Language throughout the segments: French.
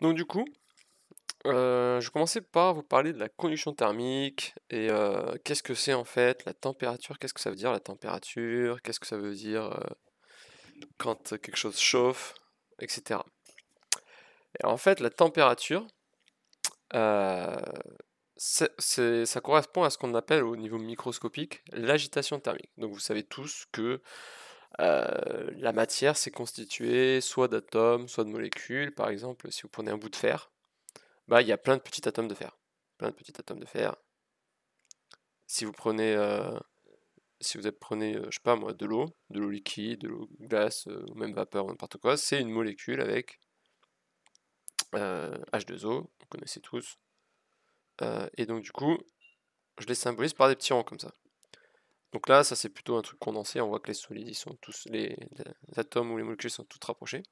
Donc du coup, euh, je vais commencer par vous parler de la conduction thermique et euh, qu'est-ce que c'est en fait la température, qu'est-ce que ça veut dire la température, qu'est-ce que ça veut dire euh, quand quelque chose chauffe, etc. en fait, la température, ça correspond à ce qu'on appelle au niveau microscopique l'agitation thermique. Donc vous savez tous que euh, la matière, s'est constituée soit d'atomes, soit de molécules. Par exemple, si vous prenez un bout de fer, bah, il y a plein de petits atomes de fer. Plein de petits atomes de fer. Si vous prenez, euh, si vous prenez, euh, je sais pas moi, de l'eau, de l'eau liquide, de l'eau glace, ou même vapeur, ou n'importe quoi, c'est une molécule avec H2O, vous connaissez tous. et donc du coup, je les symbolise par des petits rangs comme ça. Donc là, ça c'est plutôt un truc condensé, on voit que les solides, ils sont tous, les, atomes ou les molécules sont toutes rapprochés.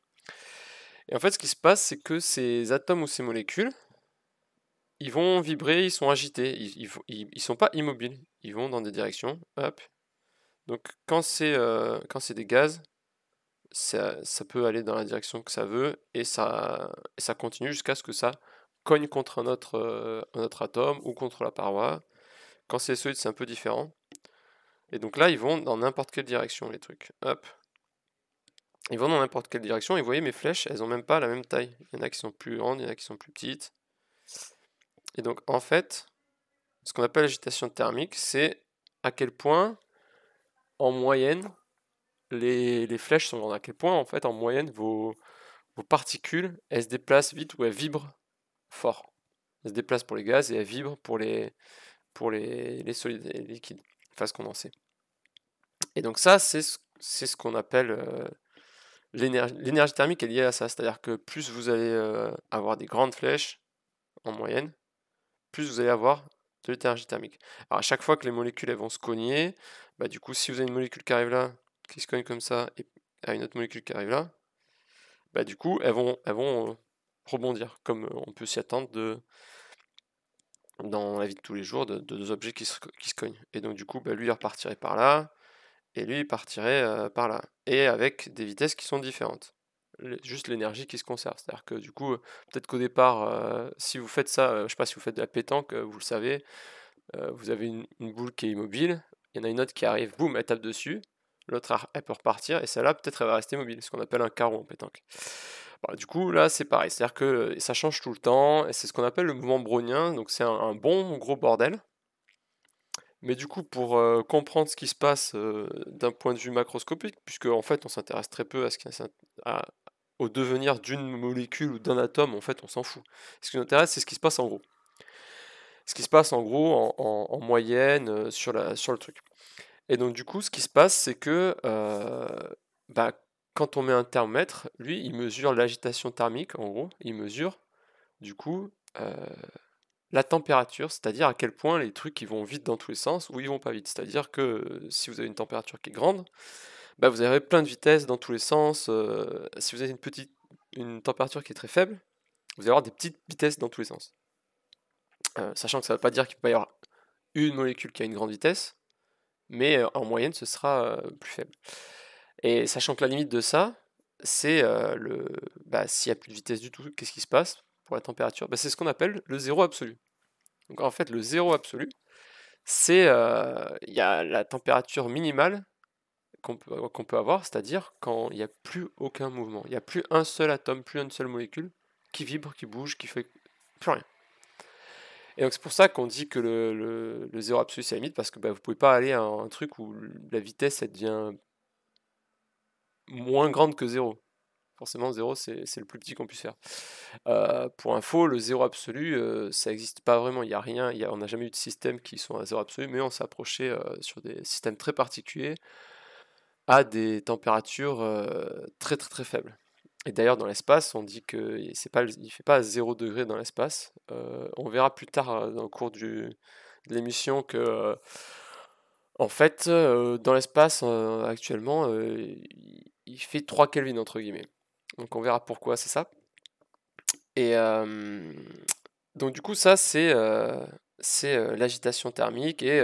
Et en fait, ce qui se passe, c'est que ces atomes ou ces molécules, ils vont vibrer, ils sont agités, ils, ne sont pas immobiles, ils vont dans des directions, hop. Donc quand c'est euh, des gaz, ça, peut aller dans la direction que ça veut et ça, ça continue jusqu'à ce que ça cogne contre un autre, euh, autre atome ou contre la paroi. Quand c'est solide, c'est un peu différent. Et donc là, ils vont dans n'importe quelle direction, les trucs. Ils vont dans n'importe quelle direction. Et vous voyez, mes flèches, elles ont même pas la même taille. Il y en a qui sont plus grandes, il y en a qui sont plus petites. Et donc, en fait, ce qu'on appelle l'agitation thermique, c'est à quel point, en moyenne, les, flèches sont À quel point, en fait, en moyenne, vos, vos particules, elles se déplacent vite ou elles vibrent fort. Elles se déplacent pour les gaz et elles vibrent pour les, pour les, les solides et les liquides phase condensée. Et donc ça, c'est ce, qu'on appelle euh, l'énergie thermique est liée à ça. C'est-à-dire que plus vous allez euh, avoir des grandes flèches en moyenne, plus vous allez avoir de l'énergie thermique. Alors à chaque fois que les molécules elles vont se cogner, bah, du coup si vous avez une molécule qui arrive là, qui se cogne comme ça, et une autre molécule qui arrive là, bah, du coup elles vont, elles vont euh, rebondir, comme on peut s'y attendre de dans la vie de tous les jours de, deux objets qui se, cognent. Et donc du coup, bah, lui il repartirait par là, et lui il partirait euh, par là. Et avec des vitesses qui sont différentes. juste l'énergie qui se conserve. C'est-à-dire que du coup, peut-être qu'au départ, euh, si vous faites ça, je euh, je sais pas si vous faites de la pétanque, vous le savez, vous avez une, une, boule qui est immobile, il y en a une autre qui arrive, boum, elle tape dessus, l'autre elle peut repartir, et celle-là peut-être elle va rester mobile, ce qu'on appelle un carreau en pétanque. Bah, du coup, là, c'est pareil. C'est-à-dire que euh, ça change tout le temps. Et c'est ce qu'on appelle le mouvement brownien. Donc, c'est un, bon gros bordel. Mais du coup, pour euh, comprendre ce qui se passe euh, d'un point de vue macroscopique, puisque en fait, on s'intéresse très peu au devenir d'une molécule ou d'un atome, en fait, on s'en fout. Ce qui nous intéresse, c'est ce qui se passe en gros. Ce qui se passe en gros en, moyenne sur, sur le truc. Et donc, du coup, ce qui se passe, c'est que bah, quand on met un thermomètre, lui, il mesure l'agitation thermique, en gros, il mesure du coup euh, la température, c'est-à-dire à quel point les trucs vont vite dans tous les sens ou ils vont pas vite. C'est-à-dire que si vous avez une température qui est grande, bah, vous avez plein de vitesses dans tous les sens. Euh, si vous avez une petite une température qui est très faible, vous allez avoir des petites vitesses dans tous les sens. Euh, sachant que ça ne veut pas dire qu'il peut y avoir une molécule qui a une grande vitesse, mais en moyenne ce sera plus faible. Et sachant que la limite de ça, c'est euh, le. Bah, s'il n'y a plus de vitesse du tout, qu'est-ce qui se passe pour la température bah, C'est ce qu'on appelle le zéro absolu. Donc en fait, le zéro absolu, c'est. Euh, il y a la température minimale qu'on peut, peut, avoir, c'est-à-dire quand il n'y a plus aucun mouvement. Il n'y a plus un seul atome, plus une seule molécule qui vibre, qui bouge, qui fait. plus rien. Et donc c'est pour ça qu'on dit que le, zéro absolu c'est la limite, parce que bah, vous ne pouvez pas aller à un truc où la vitesse elle devient moins grande que 0. Forcément, zéro, c'est le plus petit qu'on puisse faire. Euh, pour info, le zéro absolu, euh, ça n'existe pas vraiment. Il n'y a rien, on n'a jamais eu de système qui sont à zéro absolu, mais on s'approchait approché, euh, sur des systèmes très particuliers à des températures très très très faibles. Et d'ailleurs, dans l'espace, on dit qu'il ne fait pas zéro degré dans l'espace. on verra plus tard dans le cours du, de l'émission que... En fait, dans l'espace actuellement, il fait 3 Kelvin, entre guillemets. Donc on verra pourquoi c'est ça. Et euh, donc du coup, ça, c'est euh, euh, l'agitation thermique et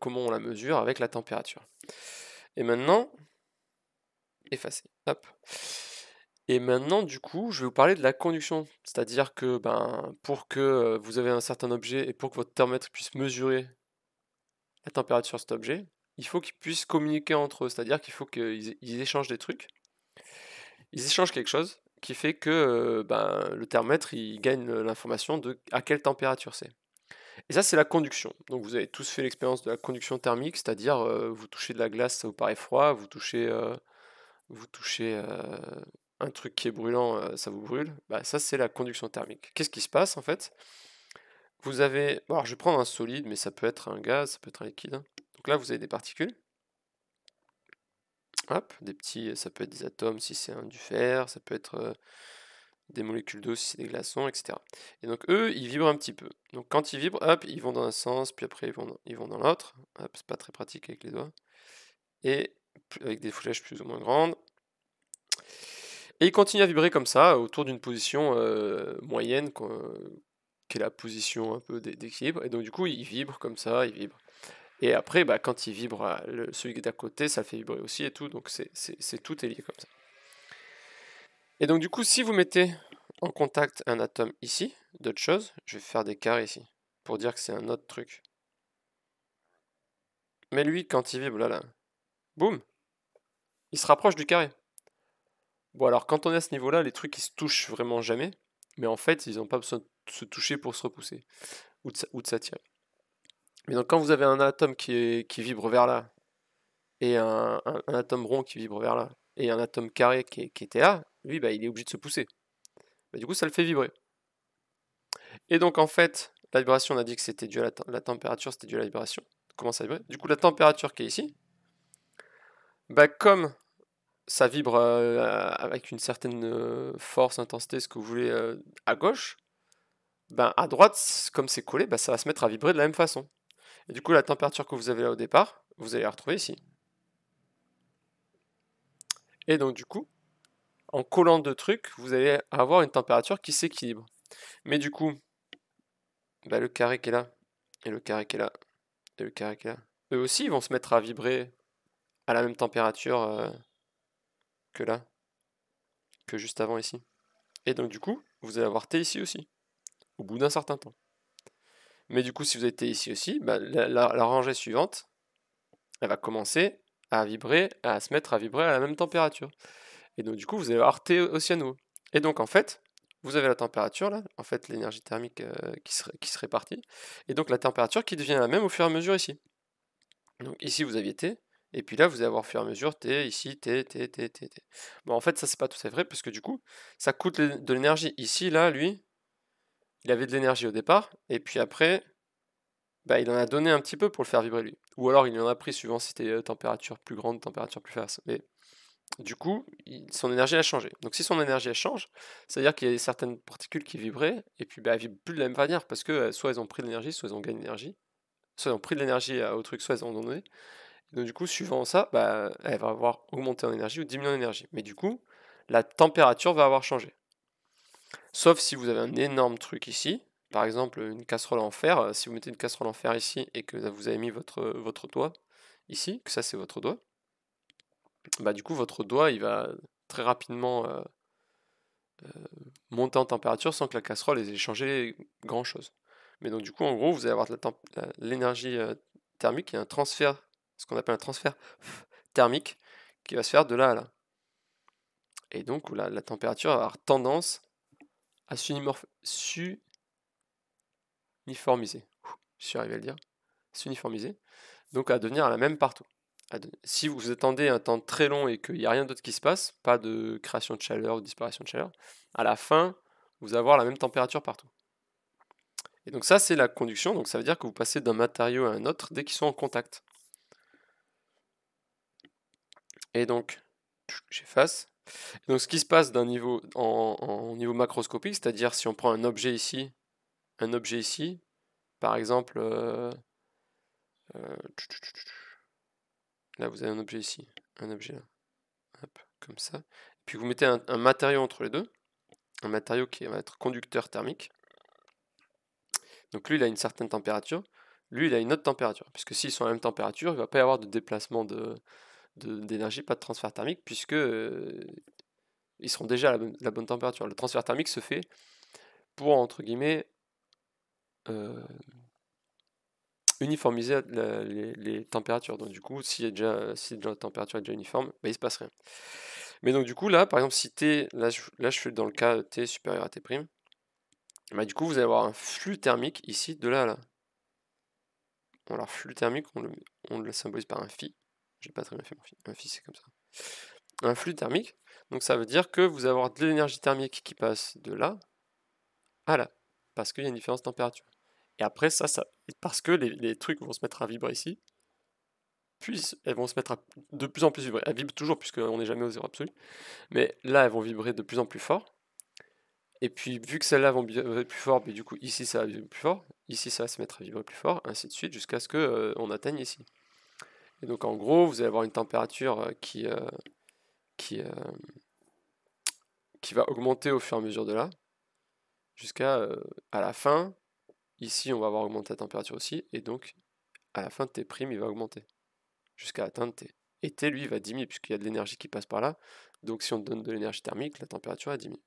comment on la mesure avec la température. Et maintenant, effacer. Et maintenant, du coup, je vais vous parler de la conduction. C'est-à-dire que ben, pour que vous avez un certain objet et pour que votre thermomètre puisse mesurer la température de cet objet, il faut qu'ils puissent communiquer entre eux, c'est-à-dire qu'il faut qu'ils échangent des trucs, ils échangent quelque chose qui fait que euh, ben, le thermomètre il gagne l'information de à quelle température c'est. Et ça, c'est la conduction. Donc, vous avez tous fait l'expérience de la conduction thermique, c'est-à-dire euh, vous touchez de la glace vous paraît froid, vous touchez, euh, vous touchez un truc qui est brûlant, ça vous brûle. Bah, ça, c'est la conduction thermique. Qu'est-ce qui se passe en fait Vous avez. alors, je vais prendre un solide, mais ça peut être un gaz, ça peut être un liquide. Hein. Donc là, vous avez des particules. Hop, des petits, ça peut être des atomes si c'est du fer, ça peut être euh, des molécules d'eau si c'est des glaçons, etc. Et donc eux, ils vibrent un petit peu. Donc quand ils vibrent, hop, ils vont dans un sens, puis après ils vont dans, l'autre. c'est pas très pratique avec les doigts. Et avec des flèches plus ou moins grandes. Et ils continuent à vibrer comme ça, autour d'une position euh, moyenne, qui est la position un peu d'équilibre. Et donc du coup, ils vibrent comme ça, ils vibrent. Et après, bah, quand il vibre qui euh, celui d'à côté, ça le fait vibrer aussi et tout. Donc c'est, tout est lié comme ça. Et donc du coup, si vous mettez en contact un atome ici, d'autres choses, je vais faire des carrés ici, pour dire que c'est un autre truc. Mais lui, quand il vibre, là, là, boum, il se rapproche du carré. Bon, alors quand on est à ce niveau-là, les trucs, ils se touchent vraiment jamais, mais en fait, ils n'ont pas besoin de se toucher pour se repousser, ou ou de s'attirer. Mais donc quand vous avez un atome qui, vibre vers là, et un, atome rond qui vibre vers là, et un atome carré qui, était là, lui, bah, il est obligé de se pousser. Bah, du coup, ça le fait vibrer. Et donc en fait, la vibration, on a dit que c'était dû à la, température, c'était dû à la vibration. Comment ça vibre Du coup, la température qui est ici, bah, comme ça vibre euh, avec une certaine euh, force, intensité, ce que vous voulez, euh, à gauche, à droite, comme c'est collé, ça va se mettre à vibrer de la même façon. Et du coup, la température que vous avez là au départ, vous allez la retrouver ici. Et donc, du coup, en collant deux trucs, vous allez avoir une température qui s'équilibre. Mais du coup, bah, le carré qui est là, et le carré qui est là, et le carré qui est là, eux aussi vont se mettre à vibrer à la même température euh, que là, que juste avant ici. Et donc du coup, vous allez avoir T ici aussi, au bout d'un certain temps. Mais du coup, si vous êtes ici aussi, bah, la, rangée suivante, elle va commencer à vibrer, à se mettre à vibrer à la même température. Et donc, du coup, vous allez avoir T nouveau. Et donc, en fait, vous avez la température, là, en fait, l'énergie thermique euh, qui, se, qui se répartit. Et donc, la température qui devient la même au fur et à mesure ici. Donc, ici, vous aviez T. Et puis là, vous allez avoir au fur et à mesure T, ici, T, T, T, T, T. Bon, en fait, ça, c'est pas tout à fait vrai, parce que du coup, ça coûte de l'énergie. Ici, là, lui, il avait de l'énergie au départ, et puis après, bah, il en a donné un petit peu pour le faire vibrer lui. Ou alors il en a pris suivant si c'était euh, température plus grande, température plus faible. Mais du coup, son énergie a changé. Donc si son énergie change, c'est-à-dire qu'il y a certaines particules qui vibraient, et puis bah, ne vibrent plus de la même manière, parce que euh, soit elles ont pris de l'énergie, soit elles ont gagné de l'énergie, soit elles ont pris de l'énergie euh, au truc, soit elles en ont donné. donc du coup, suivant ça, bah, elle va avoir augmenté en énergie ou diminué en énergie. Mais du coup, la température va avoir changé. Sauf si vous avez un énorme truc ici, par exemple une casserole en fer. Euh, si vous mettez une casserole en fer ici et que vous avez mis votre, euh, votre doigt ici, que ça c'est votre doigt, bah du coup votre doigt il va très rapidement euh, monter en température sans que la casserole ait changé grand chose. Mais donc du coup en gros vous allez avoir l'énergie Il thermique a un transfert, ce qu'on appelle un transfert thermique qui va se faire de là à là. Et donc la, la température va avoir tendance à s'uniformiser. Je suis arrivé à le dire. S'uniformiser. Donc à devenir la même partout. Si vous attendez un temps très long et qu'il n'y a rien d'autre qui se passe, pas de création de chaleur ou disparition de chaleur, à la fin, vous allez avoir la même température partout. Et donc ça, c'est la conduction. Donc ça veut dire que vous passez d'un matériau à un autre dès qu'ils sont en contact. Et donc, j'efface. Donc ce qui se passe d'un niveau en, niveau macroscopique, c'est-à-dire si on prend un objet ici, un objet ici, par exemple, euh, euh, là vous avez un objet ici, un objet là, comme ça, Et puis vous mettez un, un matériau entre les deux, un matériau qui va être conducteur thermique. Donc lui il a une certaine température, lui il a une autre température, puisque s'ils sont à la même température, il ne va pas y avoir de déplacement de, d'énergie, pas de transfert thermique, puisque euh, ils seront déjà à la, bonne température. Le transfert thermique se fait pour, entre guillemets, euh, uniformiser les, températures. Donc du coup, si, déjà, la température est déjà uniforme, il ben, il se passe rien. Mais donc du coup, là, par exemple, si T, là je, je suis dans le cas T supérieur à T', ben, du coup, vous allez avoir un flux thermique ici, de là à là. Alors, flux thermique, on le, on le symbolise par un phi. J'ai pas très bien fait mon fils. Un fils, c'est comme ça. Un flux thermique. Donc ça veut dire que vous avoir de l'énergie thermique qui passe de là à là. Parce qu'il y a une différence de température. Et après, ça, ça. Parce que les, trucs vont se mettre à vibrer ici. Puis elles vont se mettre à de plus en plus vibrer. Elles vibrent toujours, puisqu'on n'est jamais au zéro absolu. Mais là, elles vont vibrer de plus en plus fort. Et puis, vu que celles-là vont vibrer plus fort, mais du coup, ici, ça va vibrer plus fort. Ici, ça va se mettre à vibrer plus fort, ainsi de suite, jusqu'à ce qu'on euh, atteigne ici. Et donc en gros, vous allez avoir une température euh, qui, euh, qui, euh, qui va augmenter au fur et à mesure de là, jusqu'à à la fin. Ici, on va avoir augmenté la température aussi, et donc à la fin, de T' il va augmenter, jusqu'à atteindre T. Et T, lui, va diminuer, puisqu'il y a de l'énergie qui passe par là. Donc si on donne de l'énergie thermique, la température a diminué.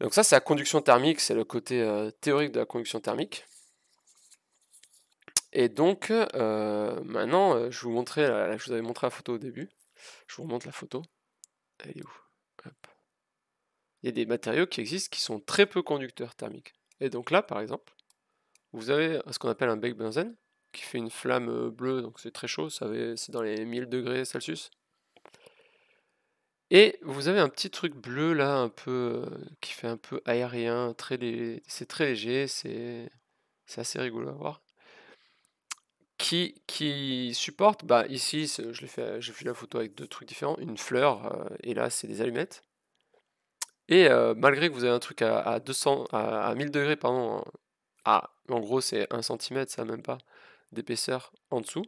Donc ça, c'est la conduction thermique, c'est le côté théorique de la conduction thermique. Et donc, euh, maintenant, euh, je vous montrais, je vous avais montré la photo au début. Je vous remonte la photo. Elle est où Il y a des matériaux qui existent qui sont très peu conducteurs thermiques. Et donc là, par exemple, vous avez ce qu'on appelle un bec benzène, qui fait une flamme euh, bleue, donc c'est très chaud, c'est dans les 1000 degrés Celsius. Et vous avez un petit truc bleu là, un peu qui fait un peu aérien, c'est très léger, c'est assez rigolo à voir qui, qui supporte, bah, ici, je l'ai fait, j'ai fait la photo avec deux trucs différents, une fleur, euh, et là, c'est des allumettes. Et euh, malgré que vous avez un truc à, à 200, à, 1000 degrés, pardon, hein, à, en gros, c'est 1 cm, ça même pas, d'épaisseur en dessous.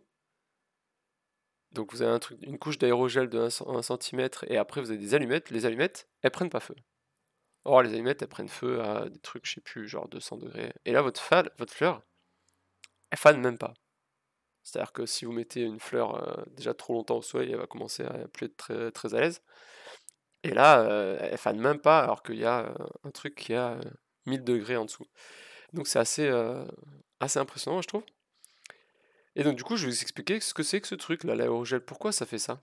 Donc vous avez un truc, une couche d'aérogel de 1, cm, et après vous avez des allumettes. Les allumettes, elles prennent pas feu. Or, les allumettes, elles prennent feu à des trucs, je sais plus, genre 200 degrés. Et là, votre, votre fleur, elle fane même pas. C'est-à-dire que si vous mettez une fleur euh, déjà trop longtemps au soleil, elle va commencer à plus être très, très à l'aise. Et là, euh, elle ne fane même pas, alors qu'il y a euh, un truc qui a 1000 degrés en dessous. Donc c'est assez, assez impressionnant, je trouve. Et donc du coup, je vais vous expliquer ce que c'est que ce truc, là, l'aérogel, pourquoi ça fait ça.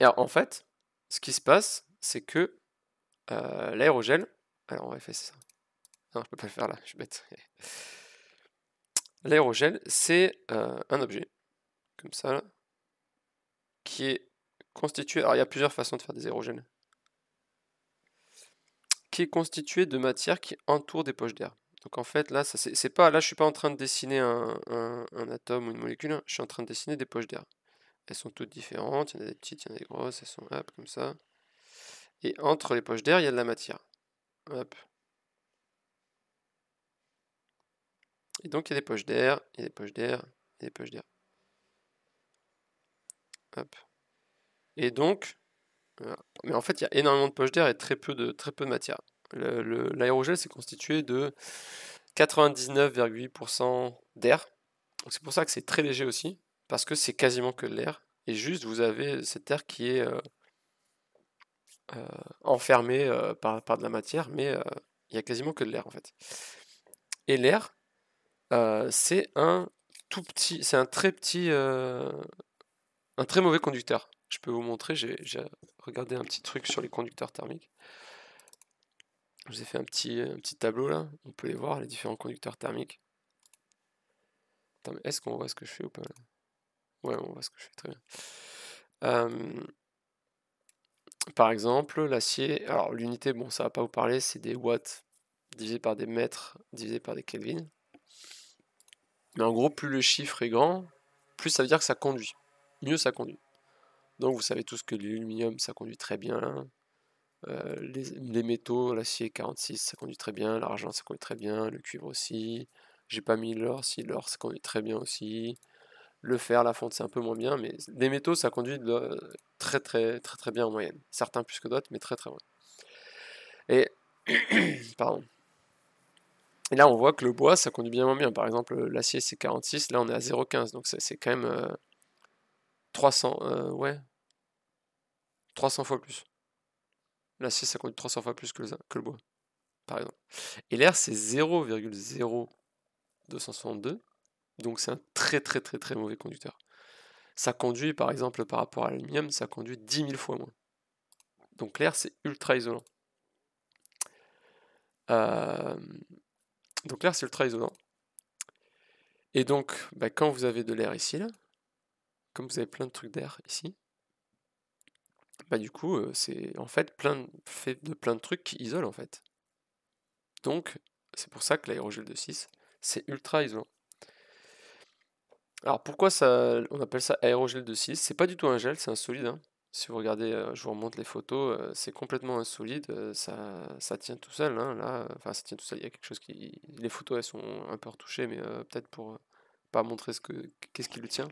alors, en fait, ce qui se passe, c'est que euh, l'aérogel... Alors on va effacer ça. Non, je ne peux pas le faire là, je suis bête. L'aérogel, c'est euh, un objet, comme ça, qui est constitué. Alors, il y a plusieurs façons de faire des aérogels. Qui est constitué de matière qui entoure des poches d'air. Donc, en fait, là, ça, c'est, pas, là je ne suis pas en train de dessiner un, un atome ou une molécule, hein. je suis en train de dessiner des poches d'air. Elles sont toutes différentes, il y en a des petites, il y en a des grosses, elles sont hop, comme ça. Et entre les poches d'air, il y a de la matière. Hop, Et donc il y a des poches d'air, il y a des poches d'air, il y a des poches d'air. Et donc, euh, mais en fait, il y a énormément de poches d'air et très peu de, très peu de matière. L'aérogel, c'est constitué de 99,8% d'air. C'est pour ça que c'est très léger aussi, parce que c'est quasiment que de l'air. Et juste, vous avez cette air qui est euh, euh, enfermé par, par, de la matière, mais il y a quasiment que de l'air en fait. Et l'air, euh, c'est un tout petit, c'est un très petit, euh, un très mauvais conducteur. Je peux vous montrer, j'ai regardé un petit truc sur les conducteurs thermiques. Je vous ai fait un petit, petit tableau là, on peut les voir, les différents conducteurs thermiques. Est-ce qu'on voit ce que je fais ou pas Ouais, on voit ce que je fais très bien. Euh, par exemple, l'acier, alors l'unité, bon, ça va pas vous parler, c'est des watts divisé par des mètres divisé par des kelvin. Mais en gros, plus le chiffre est grand, plus ça veut dire que ça conduit. Mieux ça conduit. Donc vous savez tous que l'aluminium, ça conduit très bien. Euh, les, métaux, l'acier 46, ça conduit très bien. L'argent, ça conduit très bien. Le cuivre aussi. J'ai pas mis l'or, si l'or, ça conduit très bien aussi. Le fer, la fonte, c'est un peu moins bien. Mais les métaux, ça conduit très, très, très, très bien en moyenne. Certains plus que d'autres, mais très, très bien. Et, pardon. Et là, on voit que le bois, ça conduit bien moins bien. Par exemple, euh, l'acier, c'est 46, là, on est à 0,15. Donc, c'est quand même 300, euh, euh, ouais, 300 fois plus. L'acier, ça conduit 300 fois plus que le, que le bois, par exemple. Et l'air, c'est 0,0262. Donc, c'est un très, très, très, très mauvais conducteur. Ça conduit, par exemple, par rapport à l'aluminium, ça conduit 10 000 fois moins. Donc, l'air, c'est ultra isolant. Euh, donc l'air, c'est ultra-isolant. Et donc, bah, quand vous avez de l'air ici, là, comme vous avez plein de trucs d'air ici, bah du coup, euh, c'est en fait plein de, fait de plein de trucs qui isolent en fait. Donc, c'est pour ça que l'aérogel de 6, c'est ultra isolant. Alors pourquoi ça, on appelle ça aérogel de 6 C'est pas du tout un gel, c'est un solide. Hein. Si vous regardez, euh, je vous remonte les photos, euh, c'est complètement insolide euh, ça, tient tout seul, hein, là, enfin ça tient tout seul, il y a quelque chose qui... Les photos, elles sont un peu retouchées, mais peut-être pour pas montrer ce que, qu'est-ce qui le tient.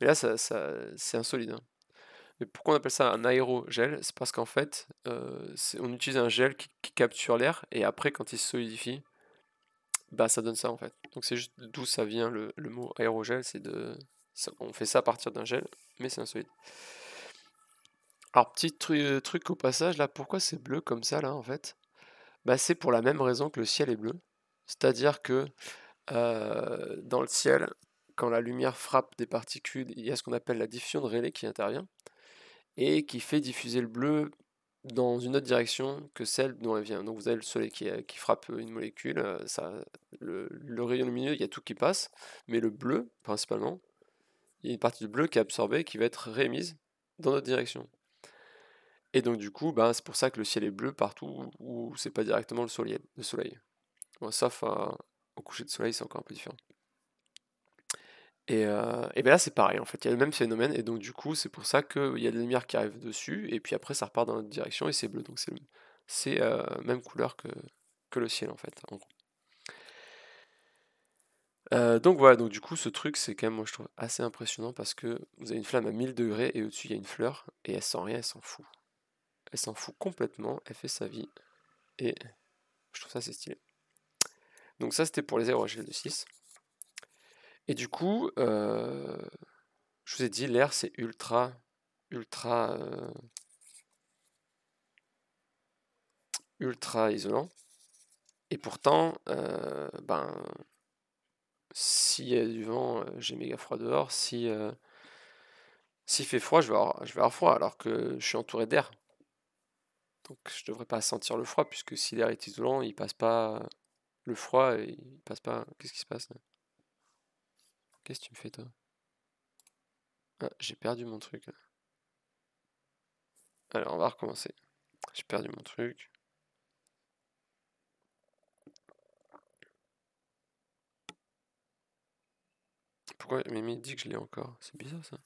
Mais là, c'est insolide hein. Mais pourquoi on appelle ça un aérogel C'est parce qu'en fait, on utilise un gel qui, capture l'air, et après, quand il se solidifie, bah ça donne ça en fait. Donc c'est juste d'où ça vient le, mot aérogel, c'est de... on fait ça à partir d'un gel, mais c'est insolide alors, petit euh, truc au passage, là, pourquoi c'est bleu comme ça, là, en fait bah, C'est pour la même raison que le ciel est bleu. C'est-à-dire que euh, dans le ciel, quand la lumière frappe des particules, il y a ce qu'on appelle la diffusion de Rayleigh qui intervient et qui fait diffuser le bleu dans une autre direction que celle dont elle vient. Donc vous avez le soleil qui, euh, frappe une molécule, ça, le, rayon lumineux, il y a tout qui passe, mais le bleu, principalement, il y a une partie du bleu qui est absorbée, et qui va être réémise dans notre direction. Et donc, du coup, ben, c'est pour ça que le ciel est bleu partout où c'est pas directement le soleil. sauf euh, au coucher de soleil, c'est encore un peu différent. Et, euh, ben là, c'est pareil, en fait. Il y a le même phénomène. Et donc, du coup, c'est pour ça qu'il y a des lumières qui arrivent dessus. Et puis après, ça repart dans l'autre direction et c'est bleu. Donc, c'est la euh, même couleur que, le ciel, en fait, euh, donc voilà, donc du coup ce truc c'est quand même moi je trouve assez impressionnant parce que vous avez une flamme à 1000 degrés et au-dessus il y a une fleur et elle sent rien, elle s'en fout. Elle s'en fout complètement, elle fait sa vie. Et je trouve ça assez stylé. Donc ça c'était pour les aéros de 6. Et du coup, euh, je vous ai dit, l'air c'est ultra, ultra, euh, ultra isolant. Et pourtant, euh, ben, s'il y a du vent, j'ai méga froid dehors. Si s'il fait froid, je je vais avoir froid alors que je suis entouré d'air. Donc je devrais pas sentir le froid, puisque si l'air est isolant, il passe pas le froid, et il passe pas. Qu'est-ce qui se passe là Qu'est-ce que tu me fais toi Ah, j'ai perdu mon truc. Alors on va recommencer. J'ai perdu mon truc. Pourquoi Mimi dit que je l'ai encore C'est bizarre ça.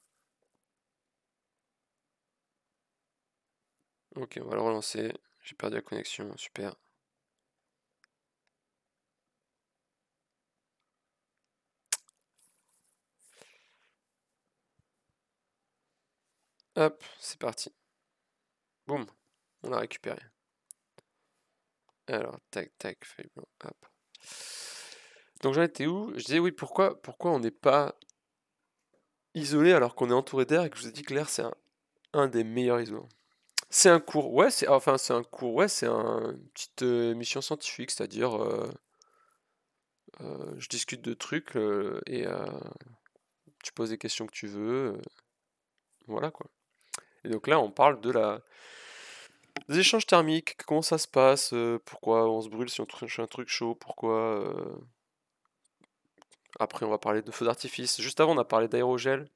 Ok, on va le relancer. J'ai perdu la connexion, super. Hop, c'est parti. Boum, on l'a récupéré. Alors, tac, tac, feuille hop. Donc j'en étais où Je disais oui, pourquoi, pourquoi on n'est pas isolé alors qu'on est entouré d'air et que je vous ai dit que l'air c'est un des meilleurs isolants. C'est un cours, ouais, c'est enfin c'est un cours, ouais, c'est un, une petite euh, mission scientifique, c'est-à-dire euh, euh, je discute de trucs et tu poses des questions que tu veux, voilà quoi. Et donc là, on parle de la des échanges thermiques, comment ça se passe, pourquoi on se brûle si on touche un truc chaud, pourquoi. Après, on va parler de feux d'artifice. Juste avant, on a parlé d'aérogel.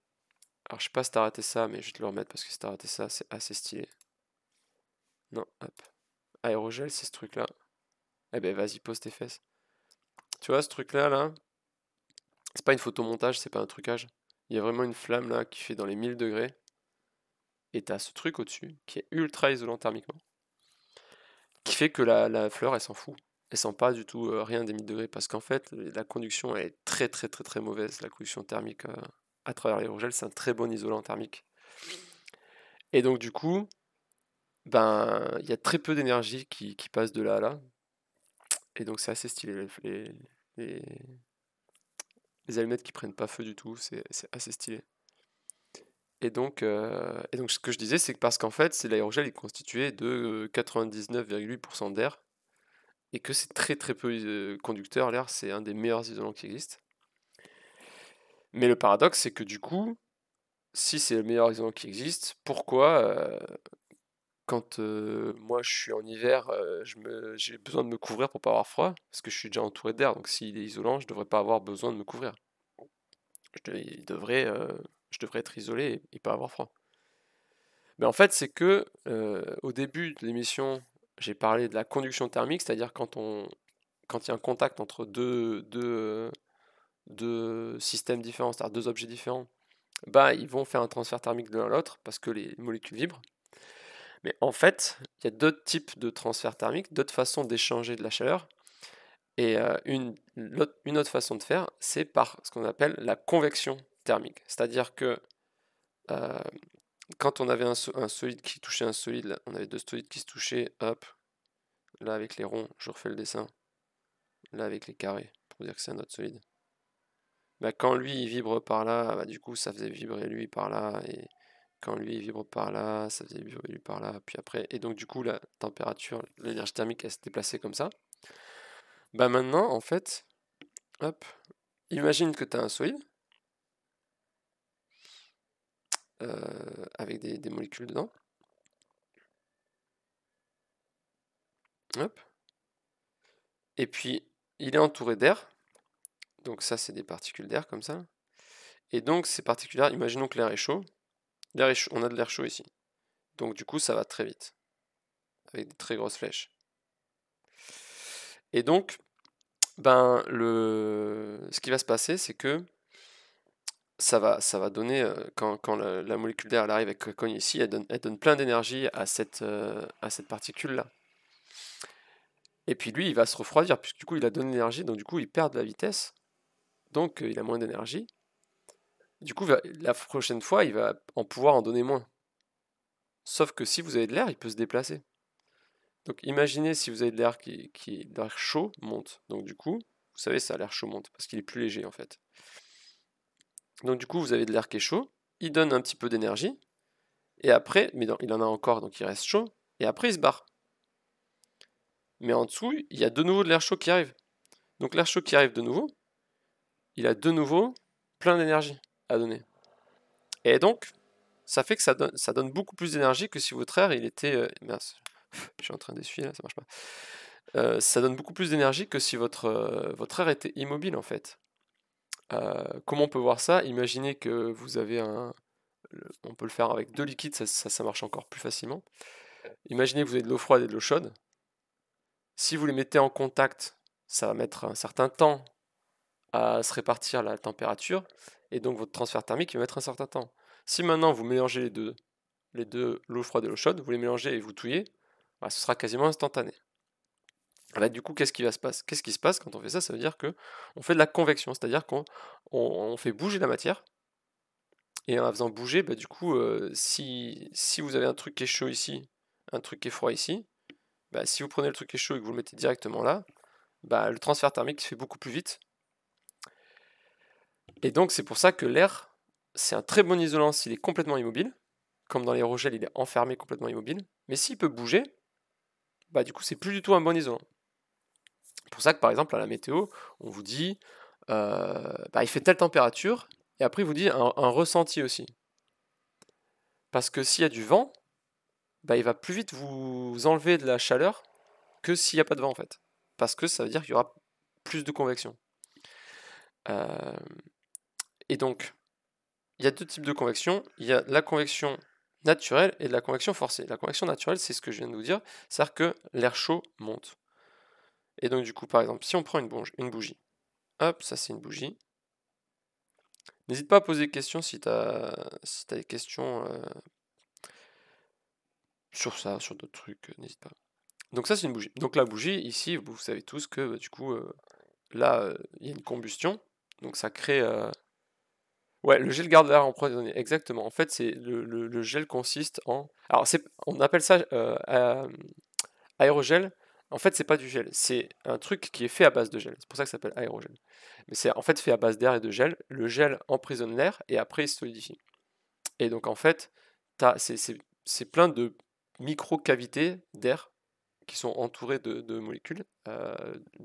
Alors, je sais pas si t'as raté ça, mais je vais te le remettre parce que si t'as raté ça, c'est assez stylé. Non, hop. Aérogel, c'est ce truc-là. Eh ben, vas-y, pose tes fesses. Tu vois, ce truc-là, là, c'est pas une photomontage, c'est pas un trucage. Il y a vraiment une flamme, là, qui fait dans les 1000 degrés. Et t'as ce truc au-dessus, qui est ultra isolant thermiquement, qui fait que la, fleur, elle s'en fout. Elle sent pas du tout euh, rien des 1000 degrés, parce qu'en fait, la conduction, elle est très, très, très, très mauvaise. La conduction thermique euh, à travers l'aérogel, c'est un très bon isolant thermique. Et donc, du coup, ben, il y a très peu d'énergie qui, passe de là à là. Et donc, c'est assez stylé. Les, les, les, allumettes qui prennent pas feu du tout, c'est assez stylé. Et donc, euh, et donc, ce que je disais, c'est que parce qu'en fait, c'est l'aérogel est constitué de 99,8% euh, d'air et que c'est très très peu euh, conducteur. L'air, c'est un des meilleurs isolants qui existe. Mais le paradoxe, c'est que du coup, si c'est le meilleur isolant qui existe, pourquoi quand moi je suis en hiver, j'ai besoin de me couvrir pour pas avoir froid, parce que je suis déjà entouré d'air, donc s'il est isolant, je ne devrais pas avoir besoin de me couvrir. Je, il je devrais être isolé et, et, pas avoir froid. Mais en fait, c'est que au début de l'émission, j'ai parlé de la conduction thermique, c'est-à-dire quand on, quand il y a un contact entre deux, deux, deux systèmes différents, c'est-à-dire deux objets différents, bah, ils vont faire un transfert thermique de l'un à l'autre parce que les molécules vibrent. Mais en fait, il y a d'autres types de transfert thermique, d'autres façons d'échanger de la chaleur. Et euh, une, autre, une, autre façon de faire, c'est par ce qu'on appelle la convection thermique. C'est-à-dire que euh, quand on avait un, solide qui touchait un solide, on avait deux solides qui se touchaient, hop, là avec les ronds, je refais le dessin, là avec les carrés, pour dire que c'est un autre solide. Bah, quand lui il vibre par là, bah, du coup ça faisait vibrer lui par là, et, quand lui vibre par là, ça vibre par là, puis après. Et donc du coup la température, l'énergie thermique elle se déplaçait comme ça. Bah maintenant en fait, hop, imagine que tu as un solide euh, avec des, molécules dedans. Et puis il est entouré d'air. Donc ça c'est des particules d'air comme ça. Et donc ces particules d'air, imaginons que l'air est chaud on a de l'air chaud ici. Donc du coup, ça va très vite. Avec des très grosses flèches. Et donc, ben, le... ce qui va se passer, c'est que ça va, ça va donner, euh, quand, la, molécule d'air arrive avec cogne ici, elle donne, plein d'énergie à cette, euh, à cette particule-là. Et puis lui, il va se refroidir, puisque du coup, il a donné l'énergie, donc du coup, il perd de la vitesse, donc euh, il a moins d'énergie, du coup, la prochaine fois, il va en pouvoir en donner moins. Sauf que si vous avez de l'air, il peut se déplacer. Donc imaginez si vous avez de l'air qui, est chaud monte. Donc du coup, vous savez ça, l'air chaud monte parce qu'il est plus léger en fait. Donc du coup, vous avez de l'air qui est chaud, il donne un petit peu d'énergie et après, mais il en a encore donc il reste chaud et après il se barre. Mais en dessous, il y a de nouveau de l'air chaud qui arrive. Donc l'air chaud qui arrive de nouveau, il a de nouveau plein d'énergie donner. Et donc, ça fait que ça donne, ça donne beaucoup plus d'énergie que si votre air, il était... Euh, mince, je suis en train d'essuyer là, ça marche pas. Euh, ça donne beaucoup plus d'énergie que si votre, euh, votre air était immobile en fait. comment on peut voir ça Imaginez que vous avez un... on peut le faire avec deux liquides, ça, ça, ça marche encore plus facilement. Imaginez que vous avez de l'eau froide et de l'eau chaude. Si vous les mettez en contact, ça va mettre un certain temps à se répartir la température et donc votre transfert thermique va mettre un certain temps. Si maintenant vous mélangez les deux, les deux l'eau froide et l'eau chaude, vous les mélangez et vous touillez, bah, ce sera quasiment instantané. Là, ah bah, du coup, qu'est-ce qui va se passer Qu'est-ce qui se passe quand on fait ça Ça veut dire que on fait de la convection, c'est-à-dire qu'on fait bouger la matière. Et en la faisant bouger, bah, du coup, euh, si, si vous avez un truc qui est chaud ici, un truc qui est froid ici, si vous prenez le truc qui est chaud et que vous le mettez directement là, bah, le transfert thermique se fait beaucoup plus vite et donc c'est pour ça que l'air, c'est un très bon isolant s'il est complètement immobile. Comme dans les il est enfermé complètement immobile. Mais s'il peut bouger, bah du coup c'est plus du tout un bon isolant. C'est pour ça que par exemple à la météo, on vous dit euh, bah, il fait telle température, et après il vous dit un, ressenti aussi. Parce que s'il y a du vent, bah, il va plus vite vous enlever de la chaleur que s'il n'y a pas de vent en fait. Parce que ça veut dire qu'il y aura plus de convection. Euh, et donc, il y a deux types de convection. Il y a la convection naturelle et la convection forcée. La convection naturelle, c'est ce que je viens de vous dire, c'est-à-dire que l'air chaud monte. Et donc du coup, par exemple, si on prend une, bougie, hop, ça c'est une bougie. N'hésite pas à poser des questions si tu as, des questions euh, sur ça, sur d'autres trucs, euh, n'hésite pas. Donc ça c'est une bougie. Donc la bougie, ici, vous savez tous que bah, du coup, euh, là, il y a une combustion, donc ça crée Ouais, le gel garde l'air emprisonné. exactement. En fait, c'est le, gel consiste en. Alors, on appelle ça euh, aérogel. En fait, c'est pas du gel, c'est un truc qui est fait à base de gel. C'est pour ça que ça s'appelle aérogel. Mais c'est en fait fait à base d'air et de gel. Le gel emprisonne l'air et après il se solidifie. Et donc, en fait, c'est plein de micro-cavités d'air qui sont entourées de, de molécules, euh,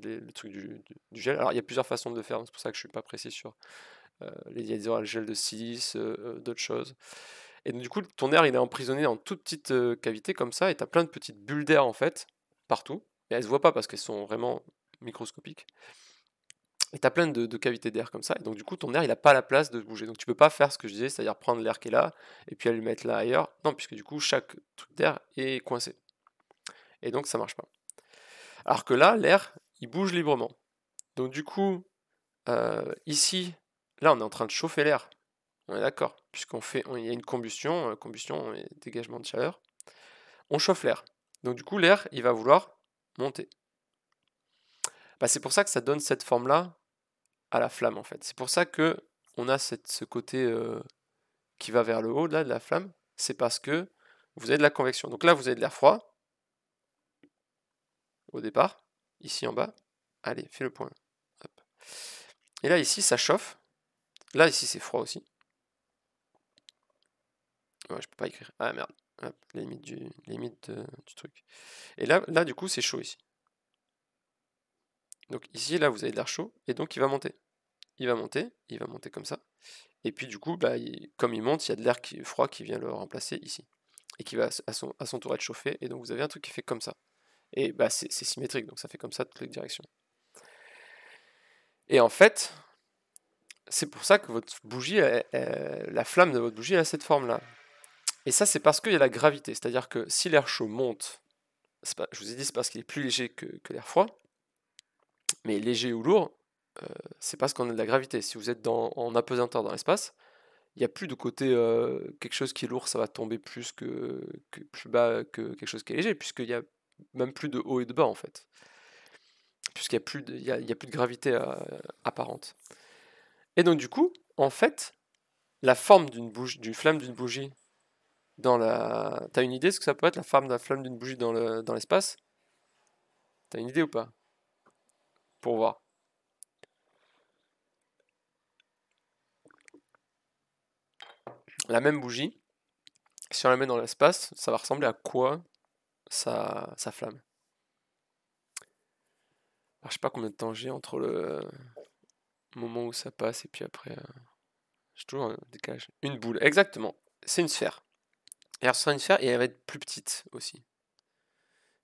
le truc du, gel. Alors, il y a plusieurs façons de le faire, c'est pour ça que je suis pas précis sur euh, les y a de silice, euh, euh, d'autres choses. Et donc, du coup, ton air, il est emprisonné dans toutes petites cavités comme ça, et tu as plein de petites bulles d'air, en fait, partout. Et elles ne se voient pas parce qu'elles sont vraiment microscopiques. Et tu as plein de, cavités d'air comme ça. Et donc, du coup, ton air, il n'a pas la place de bouger. Donc, tu peux pas faire ce que je disais, c'est-à-dire prendre l'air qui est là et puis aller le mettre là ailleurs. Non, puisque du coup, chaque truc d'air est coincé. Et donc, ça marche pas. Alors que là, l'air, il bouge librement. Donc, du coup, ici, Là, on est en train de chauffer l'air. On est d'accord, puisqu'on fait, il y a une combustion, euh, combustion et dégagement de chaleur. On chauffe l'air. Donc du coup, l'air, il va vouloir monter. Bah, c'est pour ça que ça donne cette forme-là à la flamme en fait. C'est pour ça que on a cette, ce côté euh, qui va vers le haut là de la flamme. C'est parce que vous avez de la convection. Donc là, vous avez de l'air froid au départ, ici en bas. Allez, fais le point. Et là, ici, ça chauffe. Là, ici, c'est froid aussi. Ouais, je peux pas écrire. Ah merde. la limite, du, limite du truc. Et là, là, du coup, c'est chaud ici. Donc ici, là, vous avez de l'air chaud, et donc il va monter. Il va monter, il va monter comme ça. Et puis du coup, bah, comme il monte, il y a de l'air froid qui vient le remplacer ici. Et qui va à son, à son tour être chauffé, et donc vous avez un truc qui fait comme ça. Et bah, c'est symétrique, donc ça fait comme ça toutes les directions. Et en fait, c'est pour ça que votre bougie, la flamme de votre bougie, a cette forme-là. Et ça, c'est parce qu'il y a la gravité. C'est-à-dire que si l'air chaud monte, je vous ai dit, c'est parce qu'il est plus léger que, l'air froid. Mais léger ou lourd, euh, c'est parce qu'on a de la gravité. Si vous êtes dans, en apesanteur dans l'espace, il n'y a plus de côté euh, quelque chose qui est lourd, ça va tomber plus que, plus bas que quelque chose qui est léger, puisqu'il n'y a même plus de haut et de bas en fait. Puisqu'il n'y a, plus de, a, plus de gravité euh, apparente. Et donc du coup, en fait, la forme d'une bougie, d'une flamme d'une bougie dans la... T'as une idée ce que ça peut être la forme de flamme d'une bougie dans, le, dans l'espace T'as une idée ou pas Pour voir. La même bougie, si on la met dans l'espace, ça va ressembler à quoi sa, flamme Alors, Je sais pas combien de temps j'ai entre le moment où ça passe et puis après. Euh, j'ai toujours un euh, Une boule, exactement. C'est une sphère. Et elle sera une sphère et elle va être plus petite aussi.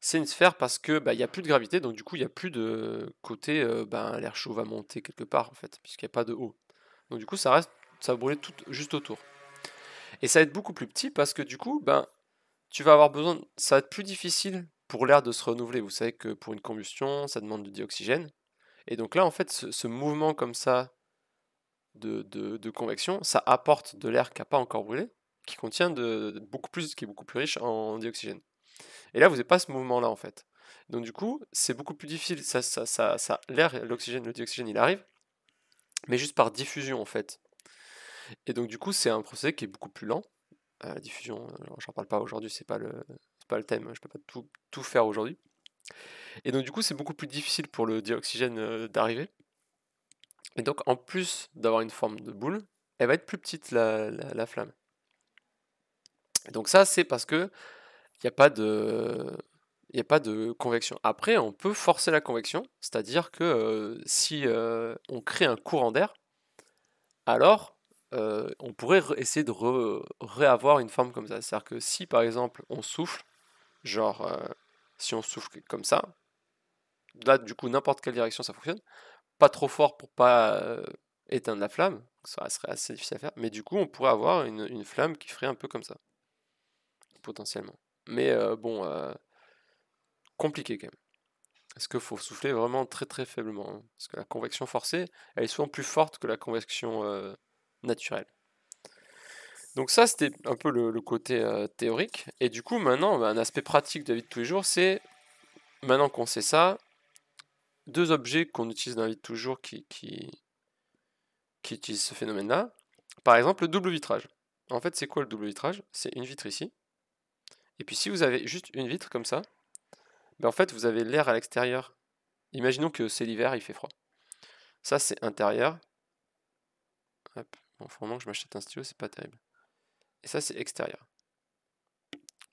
C'est une sphère parce que bah, il n'y a plus de gravité, donc du coup il n'y a plus de côté euh, bah, l'air chaud va monter quelque part en fait, puisqu'il n'y a pas de haut. Donc du coup ça reste, ça va brûler tout juste autour. Et ça va être beaucoup plus petit parce que du coup, ben, tu vas avoir besoin, ça va être plus difficile pour l'air de se renouveler. Vous savez que pour une combustion, ça demande du dioxygène. Et donc là, en fait, ce, mouvement comme ça de, convection, ça apporte de l'air qui n'a pas encore brûlé, qui contient de, beaucoup plus, qui est beaucoup plus riche en, dioxygène. Et là, vous n'avez pas ce mouvement-là, en fait. Donc du coup, c'est beaucoup plus difficile. Ça, ça, ça, l'air, l'oxygène, le dioxygène, il arrive, mais juste par diffusion, en fait. Et donc du coup, c'est un procédé qui est beaucoup plus lent. Euh, la diffusion, euh, j'en parle pas aujourd'hui, c'est pas le, pas le thème. Hein, je peux pas tout faire aujourd'hui. Et donc du coup, c'est beaucoup plus difficile pour le dioxygène euh, d'arriver. Et donc, en plus d'avoir une forme de boule, elle va être plus petite, la, flamme. donc ça, c'est parce que il n'y a pas de a pas de convection. Après, on peut forcer la convection, c'est-à-dire que euh, si euh, on crée un courant d'air, alors on pourrait essayer de réavoir une forme comme ça. C'est-à-dire que si par exemple on souffle, genre si on souffle comme ça, là du coup n'importe quelle direction ça fonctionne, pas trop fort pour pas euh, éteindre la flamme, ça serait assez difficile à faire, mais du coup on pourrait avoir une, flamme qui ferait un peu comme ça, potentiellement. Mais euh, bon, euh, compliqué quand même. Parce qu'il faut souffler vraiment très très faiblement. Hein, parce que la convection forcée, elle est souvent plus forte que la convection naturelle. Donc ça, c'était un peu le, côté euh, théorique. Et du coup, maintenant, bah, un aspect pratique de la vie de tous les jours, c'est, maintenant qu'on sait ça, deux objets qu'on utilise dans la vie de tous les jours qui, qui, utilisent ce phénomène-là. Par exemple, le double vitrage. En fait, c'est quoi le double vitrage C'est une vitre ici. Et puis si vous avez juste une vitre comme ça, ben, en fait, vous avez l'air à l'extérieur. Imaginons que c'est l'hiver, il fait froid. Ça, c'est intérieur. Hop. faut vraiment que je m'achète un stylo, c'est pas terrible. Et ça, c'est extérieur.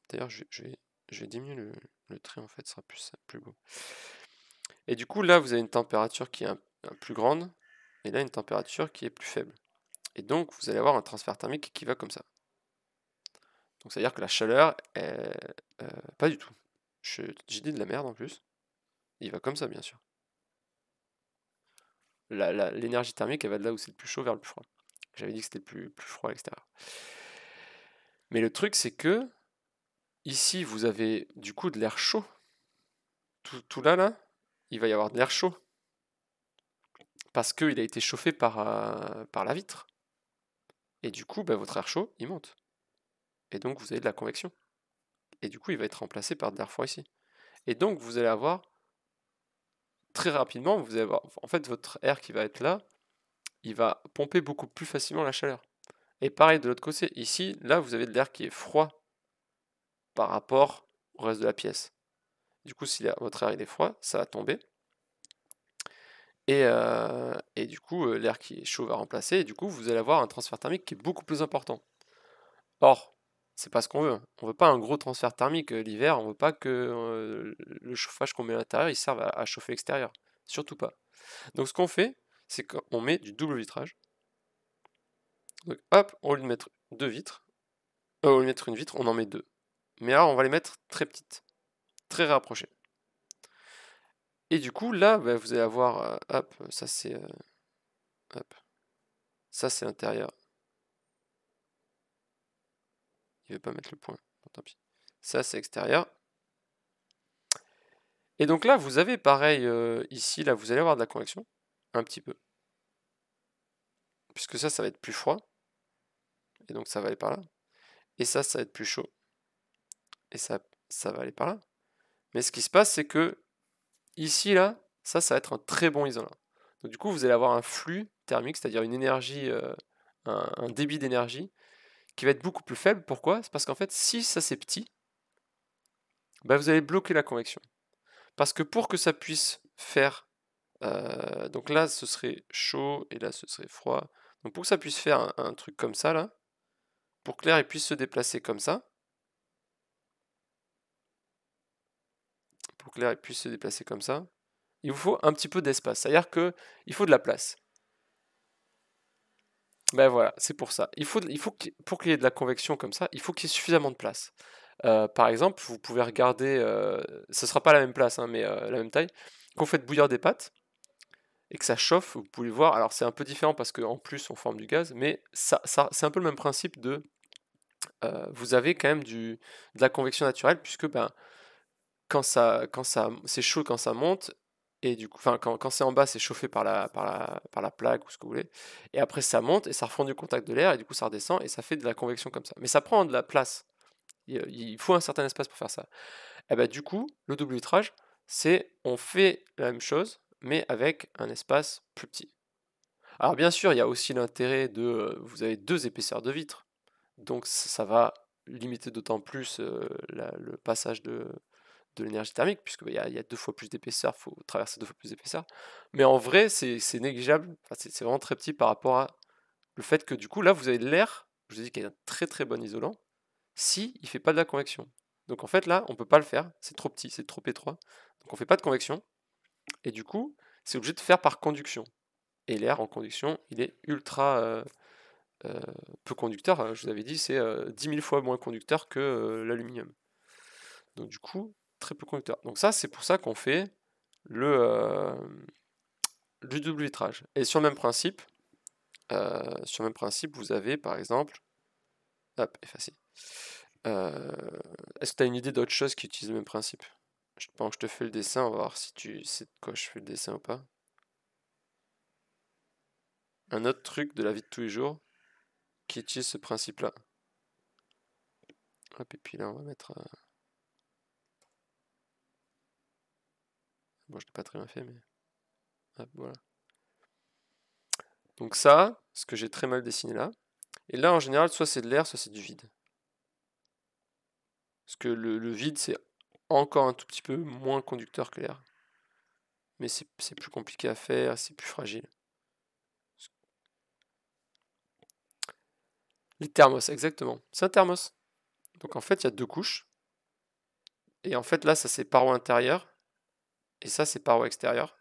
D'ailleurs, je, vais diminuer le, trait, en fait, ce sera plus, plus beau. Et du coup, là, vous avez une température qui est plus grande, et là, une température qui est plus faible. Et donc, vous allez avoir un transfert thermique qui va comme ça. Donc, c'est-à-dire que la chaleur, est, euh, pas du tout. J'ai dit de la merde en plus. Il va comme ça, bien sûr. L'énergie thermique, elle va de là où c'est le plus chaud vers le plus froid. J'avais dit que c'était le plus, plus froid à l'extérieur. Mais le truc, c'est que ici, vous avez du coup de l'air chaud. Tout, là, là, il va y avoir de l'air chaud. Parce qu'il a été chauffé par, euh, par la vitre. Et du coup, bah, votre air chaud, il monte. Et donc, vous avez de la convection. Et du coup, il va être remplacé par de l'air froid ici. Et donc, vous allez avoir très rapidement, vous allez en fait, votre air qui va être là, il va pomper beaucoup plus facilement la chaleur. Et pareil de l'autre côté, ici, là, vous avez de l'air qui est froid par rapport au reste de la pièce. Du coup, si votre air est froid, ça va tomber. Et, euh, du coup, euh, l'air qui est chaud va remplacer. Et du coup, vous allez avoir un transfert thermique qui est beaucoup plus important. Or, c'est pas ce qu'on veut. On veut pas un gros transfert thermique euh, l'hiver. On veut pas que le chauffage qu'on met à l'intérieur, il serve à chauffer l'extérieur. Surtout pas. Donc, ce qu'on fait, c'est qu'on met du double vitrage. Donc hop, on lui mettre deux vitres. au euh, on lui mettre une vitre, on en met deux. Mais alors, on va les mettre très petites, très rapprochées. Et du coup, là, bah, vous allez avoir, euh, hop, ça c'est, euh, hop, ça c'est l'intérieur. Il veut pas mettre le point, tant pis. Ça c'est extérieur. Et donc là, vous avez pareil ici, là, vous allez avoir de la correction, un petit peu puisque ça, ça va être plus froid et donc ça va aller par là. Et ça, ça va être plus chaud. Et ça, ça va aller par là. Mais ce qui se passe, c'est que ici, là, ça, ça va être un très bon isolant. Donc du coup, vous allez avoir un flux thermique, c'est-à-dire une énergie, euh, un, débit d'énergie, qui va être beaucoup plus faible. Pourquoi C'est parce qu'en fait, si ça c'est petit, bah, vous allez bloquer la convection. Parce que pour que ça puisse faire... Euh, donc là, ce serait chaud, et là, ce serait froid. Donc pour que ça puisse faire un truc comme ça, là, pour que l'air puisse se déplacer comme ça. Pour que l'air puisse se déplacer comme ça. Il vous faut un petit peu d'espace, c'est-à-dire qu'il faut de la place. Ben voilà, c'est pour ça. Il faut, il faut pour qu'il y ait de la convection comme ça, il faut qu'il y ait suffisamment de place. Euh, par exemple, vous pouvez regarder, euh, ce ne sera pas la même place, hein, mais euh, la même taille. Quand vous faites bouillir des pâtes, et que ça chauffe, vous pouvez voir. Alors c'est un peu différent parce qu'en plus on forme du gaz, mais ça, ça c'est un peu le même principe de euh, vous avez quand même du, de la convection naturelle puisque ben, quand, ça, quand ça, c'est chaud quand ça monte et du coup, enfin quand, quand c'est en bas c'est chauffé par la, par, la, par la plaque ou ce que vous voulez et après ça monte et ça refond du contact de l'air et du coup ça redescend et ça fait de la convection comme ça. Mais ça prend de la place. Il, faut un certain espace pour faire ça. Et eh ben, du coup, le double vitrage, c'est on fait la même chose, mais avec un espace plus petit. Alors bien sûr, il y a aussi l'intérêt de... Euh, vous avez deux épaisseurs de vitres, donc ça va limiter d'autant plus euh, le passage de, l'énergie thermique, puisqu'il bah, il y, a deux fois plus d'épaisseur, il faut traverser deux fois plus d'épaisseur. Mais en vrai, c'est négligeable, c'est vraiment très petit par rapport à le fait que du coup, là, vous avez de l'air, je vous ai dit qu'il y a un très très bon isolant, si il fait pas de la convection. Donc en fait, là, on ne peut pas le faire, c'est trop petit, c'est trop étroit. Donc on ne fait pas de convection, et du coup, c'est obligé de faire par conduction. Et l'air en conduction, il est ultra euh, euh, peu conducteur. Je vous avais dit, c'est euh, dix 10 000 fois moins conducteur que l'aluminium. Donc du coup, très peu conducteur. Donc ça, c'est pour ça qu'on fait le, double vitrage. Et sur le même principe, sur le même principe, vous avez par exemple, hop, effacé. Est-ce que tu as une idée d'autre chose qui utilise le même principe je pense que je te fais le dessin, on va voir si tu sais de quoi je fais le dessin ou pas. Un autre truc de la vie de tous les jours qui utilise ce principe-là. Hop, et puis là, on va mettre... Euh, bon, je l'ai pas très bien fait, mais... Hop, voilà. Donc ça, ce que j'ai très mal dessiné là. Et là, en général, soit c'est de l'air, soit c'est du vide. Parce que le vide, c'est encore un tout petit peu moins conducteur que l'air. Mais c'est plus compliqué à faire, c'est plus fragile. Les thermos, exactement. C'est un thermos. Donc en fait, il y a deux couches. Et en fait, là, ça c'est paroi intérieure. Et ça, c'est paroi extérieure.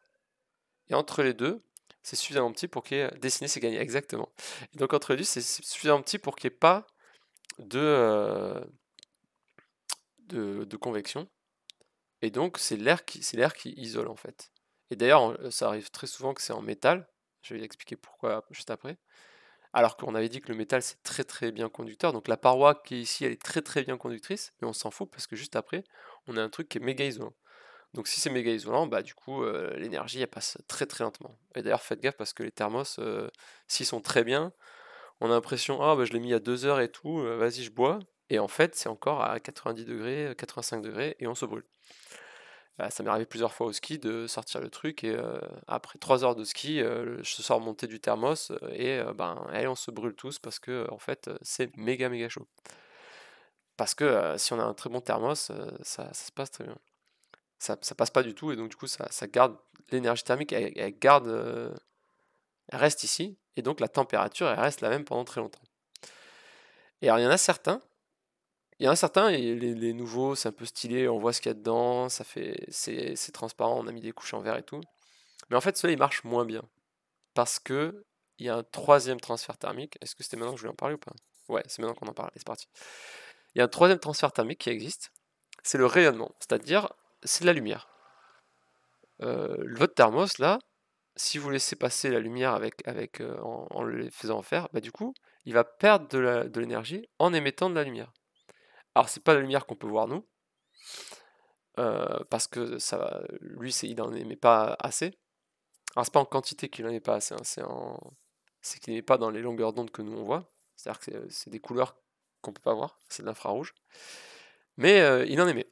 Et entre les deux, c'est suffisamment petit pour qu'il y ait. Dessiner, c'est gagné, exactement. Et donc entre les deux, c'est suffisamment petit pour qu'il n'y ait pas de, euh, de, convection. Et donc, c'est l'air qui, c'est l'air qui isole en fait. Et d'ailleurs, euh, ça arrive très souvent que c'est en métal. Je vais expliquer pourquoi juste après. Alors qu'on avait dit que le métal, c'est très très bien conducteur. Donc la paroi qui est ici, elle est très très bien conductrice. Mais on s'en fout parce que juste après, on a un truc qui est méga isolant. Donc si c'est méga isolant, bah du coup, euh, l'énergie, elle passe très très lentement. Et d'ailleurs, faites gaffe parce que les thermos, euh, s'ils sont très bien, on a l'impression, ah bah, je l'ai mis à 2 heures et tout, vas-y, je bois. Et en fait, c'est encore à 90 degrés, 85 degrés, et on se brûle. Bah, ça m'est arrivé plusieurs fois au ski de sortir le truc et euh, après 3 heures de ski, euh, je sors monter du thermos euh, et ben on se brûle tous parce que en fait c'est méga méga chaud. Parce que si on a un très bon thermos, ça, se passe très bien. Ça, passe pas du tout et donc du coup ça, garde l'énergie thermique, elle, garde, elle reste ici et donc la température elle reste la même pendant très longtemps. Et alors il y en a certains il y en a certains, les, nouveaux, c'est un peu stylé, on voit ce qu'il y a dedans, ça fait, c'est, transparent, on a mis des couches en verre et tout. Mais en fait, cela, là marche moins bien. Parce que il y a un troisième transfert thermique. Est-ce que c'était maintenant que je voulais en parler ou pas Ouais, c'est maintenant qu'on en parle, c'est parti. Il y a un troisième transfert thermique qui existe, c'est le rayonnement, c'est-à-dire c'est de la lumière. Euh, votre thermos, là, si vous laissez passer la lumière avec, avec, euh, en, le faisant en fer, bah, du coup, il va perdre de l'énergie en émettant de la lumière. Alors c'est pas la lumière qu'on peut voir nous, euh, parce que ça, lui c'est, il en aimait pas assez. Alors c'est pas en quantité qu'il en est pas assez, hein, c'est qu'il n'est pas dans les longueurs d'onde que nous on voit. C'est-à-dire que c'est, des couleurs qu'on peut pas voir, c'est de l'infrarouge. Mais euh, il en aimait.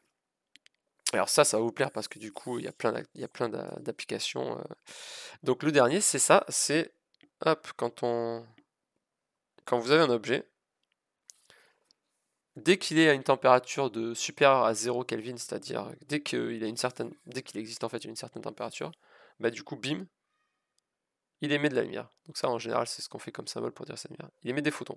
Alors ça, ça va vous plaire parce que du coup, il y a plein, il y plein d'applications. Euh. Donc le dernier, c'est ça, c'est hop, quand on quand vous avez un objet, dès qu'il est à une température de supérieure à 0 Kelvin, c'est-à-dire dès qu'il a une certaine, dès qu'il existe en fait une certaine température, bah du coup bim, il émet de la lumière. Donc ça en général c'est ce qu'on fait comme symbole pour dire sa lumière. Il émet des photons.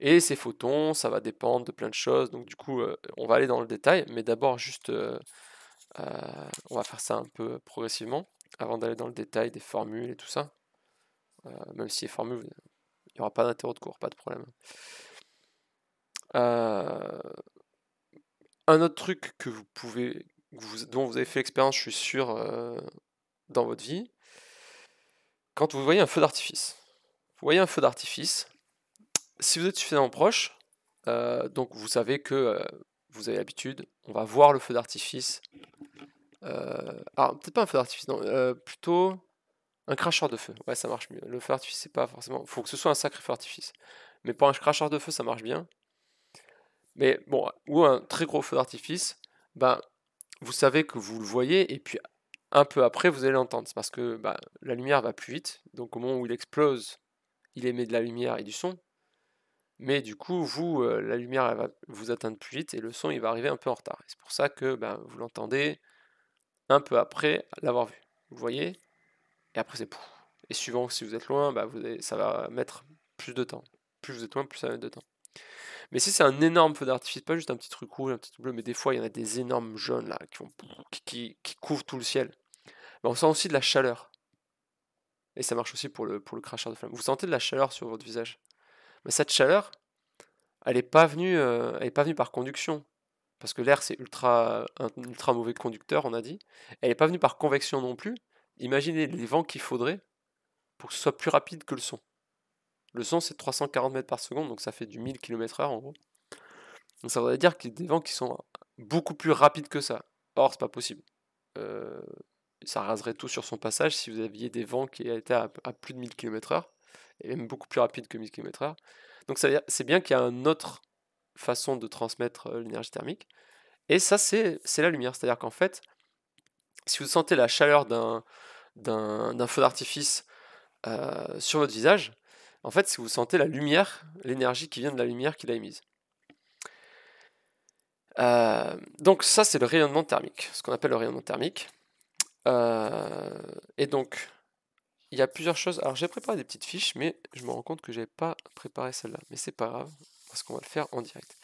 Et ces photons, ça va dépendre de plein de choses. Donc du coup euh, on va aller dans le détail, mais d'abord juste, euh, euh, on va faire ça un peu progressivement avant d'aller dans le détail des formules et tout ça. même si les formules, il n'y aura pas d'interro de cours, pas de problème. Euh, un autre truc que vous pouvez, dont vous avez fait l'expérience, je suis sûr, euh, dans votre vie, quand vous voyez un feu d'artifice, vous voyez un feu d'artifice, si vous êtes suffisamment proche, euh, donc vous savez que vous avez l'habitude, on va voir le feu d'artifice. Ah peut-être pas un feu d'artifice, plutôt un cracheur de feu. Ouais, ça marche mieux. Le feu d'artifice, c'est pas forcément. Faut que ce soit un sacré feu d'artifice. Mais pour un cracheur de feu, ça marche bien mais bon, ou un très gros feu d'artifice, ben, vous savez que vous le voyez, et puis un peu après, vous allez l'entendre. C'est parce que ben, la lumière va plus vite, donc au moment où il explose, il émet de la lumière et du son. Mais du coup, vous, euh, la lumière elle va vous atteindre plus vite et le son, il va arriver un peu en retard. C'est pour ça que ben, vous l'entendez un peu après l'avoir vu. Vous voyez Et après, c'est pouf. Et suivant si vous êtes loin, ben, vous ça va mettre plus de temps. Plus vous êtes loin, plus ça va mettre de temps. Mais si c'est un énorme feu d'artifice, pas juste un petit truc rouge, un petit truc bleu, mais des fois il y en a des énormes jaunes là qui, couvrent tout le ciel. on sent aussi de la chaleur. Et ça marche aussi pour le, pour cracheur de flammes. Vous sentez de la chaleur sur votre visage. Mais cette chaleur, elle n'est euh, pas, venue, par conduction. Parce que l'air, c'est un ultra mauvais conducteur, on a dit. Elle n'est pas venue par convection non plus. Imaginez les vents qu'il faudrait pour que ce soit plus rapide que le son. Le son, c'est 340 mètres par seconde, donc ça fait du 1000 km/h en gros. Donc ça voudrait dire qu'il y a des vents qui sont beaucoup plus rapides que ça. Or, c'est pas possible. Euh, ça raserait tout sur son passage si vous aviez des vents qui étaient à, plus de 1000 km/h, et même beaucoup plus rapides que 1000 km/h. Donc c'est bien qu'il y a une autre façon de transmettre euh, l'énergie thermique. Et ça, c'est la lumière. C'est-à-dire qu'en fait, si vous sentez la chaleur d'un feu d'artifice euh, sur votre visage, en fait, si vous sentez la lumière, l'énergie qui vient de la lumière qu'il a émise. Euh, donc ça, c'est le rayonnement thermique, ce qu'on appelle le rayonnement thermique. Euh, et donc, il y a plusieurs choses. Alors j'ai préparé des petites fiches, mais je me rends compte que je n'avais pas préparé celle-là. Mais c'est pas grave, parce qu'on va le faire en direct.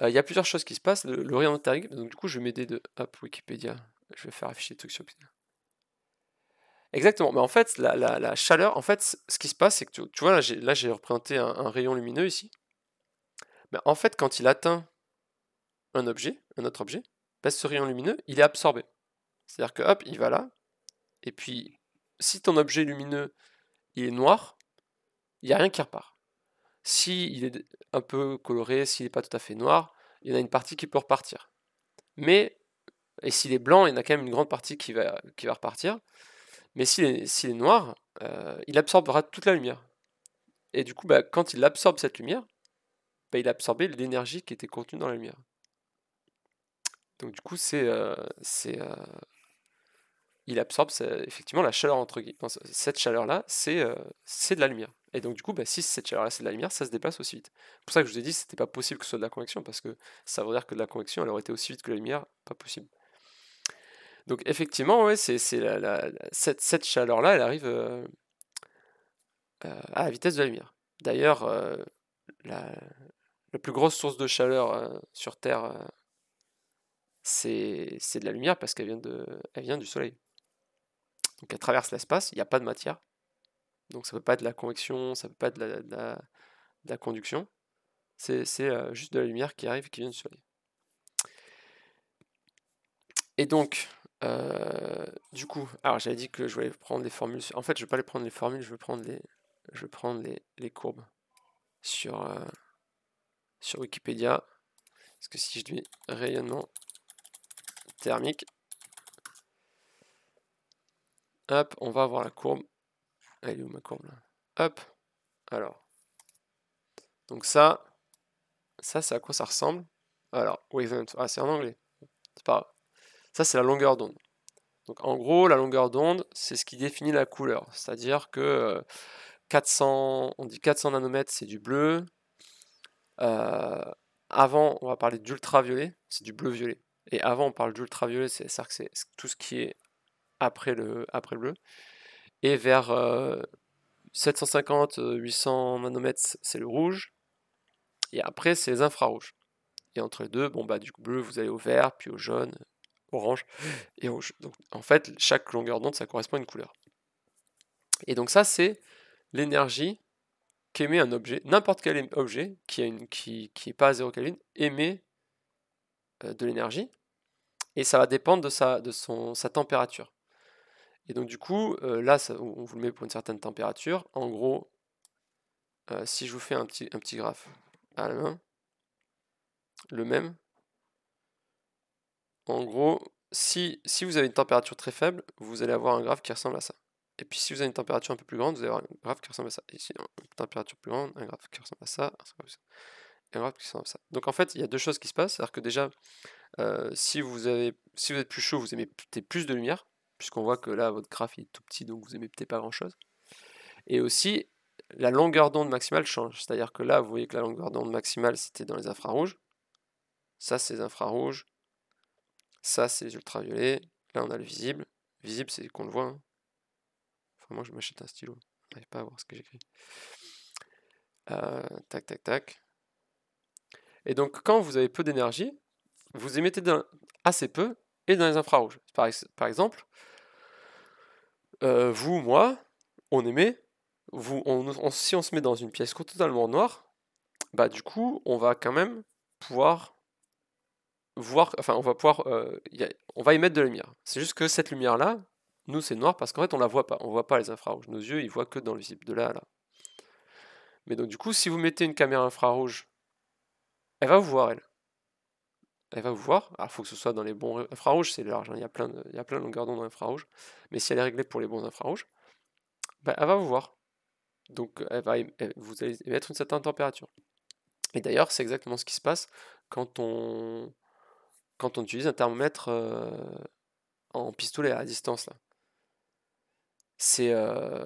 Euh, il y a plusieurs choses qui se passent. Le, rayonnement thermique, donc du coup, je vais m'aider de Wikipédia. Je vais faire afficher le truc sur Wikipédia. Exactement. Mais en fait, la, chaleur, en fait, ce qui se passe, c'est que tu, vois, là, j'ai représenté un, rayon lumineux ici. Mais ben, en fait, quand il atteint un objet, un autre objet, ben, ce rayon lumineux, il est absorbé. C'est-à-dire que hop, il va là. Et puis, si ton objet lumineux, il est noir, il n'y a rien qui repart. Si il est un peu coloré, s'il n'est pas tout à fait noir, il y en a une partie qui peut repartir. Mais, et s'il est blanc, il y en a quand même une grande partie qui qui va repartir. Mais s'il est, noir, euh, il absorbera toute la lumière. Et du coup, bah, quand il absorbe cette lumière, bah, il absorbe l'énergie qui était contenue dans la lumière. Donc du coup, c'est... Euh, c'est euh, il absorbe effectivement la chaleur entre guillemets. Cette chaleur-là, c'est de la lumière. Et donc, du coup, bah, si cette chaleur-là, c'est de la lumière, ça se déplace aussi vite. C'est pour ça que je vous ai dit que c'était pas possible que ce soit de la convection, parce que ça veut dire que de la convection, elle aurait été aussi vite que la lumière, pas possible. Donc effectivement, ouais, c'est, cette, chaleur-là, elle arrive euh, euh, à la vitesse de la lumière. D'ailleurs, euh, la, plus grosse source de chaleur sur Terre, c'est, de la lumière parce qu'elle vient, de, elle vient du Soleil. Donc elle traverse l'espace, il n'y a pas de matière. Donc ça ne peut pas être de la convection, ça ne peut pas être de la, de la conduction. C'est, juste de la lumière qui arrive et qui vient du Soleil. Et donc, euh, du coup, alors j'avais dit que je voulais prendre les formules. En fait, je ne vais pas les prendre les formules, je vais prendre les, je vais prendre les, courbes sur, euh, sur Wikipédia. Parce que si je dis rayonnement thermique, hop, on va avoir la courbe. Elle est où ma courbe là Hop, alors. Donc ça, ça, c'est à quoi ça ressemble Alors, wavelength, ah, c'est en anglais. C'est pas grave. Ça, c'est la longueur d'onde. Donc en gros, la longueur d'onde, c'est ce qui définit la couleur. C'est-à-dire que 400, euh, on dit 400 nanomètres, c'est du bleu. Euh, avant, on va parler d'ultraviolet, c'est du bleu-violet. Et avant, on parle d'ultraviolet, c'est-à-dire que c'est tout ce qui est après le, après bleu. Et vers 750-800 euh, nanomètres, c'est le rouge. Et après, c'est les infrarouges. Et entre les deux, bon, bah, du bleu, vous allez au vert, puis au jaune, orange et rouge. Donc en fait, chaque longueur d'onde, ça correspond à une couleur. Et donc ça, c'est l'énergie qu'émet un objet, n'importe quel objet qui n'est qui pas à 0 Kelvin, émet euh, de l'énergie, et ça va dépendre de sa, de son, sa température. Et donc du coup, euh, là, on vous le met pour une certaine température. En gros, euh, si je vous fais un petit, un petit graphe à la le même, en gros, si, si vous avez une température très faible, vous allez avoir un graphe qui ressemble à ça. Et puis si vous avez une température un peu plus grande, vous allez avoir un graphe qui ressemble à ça. Ici, euh, une température plus grande, un graphe qui ressemble à ça, un graphe qui ressemble à ça. Donc en fait, il y a deux choses qui se passent. C'est-à-dire que déjà, euh, si, vous avez, si vous êtes plus chaud, vous peut-être plus de lumière, puisqu'on voit que là, votre graphe est tout petit, donc vous aimez peut-être pas grand-chose. Et aussi, la longueur d'onde maximale change. C'est-à-dire que là, vous voyez que la longueur d'onde maximale, c'était dans les infrarouges. Ça, c'est les infrarouges. Ça, c'est les ultraviolets. Là, on a le visible. Visible, c'est qu'on le voit. Hein. Enfin moi, je m'achète un stylo. Je n'arrive pas à voir ce que j'écris. Euh, tac, tac, tac. Et donc, quand vous avez peu d'énergie, vous émettez assez peu et dans les infrarouges. Par, exemple, euh, vous, moi, on émet. si on se met dans une pièce totalement noire, bah du coup, on va quand même pouvoir voir, enfin, on va pouvoir, euh, on va mettre de la lumière. C'est juste que cette lumière-là, nous, c'est noir parce qu'en fait, on la voit pas. On voit pas les infrarouges. Nos yeux, ils voient que dans le visible, de là à là. Mais donc, du coup, si vous mettez une caméra infrarouge, elle va vous voir, elle. Elle va vous voir. Alors, il faut que ce soit dans les bons infrarouges, c'est large. Hein. Il, y a plein de, il y plein de longueurs dans l'infrarouge. Mais si elle est réglée pour les bons infrarouges, bah, elle va vous voir. Donc, elle va, vous allez émettre une certaine température. Et d'ailleurs, c'est exactement ce qui se passe quand on quand on utilise un thermomètre euh, en pistolet à distance. C'est, euh,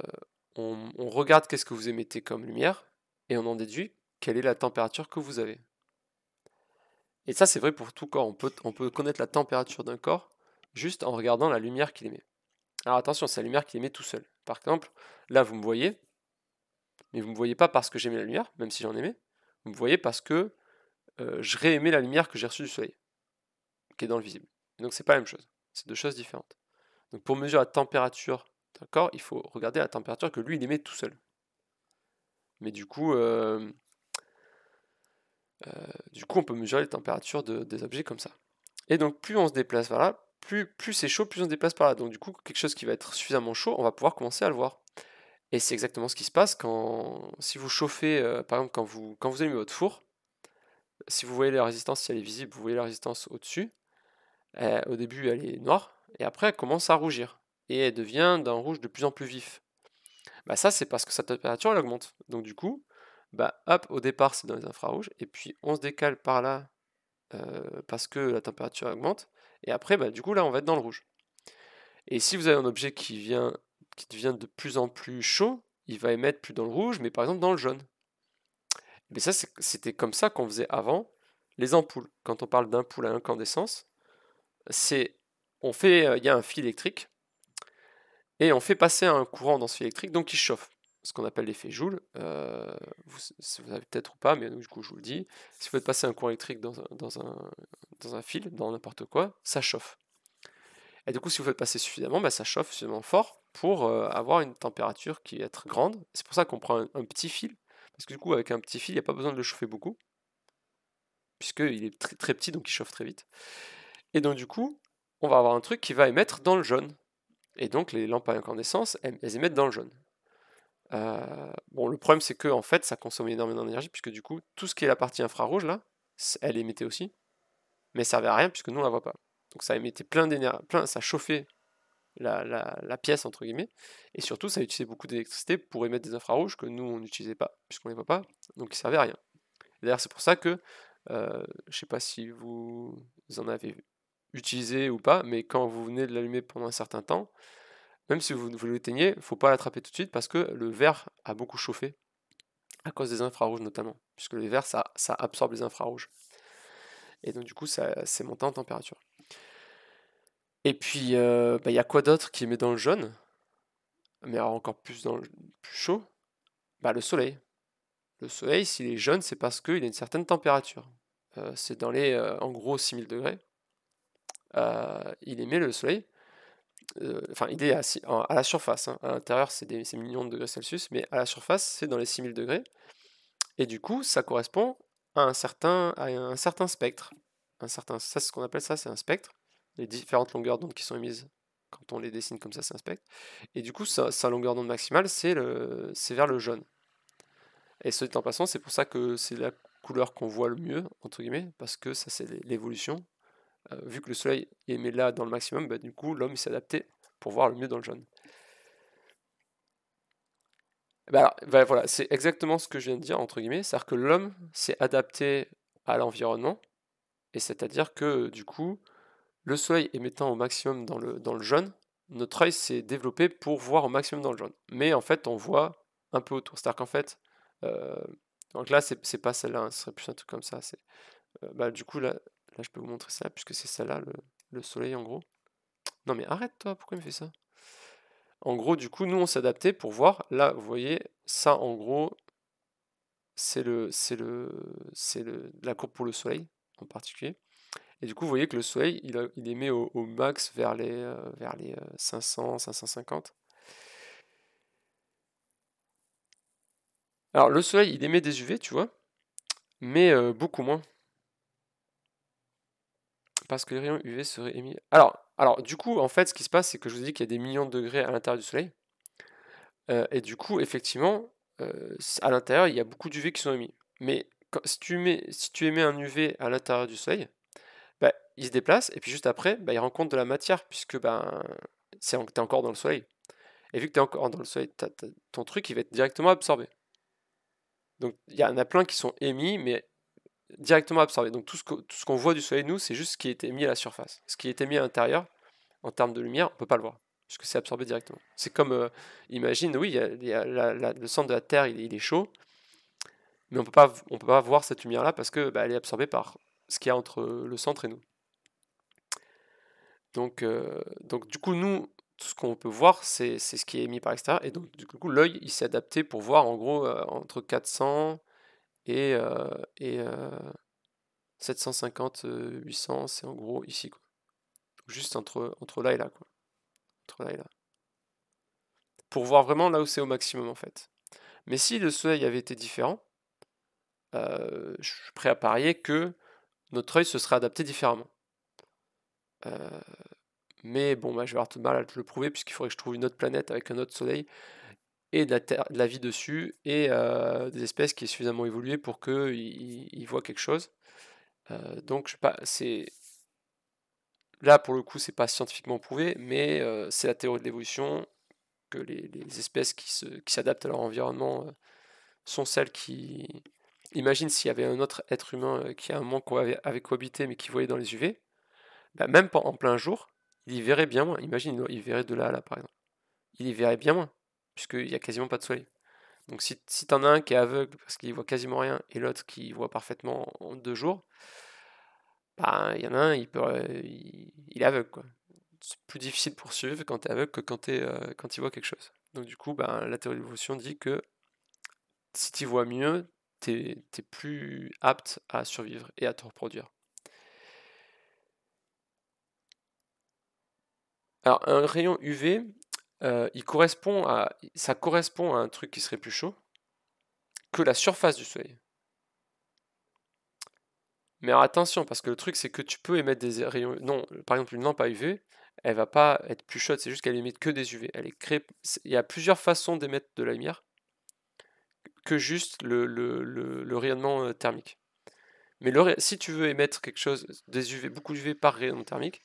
on, regarde qu'est-ce que vous émettez comme lumière et on en déduit quelle est la température que vous avez. Et ça, c'est vrai pour tout corps. On peut, connaître la température d'un corps juste en regardant la lumière qu'il émet. Alors attention, c'est la lumière qu'il émet tout seul. Par exemple, là, vous me voyez, mais vous ne me voyez pas parce que j'aimais la lumière, même si j'en aimais. Vous me voyez parce que euh, je réaimais la lumière que j'ai reçue du soleil qui est dans le visible. donc c'est pas la même chose. C'est deux choses différentes. Donc pour mesurer la température d'un il faut regarder la température que lui il émet tout seul. Mais du coup, euh, euh, du coup on peut mesurer les températures de, des objets comme ça. Et donc plus on se déplace voilà là, plus, plus c'est chaud, plus on se déplace par là. Donc du coup, quelque chose qui va être suffisamment chaud, on va pouvoir commencer à le voir. Et c'est exactement ce qui se passe quand, si vous chauffez, euh, par exemple, quand vous, quand vous allumez votre four, si vous voyez la résistance, si elle est visible, vous voyez la résistance au-dessus. Euh, au début elle est noire, et après elle commence à rougir, et elle devient d'un rouge de plus en plus vif. Bah ça c'est parce que sa température elle augmente. Donc du coup, bah hop, au départ c'est dans les infrarouges, et puis on se décale par là euh, parce que la température augmente, et après bah, du coup là on va être dans le rouge. Et si vous avez un objet qui vient qui devient de plus en plus chaud, il va émettre plus dans le rouge, mais par exemple dans le jaune. Mais ça, c'était comme ça qu'on faisait avant les ampoules. Quand on parle d'ampoule à incandescence, c'est on fait, euh, il y a un fil électrique et on fait passer un courant dans ce fil électrique, donc il chauffe. Ce qu'on appelle l'effet Joule. Euh, vous, vous avez peut-être ou pas, mais du coup je vous le dis. Si vous faites passer un courant électrique dans, un, fil, dans n'importe quoi, ça chauffe. Et du coup, si vous faites passer suffisamment, bah, ça chauffe suffisamment fort pour euh, avoir une température qui va être grande. C'est pour ça qu'on prend un, petit fil. Parce que du coup, avec un petit fil, il n'y a pas besoin de le chauffer beaucoup. Puisqu'il est très, très petit, donc il chauffe très vite. Et donc du coup, on va avoir un truc qui va émettre dans le jaune. Et donc les lampes à incandescence, elles, émettent dans le jaune. Euh, bon, le problème c'est que fait, ça consomme énormément d'énergie puisque du coup, tout ce qui est la partie infrarouge là, elle émettait aussi, mais ça servait à rien puisque nous on ne la voit pas. Donc ça émettait plein d'énergie, plein, ça chauffait la, pièce entre guillemets, et surtout ça utilisait beaucoup d'électricité pour émettre des infrarouges que nous on n'utilisait pas puisqu'on ne les voit pas, donc ne servait à rien. D'ailleurs c'est pour ça que je euh, je sais pas si vous en avez vu utiliser ou pas, mais quand vous venez de l'allumer pendant un certain temps, même si vous, vous l'éteignez, il ne faut pas l'attraper tout de suite parce que le verre a beaucoup chauffé, à cause des infrarouges notamment, puisque le verre, ça, ça absorbe les infrarouges. Et donc du coup, ça c'est monté en température. Et puis, euh, bah, il y a quoi d'autre qui met dans le jaune, mais encore plus dans le plus chaud bah, Le soleil. Le soleil, s'il est jaune, c'est parce qu'il a une certaine température. Euh, c'est dans les, euh, en gros, 6000 degrés. Euh, il émet le soleil. Euh, enfin, il est à, la surface. Hein. À l'intérieur, c'est des millions de degrés Celsius, mais à la surface, c'est dans les 6000 degrés. Et du coup, ça correspond à un certain, à un certain spectre. Un certain, ce qu'on appelle ça, c'est un spectre. Les différentes longueurs d'onde qui sont émises quand on les dessine comme ça, c'est un spectre. Et du coup, sa, longueur d'onde maximale, c'est vers le jaune. Et ce en passant, c'est pour ça que c'est la couleur qu'on voit le mieux, entre guillemets, parce que ça, c'est l'évolution euh, vu que le soleil émet là dans le maximum, bah, du coup l'homme s'est adapté pour voir le mieux dans le jaune. Bah, bah, voilà, c'est exactement ce que je viens de dire, entre guillemets, c'est-à-dire que l'homme s'est adapté à l'environnement, et c'est-à-dire que du coup, le soleil émettant au maximum dans le, dans le jaune, notre œil s'est développé pour voir au maximum dans le jaune. Mais en fait, on voit un peu autour. C'est-à-dire qu'en fait, euh, donc là, c'est pas celle-là, hein, ce serait plus un truc comme ça. Euh, du coup, là, Là, je peux vous montrer ça, puisque c'est ça là, le, soleil en gros. Non mais arrête toi, pourquoi il me fait ça En gros, du coup, nous on s'adaptait pour voir. Là, vous voyez, ça en gros, c'est le, c'est le, c'est la courbe pour le soleil en particulier. Et du coup, vous voyez que le soleil, il, émet au, max vers les, euh, vers les 500, euh, 550. Alors le soleil, il émet des UV, tu vois, mais euh, beaucoup moins parce que les rayons UV seraient émis. Alors, alors, du coup, en fait, ce qui se passe, c'est que je vous dis qu'il y a des millions de degrés à l'intérieur du Soleil. Euh, et du coup, effectivement, euh, à l'intérieur, il y a beaucoup d'UV qui sont émis. Mais si, tu émets un UV à l'intérieur du Soleil, bah, il se déplace, et puis juste après, bah, il rencontre de la matière, puisque ben, tu es encore dans le Soleil. Et vu que tu es encore dans le Soleil, ton truc, il va être directement absorbé. Donc, il y en a plein qui sont émis, mais directement absorbé. Donc tout ce qu'on voit du soleil, nous, c'est juste ce qui était mis à la surface. Ce qui était mis à l'intérieur, en termes de lumière, on ne peut pas le voir, puisque c'est absorbé directement. C'est comme, euh, imagine, oui, le centre de la Terre, il, est chaud, mais on ne peut pas voir cette lumière-là parce qu'elle bah, est absorbée par ce qu'il y a entre euh, le centre et nous. Donc, euh, donc du coup, nous, tout ce qu'on peut voir, c'est ce qui est mis par l'extérieur. Et donc, du coup, l'œil, il s'est adapté pour voir, en gros, entre 400 et, euh, et 750-800, euh, euh, c'est en gros ici. Quoi. Juste entre, entre là et là. Quoi. Entre là et là. Pour voir vraiment là où c'est au maximum en fait. Mais si le soleil avait été différent, euh, je suis prêt à parier que notre œil se serait adapté différemment. mais bon, bah, je vais avoir tout mal à te le prouver puisqu'il faudrait que je trouve une autre planète avec un autre soleil et de la, la vie dessus et euh, des espèces qui est suffisamment évoluées pour qu'ils voient quelque chose. Euh, donc, je sais pas, c'est. Là, pour le coup, c'est pas scientifiquement prouvé, mais euh, c'est la théorie de l'évolution que les, espèces qui, s'adaptent à leur environnement sont celles qui. Imagine s'il y avait un autre être humain qui, à un moment, avait, cohabité, mais qui voyait dans les UV, bah, même en plein jour, il y verrait bien moins. Imagine, il verrait de là à là, par exemple. Il y verrait bien moins puisqu'il n'y a quasiment pas de soleil. Donc si, si tu en as un qui est aveugle parce qu'il voit quasiment rien et l'autre qui voit parfaitement en deux jours, bah, il y en a un, il, est aveugle. C'est plus difficile pour suivre quand tu es aveugle que quand, es, euh, quand il voit quelque chose. Donc du coup, bah, la théorie de l'évolution dit que si tu vois mieux, tu es plus apte à survivre et à te reproduire. Alors un rayon UV, euh, il correspond à, ça correspond à un truc qui serait plus chaud que la surface du Soleil. Mais attention, parce que le truc, c'est que tu peux émettre des rayons. Non, par exemple, une lampe à UV, elle va pas être plus chaude, c'est juste qu'elle émet que des UV. Elle est Il y a plusieurs façons d'émettre de la lumière que juste le, rayonnement euh, thermique. Mais si tu veux émettre quelque chose, des UV, beaucoup d'UV par rayonnement thermique,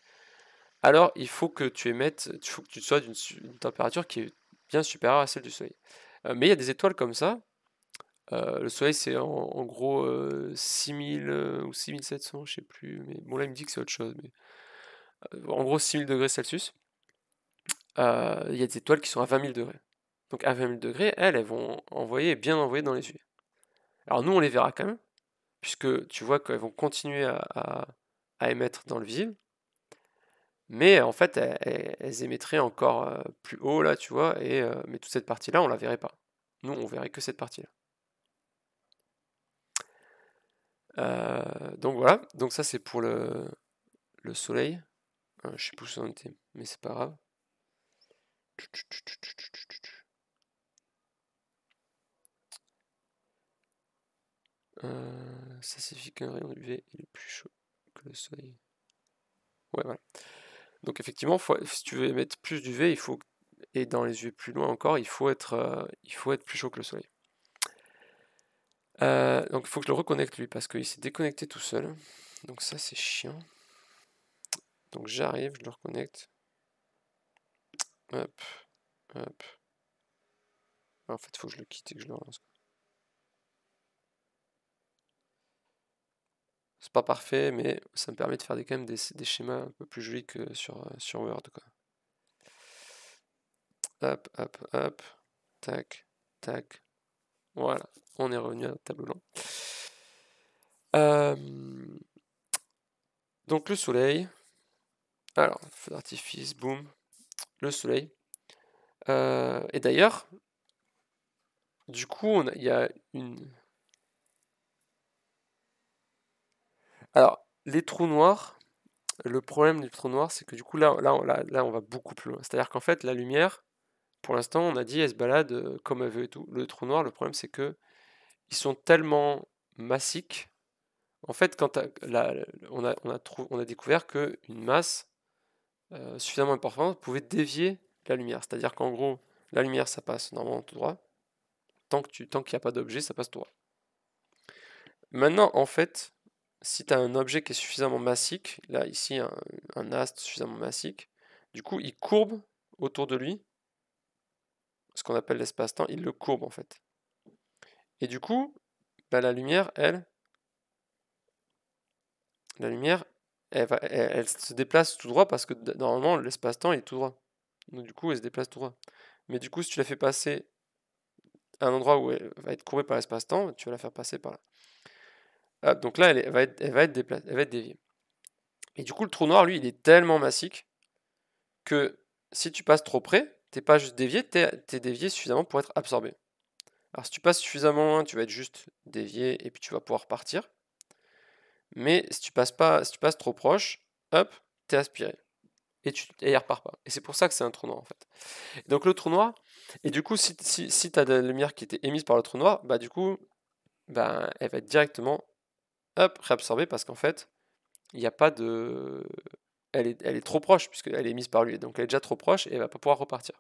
alors il faut que tu émettes, il faut que tu sois d'une température qui est bien supérieure à celle du Soleil. Euh, mais il y a des étoiles comme ça. Euh, le Soleil, c'est en, gros 6000 euh, ou 6700, je ne sais plus. Mais bon, là, il me dit que c'est autre chose. en gros, 6000 degrés Celsius. Il y a des étoiles qui sont à 20 000 degrés. Donc, à 20 000 degrés, elles, elles vont envoyer, bien envoyer dans les yeux. Alors, nous, on les verra quand même, puisque tu vois qu'elles vont continuer à, à émettre dans le vide mais en fait, elles, émettraient encore plus haut, là, tu vois, et, mais toute cette partie-là, on la verrait pas. Nous, on verrait que cette partie-là. donc voilà, donc ça c'est pour le, soleil. Hein, je sais plus où ça en était, mais c'est pas grave. ça signifie qu'un rayon UV est plus chaud que le soleil. Ouais, voilà. Donc effectivement, si tu veux émettre plus d'UV, il faut et dans les yeux plus loin encore, il faut être, euh, il faut être plus chaud que le soleil. Euh, donc il faut que je le reconnecte lui parce qu'il s'est déconnecté tout seul. Donc ça c'est chiant. Donc j'arrive, je le reconnecte. Hop, hop. En fait, il faut que je le quitte et que je le relance. c'est pas parfait, mais ça me permet de faire des, quand même des, schémas un peu plus jolis que sur, euh, sur Word. Quoi. Hop, hop, hop. Tac, tac. Voilà, on est revenu à notre tableau blanc. donc le soleil. Alors, feu d'artifice, boum. Le soleil. Euh, et d'ailleurs, du coup, il y a une, Alors, les trous noirs, le problème des trous noirs, c'est que du coup, là, là, là, on va beaucoup plus loin. C'est-à-dire qu'en fait, la lumière, pour l'instant, on a dit, elle se balade euh, comme elle veut et tout. Le trou noir, le problème, c'est que ils sont tellement massiques. En fait, quand on, a, découvert qu'une masse euh, suffisamment importante pouvait dévier la lumière. C'est-à-dire qu'en gros, la lumière, ça passe normalement tout droit. Tant qu'il n'y a pas d'objet, ça passe tout droit. Maintenant, en fait, si tu as un objet qui est suffisamment massique, là ici un, astre suffisamment massique, du coup il courbe autour de lui ce qu'on appelle l'espace-temps, il le courbe en fait. Et du coup, bah, la lumière, elle, la lumière, elle, elle se déplace tout droit parce que normalement l'espace-temps est tout droit. Donc du coup, elle se déplace tout droit. Mais du coup, si tu la fais passer à un endroit où elle va être courbée par l'espace-temps, tu vas la faire passer par là. Ah, donc là, elle, va être, déviée. Et du coup, le trou noir, lui, il est tellement massique que si tu passes trop près, t'es pas juste dévié, tu es dévié suffisamment pour être absorbé. Alors si tu passes suffisamment loin, tu vas être juste dévié et puis tu vas pouvoir partir. Mais si tu passes pas, si tu passes trop proche, hop, tu es aspiré. Et tu ne repart pas. Et c'est pour ça que c'est un trou noir en fait. donc le trou noir, et du coup, si, tu as de la lumière qui était émise par le trou noir, bah du coup, bah, elle va être directement hop, réabsorbée parce qu'en fait, il n'y a pas de. Elle est, trop proche, puisqu'elle est mise par lui, donc elle est déjà trop proche et elle ne va pas pouvoir repartir.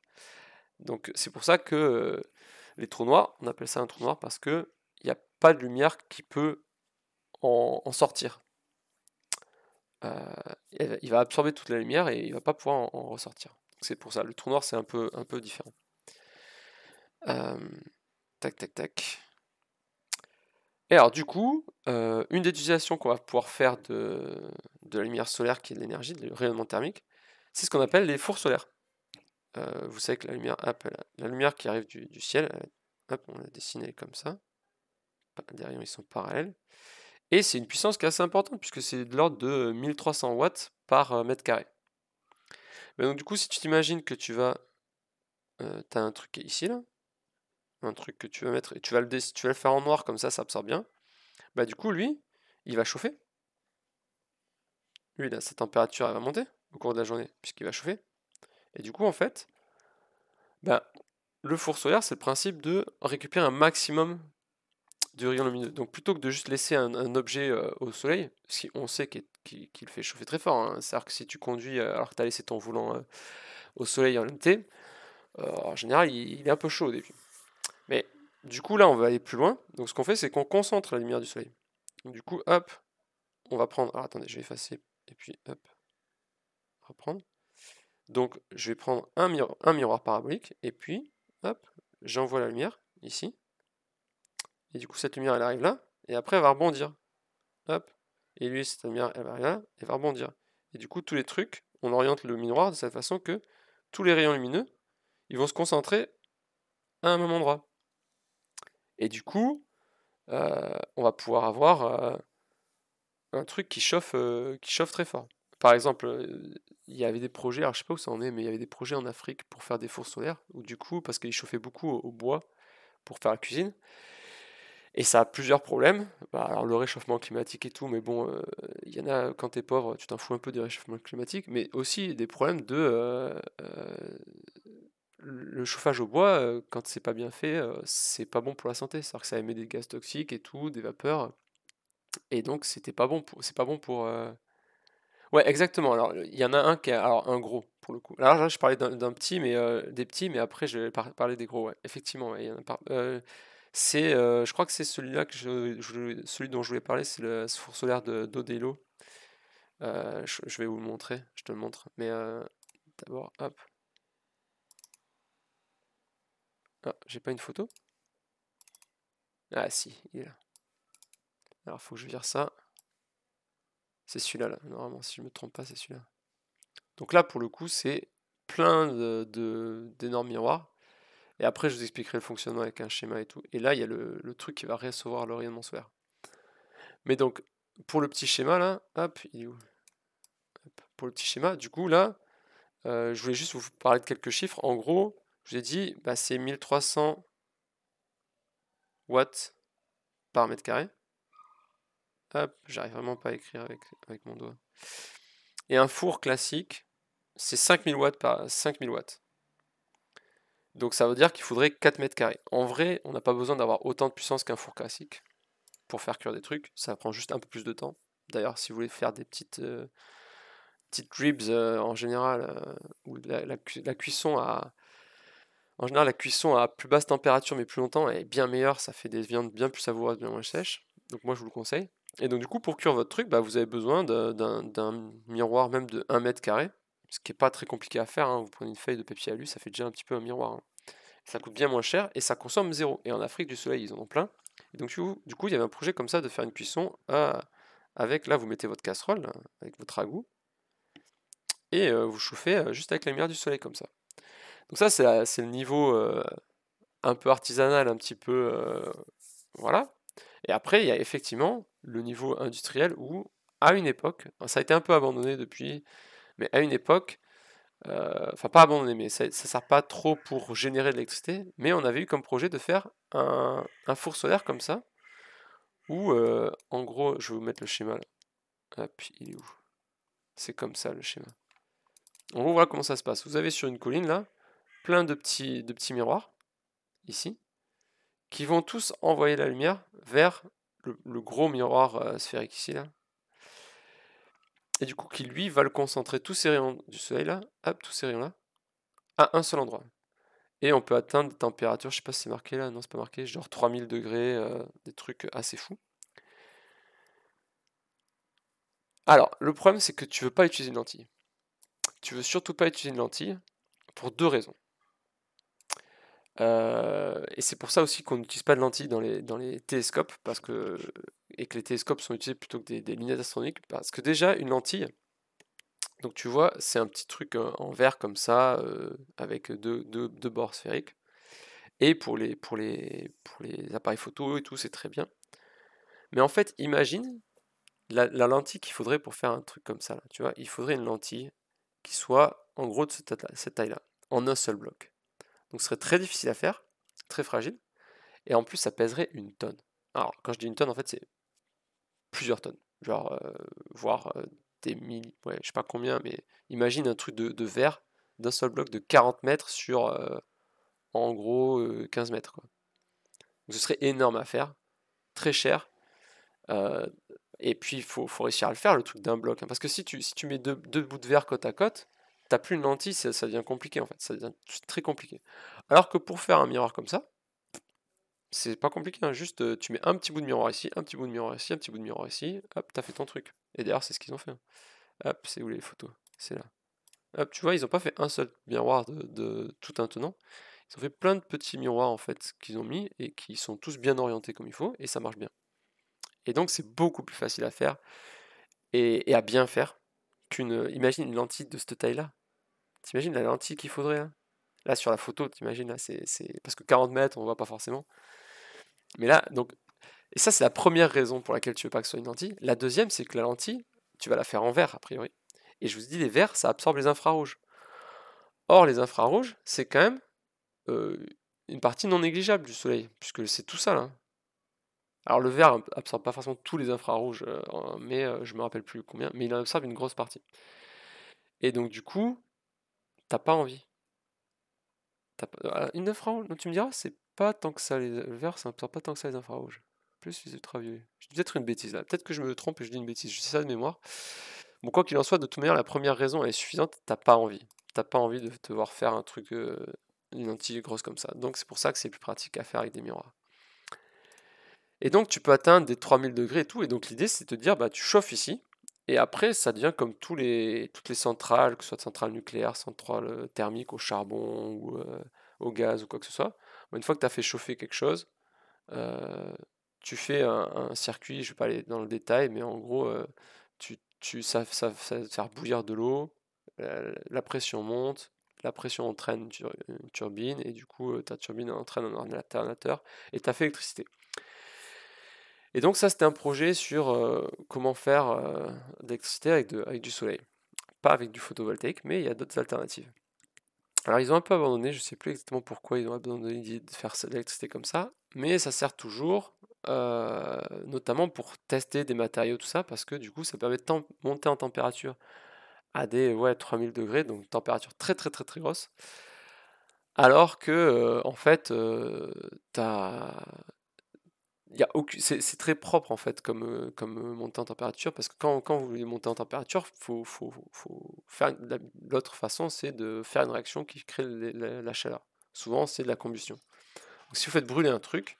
Donc c'est pour ça que euh, les trous noirs, on appelle ça un trou noir parce qu'il n'y a pas de lumière qui peut en, sortir. Euh, il va absorber toute la lumière et il ne va pas pouvoir en, ressortir. C'est pour ça, le trou noir c'est un peu, un peu différent. Euh, tac, tac, tac. Et alors du coup, euh, une des utilisations qu'on va pouvoir faire de, la lumière solaire qui est de l'énergie, du rayonnement thermique, c'est ce qu'on appelle les fours solaires. Euh, vous savez que la lumière, la, lumière qui arrive du, ciel, on l'a dessinée comme ça. Les rayons ils sont parallèles. Et c'est une puissance qui est assez importante puisque c'est de l'ordre de 1300 watts par euh, mètre carré. Bah, donc du coup, si tu t'imagines que tu vas... tu as un truc ici là, un truc que tu veux mettre, et tu vas le, tu le faire en noir, comme ça, ça absorbe bien, bah du coup, lui, il va chauffer. Lui, là, sa température, elle va monter au cours de la journée, puisqu'il va chauffer. Et du coup, en fait, bah, le four solaire, c'est le principe de récupérer un maximum de rayons lumineux. Donc plutôt que de juste laisser un, objet euh, au soleil, si on sait qu'il fait chauffer très fort, hein. c'est-à-dire que si tu conduis euh, alors que tu as laissé ton volant euh, au soleil en LMT, en général, il, il est un peu chaud au début. Du coup, là, on va aller plus loin. Donc, ce qu'on fait, c'est qu'on concentre la lumière du soleil. du coup, hop, on va prendre. Alors, attendez, je vais effacer. Et puis, hop, reprendre. Donc, je vais prendre un, miroir, parabolique. Et puis, hop, j'envoie la lumière ici. Et du coup, cette lumière, elle arrive là. Et après, elle va rebondir. Hop. Et lui, cette lumière, elle va arriver là. Elle va rebondir. Et du coup, tous les trucs, on oriente le miroir de cette façon que tous les rayons lumineux, ils vont se concentrer à un même endroit. Et du coup, euh, on va pouvoir avoir euh, un truc qui chauffe, euh, qui chauffe très fort. Par exemple, il y avait des projets, alors je sais pas où ça en est, mais il y avait des projets en Afrique pour faire des fours solaires, Ou du coup, parce qu'ils chauffaient beaucoup au, bois pour faire la cuisine. Et ça a plusieurs problèmes. Bah, alors le réchauffement climatique et tout, mais bon, il y en a quand t'es pauvre, tu t'en fous un peu du réchauffement climatique, mais aussi des problèmes de le chauffage au bois, euh, quand c'est pas bien fait, euh, c'est pas bon pour la santé. C'est-à-dire que ça émet des gaz toxiques et tout, des vapeurs. Et donc, c'était pas bon pour. C'est pas bon pour. Euh, ouais, exactement. Alors, il y en a un qui Alors, un gros, pour le coup. Alors, là, je parlais d'un petit, mais des petits, mais après, je vais parler des gros. Ouais, effectivement. c'est, je crois que c'est celui-là que je, celui dont je voulais parler, c'est le four solaire d'Odello Je, je, vais vous le montrer. Je te le montre. Mais d'abord, hop. Ah, j'ai pas une photo Ah si, il est là. Alors faut que je vire ça. C'est celui-là, là. Normalement, si je me trompe pas, c'est celui-là. Donc là, pour le coup, c'est plein d'énormes de, miroirs. Et après, je vous expliquerai le fonctionnement avec un schéma et tout. Et là, il y a le, truc qui va recevoir rayonnement solaire. Mais donc, pour le petit schéma, là, hop, il est où Pour le petit schéma, du coup, là, euh, je voulais juste vous parler de quelques chiffres. En gros, je vous ai dit, bah, c'est 1300 watts par mètre carré. Hop, j'arrive vraiment pas à écrire avec, avec mon doigt. Et un four classique, c'est 5000 watts par 5000 watts. Donc ça veut dire qu'il faudrait 4 mètres carrés. En vrai, on n'a pas besoin d'avoir autant de puissance qu'un four classique pour faire cuire des trucs. Ça prend juste un peu plus de temps. D'ailleurs, si vous voulez faire des petites, euh, petites ribs euh, en général, euh, ou la, cuisson à, en général, la cuisson à plus basse température mais plus longtemps est bien meilleure, ça fait des viandes bien plus savoureuses, bien moins sèches. Donc moi, je vous le conseille. Et donc du coup, pour cuire votre truc, bah, vous avez besoin d'un miroir même de 1 mètre carré, ce qui n'est pas très compliqué à faire. Hein. Vous prenez une feuille de papier alu, ça fait déjà un petit peu un miroir. Hein. Ça coûte bien moins cher et ça consomme zéro. Et en Afrique du Soleil, ils en ont plein. Et donc du coup, il y avait un projet comme ça de faire une cuisson à... avec, là, vous mettez votre casserole, hein, avec votre ragoût, et euh, vous chauffez euh, juste avec la lumière du soleil comme ça. Donc ça, c'est euh, le niveau euh, un peu artisanal, un petit peu... Euh, voilà. Et après, il y a effectivement le niveau industriel où, à une époque, hein, ça a été un peu abandonné depuis, mais à une époque, enfin pas abandonné, mais ça ne sert pas trop pour générer de l'électricité, mais on avait eu comme projet de faire un, four solaire comme ça, où, en gros, je vais vous mettre le schéma là. Hop, il est où C'est comme ça le schéma. En gros, voilà comment ça se passe. Vous avez sur une colline là, plein de petits, de petits miroirs, ici, qui vont tous envoyer la lumière vers le, gros miroir euh, sphérique ici, là. Et du coup, qui lui va le concentrer tous ces rayons du soleil là, hop, tous ces rayons là, à un seul endroit. Et on peut atteindre des températures, je sais pas si c'est marqué là, non, c'est pas marqué, genre 3000 degrés, euh, des trucs assez fous. Alors, le problème, c'est que tu veux pas utiliser une lentille. Tu veux surtout pas utiliser une lentille pour deux raisons. Euh, et c'est pour ça aussi qu'on n'utilise pas de lentilles dans les, dans les télescopes, parce que, et que les télescopes sont utilisés plutôt que des, lunettes astronomiques, parce que déjà, une lentille, donc tu vois, c'est un petit truc euh, en verre comme ça, euh, avec deux, bords sphériques. Et pour les, pour les, pour les appareils photo et tout, c'est très bien. Mais en fait, imagine la, lentille qu'il faudrait pour faire un truc comme ça. tu vois, il faudrait une lentille qui soit en gros de cette taille-là, en un seul bloc. Donc ce serait très difficile à faire, très fragile, et en plus ça pèserait une tonne. Alors quand je dis une tonne, en fait c'est plusieurs tonnes, genre voir euh, voire euh, des milliers, ouais, je sais pas combien, mais imagine un truc de, verre d'un seul bloc de 40 mètres sur euh, en gros 15 mètres. ce serait énorme à faire, très cher. et puis il faut, faut, réussir à le faire, le truc d'un bloc. Hein. parce que si tu, mets deux bouts de verre côte à côte, t'as plus une lentille, ça, devient compliqué en fait, ça devient très compliqué. Alors que pour faire un miroir comme ça, c'est pas compliqué, hein, juste euh, tu mets un petit bout de miroir ici, un petit bout de miroir ici, un petit bout de miroir ici, hop, t'as fait ton truc. Et d'ailleurs, c'est ce qu'ils ont fait. Hein. Hop, c'est où les photos C'est là. Hop, tu vois, ils n'ont pas fait un seul miroir de, tout un tenant. Ils ont fait plein de petits miroirs en fait qu'ils ont mis et qui sont tous bien orientés comme il faut et ça marche bien. Et donc c'est beaucoup plus facile à faire et à bien faire euh, imagine une lentille de cette taille-là. T'imagines la lentille qu'il faudrait hein. Là, sur la photo, t'imagines, là, c'est, Parce que 40 mètres, on voit pas forcément. Mais là, donc. Et ça, c'est la première raison pour laquelle tu veux pas que ce soit une lentille. La deuxième, c'est que la lentille, tu vas la faire en vert, a priori. Et je vous dis, les verts, ça absorbe les infrarouges. Or, les infrarouges, c'est quand même euh, une partie non négligeable du soleil, puisque c'est tout ça, là. Hein. Alors le vert absorbe pas forcément tous les infrarouges, euh, mais euh, je me rappelle plus combien, mais il en absorbe une grosse partie. Et donc du coup, t'as pas envie. Euh, une infrarouge, non tu me diras, c'est pas tant que ça, les... le vert ça absorbe pas tant que ça les infrarouges. Plus les ultraviolets. Je dis peut-être une bêtise là, peut-être que je me trompe et je dis une bêtise, je sais ça de mémoire. Bon, quoi qu'il en soit, de toute manière, la première raison elle est suffisante, t'as pas envie. T'as pas envie de te voir faire un truc, une lentille grosse comme ça. Donc c'est pour ça que c'est plus pratique à faire avec des miroirs. Et donc tu peux atteindre des 3000 degrés et tout. Et donc l'idée c'est de te dire, bah, tu chauffes ici. Et après, ça devient comme toutes les centrales, que ce soit centrales nucléaires, centrales euh, thermiques au charbon ou euh, au gaz ou quoi que ce soit. une fois que tu as fait chauffer quelque chose, euh, tu fais un, circuit, je ne vais pas aller dans le détail, mais en gros, tu, tu, ça, ça, ça, bouillir de l'eau, la pression monte, la pression entraîne une turbine, et du coup, ta turbine entraîne un alternateur, et tu as fait l'électricité. Et donc ça, c'était un projet sur euh, comment faire euh, de l'électricité avec, du soleil. Pas avec du photovoltaïque, mais il y a d'autres alternatives. Alors ils ont un peu abandonné, je ne sais plus exactement pourquoi ils ont abandonné de faire de l'électricité comme ça, mais ça sert toujours, euh, notamment pour tester des matériaux, tout ça, parce que du coup ça permet de monter en température à des ouais, 3000 degrés, donc température très très très très grosse. Alors que en fait, tu as aucune... c'est, très propre en fait comme, euh, comme euh, montée en température parce que quand, vous voulez monter en température, faut, faut, faire l'autre façon, c'est de faire une réaction qui crée la, chaleur. Souvent, c'est de la combustion. Donc, si vous faites brûler un truc,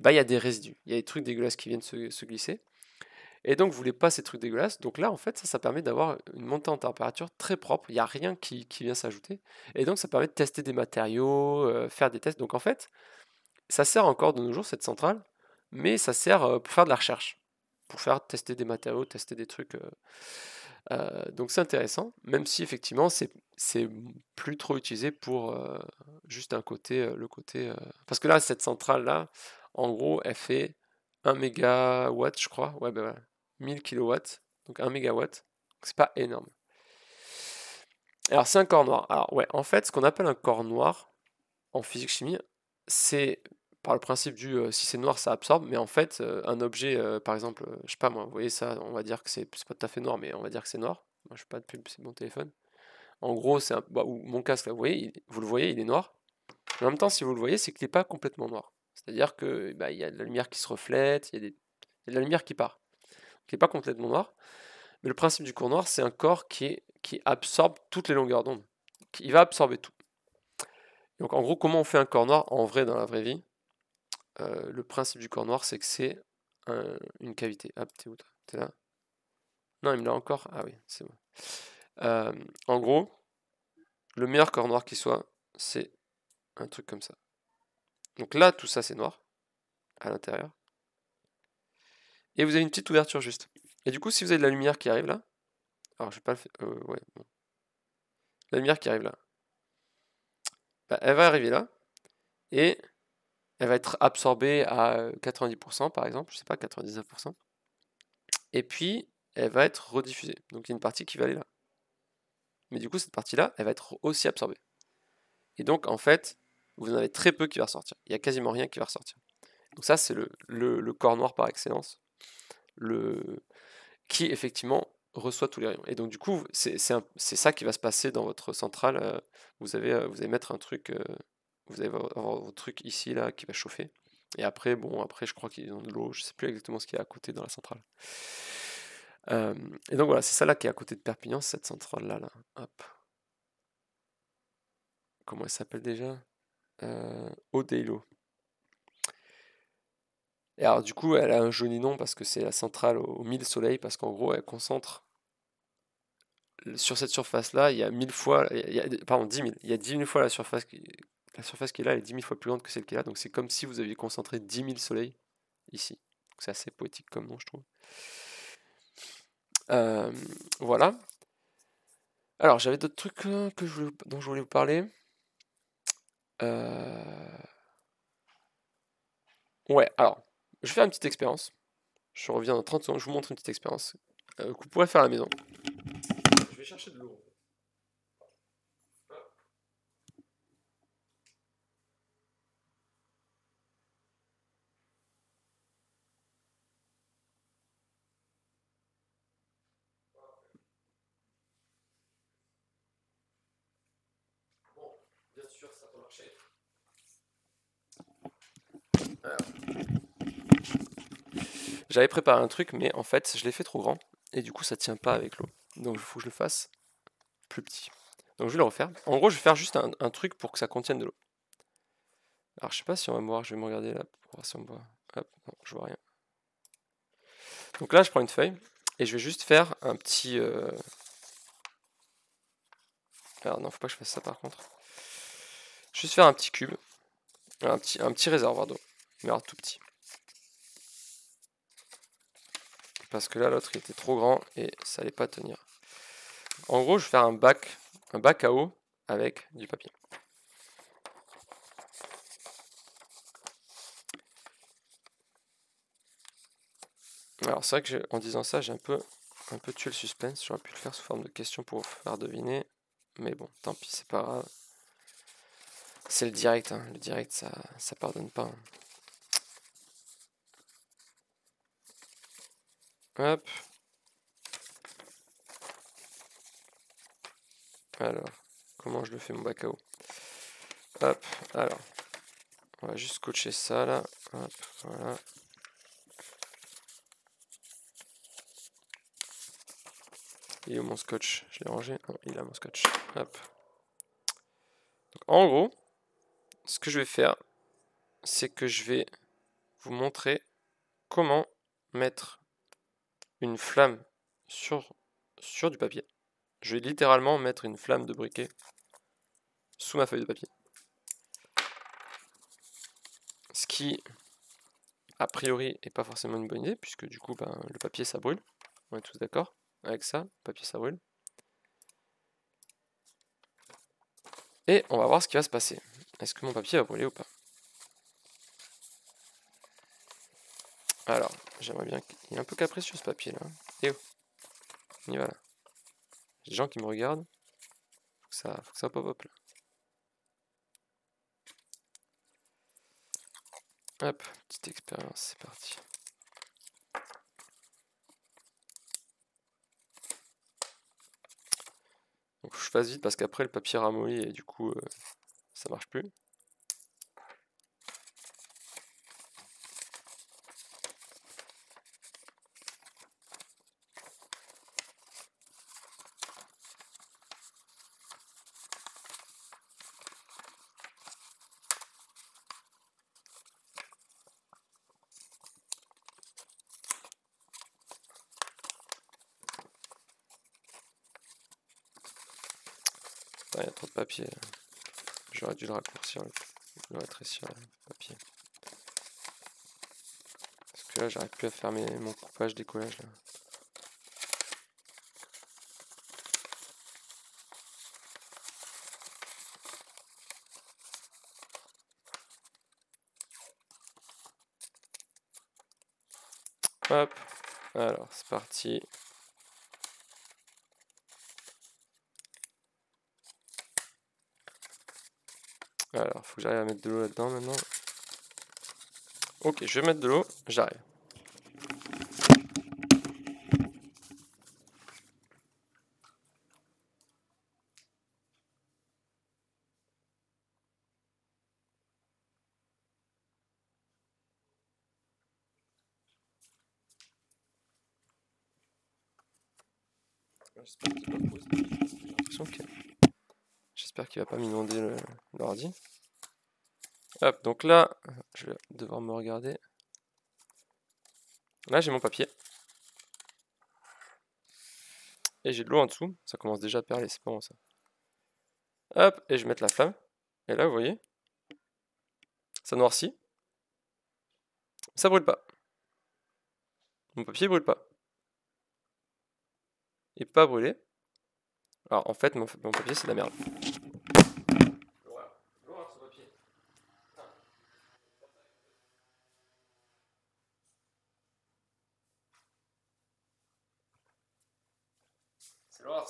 bah il y a des résidus, il y a des trucs dégueulasses qui viennent se, glisser. Et donc, vous voulez pas ces trucs dégueulasses. Donc là, en fait, ça, permet d'avoir une montée en température très propre. Il n'y a rien qui, vient s'ajouter. Et donc, ça permet de tester des matériaux, euh, faire des tests. Donc, en fait, ça sert encore de nos jours, cette centrale, mais ça sert euh, pour faire de la recherche, pour faire tester des matériaux, tester des trucs. Euh, euh, donc c'est intéressant, même si effectivement c'est plus trop utilisé pour juste un côté, le côté. parce que là, cette centrale là, en gros, elle fait 1 mégawatt, je crois. Ouais, ben voilà, 1000 kW, donc 1 mégawatt. C'est pas énorme. Alors c'est un corps noir. Alors ouais, en fait, ce qu'on appelle un corps noir en physique chimie, c'est par le principe du euh, si c'est noir ça absorbe, mais en fait euh, un objet, euh, par exemple, je sais pas moi, vous voyez ça, on va dire que c'est pas tout à fait noir, mais on va dire que c'est noir. Moi je suis pas de pub, c'est mon téléphone. En gros, c'est bah, mon casque vous voyez, vous le voyez, il est noir. en même temps, si vous le voyez, c'est qu'il n'est pas complètement noir. C'est-à-dire que bah, il y a de la lumière qui se reflète, il y, a de la lumière qui part. qui il n'est pas complètement noir. Mais le principe du cours noir, c'est un corps qui, qui absorbe toutes les longueurs d'onde. Il va absorber tout. Donc en gros, comment on fait un corps noir en vrai dans la vraie vie euh, le principe du corps noir, c'est que c'est une cavité. Hop, ah, t'es où T'es là Non, il me l'a encore Ah oui, c'est bon. Euh, en gros, le meilleur corps noir qui soit, c'est un truc comme ça. Donc là, tout ça, c'est noir à l'intérieur. Et vous avez une petite ouverture juste. Et du coup, si vous avez de la lumière qui arrive là, alors je vais pas le faire. Euh, ouais, La lumière qui arrive là, bah, elle va arriver là. Et elle va être absorbée à 90% par exemple, je sais pas, 99%. Et puis, elle va être rediffusée. Donc il y a une partie qui va aller là. Mais du coup, cette partie-là, elle va être aussi absorbée. Et donc, en fait, vous en avez très peu qui va ressortir. Il n'y a quasiment rien qui va ressortir. Donc ça, c'est le, corps noir par excellence, le, qui effectivement reçoit tous les rayons. Et donc du coup, c'est ça qui va se passer dans votre centrale. Euh, vous, avez, euh, vous allez mettre un truc... Euh, vous allez avoir votre truc ici, là, qui va chauffer. Et après, bon, après, je crois qu'ils ont de l'eau. Je sais plus exactement ce qu'il y a à côté dans la centrale. Euh, et donc voilà, c'est ça là qui est à côté de Perpignan, cette centrale là. là. Hop. Comment elle s'appelle déjà euh, Odeilo. Et alors du coup, elle a un joli nom parce que c'est la centrale aux, mille soleils, parce qu'en gros, elle concentre sur cette surface là, il y a mille fois, pardon, dix mille, il y a dix mille fois la surface qui la surface qui est là, est 10 000 fois plus grande que celle qui est là. Donc c'est comme si vous aviez concentré 10 000 soleils ici. C'est assez poétique comme nom, je trouve. Euh, voilà. Alors, j'avais d'autres trucs hein, dont je voulais vous parler. Euh, ouais, alors, je fais une petite expérience. Je reviens dans 30 secondes, je vous montre une petite expérience euh, que vous pourrez faire à la maison. Je vais chercher de l'eau. J'avais préparé un truc, mais en fait, je l'ai fait trop grand. Et du coup, ça tient pas avec l'eau. Donc, il faut que je le fasse plus petit. Donc, je vais le refaire. En gros, je vais faire juste un, truc pour que ça contienne de l'eau. Alors, je sais pas si on va me voir. Je vais me regarder là pour voir si on me voit. Hop, non, je vois rien. Donc là, je prends une feuille et je vais juste faire un petit... Euh, alors non, faut pas que je fasse ça par contre. Je vais juste faire un petit cube. Un petit, un petit réservoir d'eau. Mais alors tout petit. parce que là l'autre était trop grand et ça allait pas tenir. En gros, je vais faire un bac, un bac à eau avec du papier. Alors c'est vrai que en disant ça, j'ai un peu, un peu tué le suspense. J'aurais pu le faire sous forme de question pour faire deviner, mais bon, tant pis, c'est pas grave. C'est le direct, hein. le direct, ça, ça pardonne pas. Hein. Hop. Alors, comment je le fais mon bac à eau Hop, alors. On va juste coacher ça là. Hop, voilà. Il est où mon scotch Je l'ai rangé Non, il a mon scotch. Hop. en gros, ce que je vais faire, c'est que je vais vous montrer comment mettre une flamme sur, sur du papier. Je vais littéralement mettre une flamme de briquet sous ma feuille de papier. Ce qui, a priori, est pas forcément une bonne idée, puisque du coup, ben, le papier, ça brûle. On est tous d'accord avec ça, papier, ça brûle. Et on va voir ce qui va se passer. Est-ce que mon papier va brûler ou pas Alors, J'aimerais bien. Il est un peu capricieux ce papier là. Et oh On y va là. J'ai des gens qui me regardent. Faut que ça, faut que ça pop up là. Hop, petite expérience, c'est parti. Donc je fasse vite parce qu'après le papier ramolli et du coup euh, ça marche plus. Très être papier. Parce que là, j'arrive plus à fermer mon coupage, décollage, là. Hop, alors c'est parti. Alors, faut que j'arrive à mettre de l'eau là-dedans maintenant. Ok, je vais mettre de l'eau, j'arrive. il va pas m'inonder l'ordi. Hop, donc là, je vais devoir me regarder. Là, j'ai mon papier. Et j'ai de l'eau en dessous. Ça commence déjà à perler, c'est pas bon ça. Hop, et je vais mettre la flamme. Et là, vous voyez, ça noircit. Ça brûle pas. Mon papier brûle pas. Il pas brûler. Alors en fait, mon, mon papier, c'est de la merde.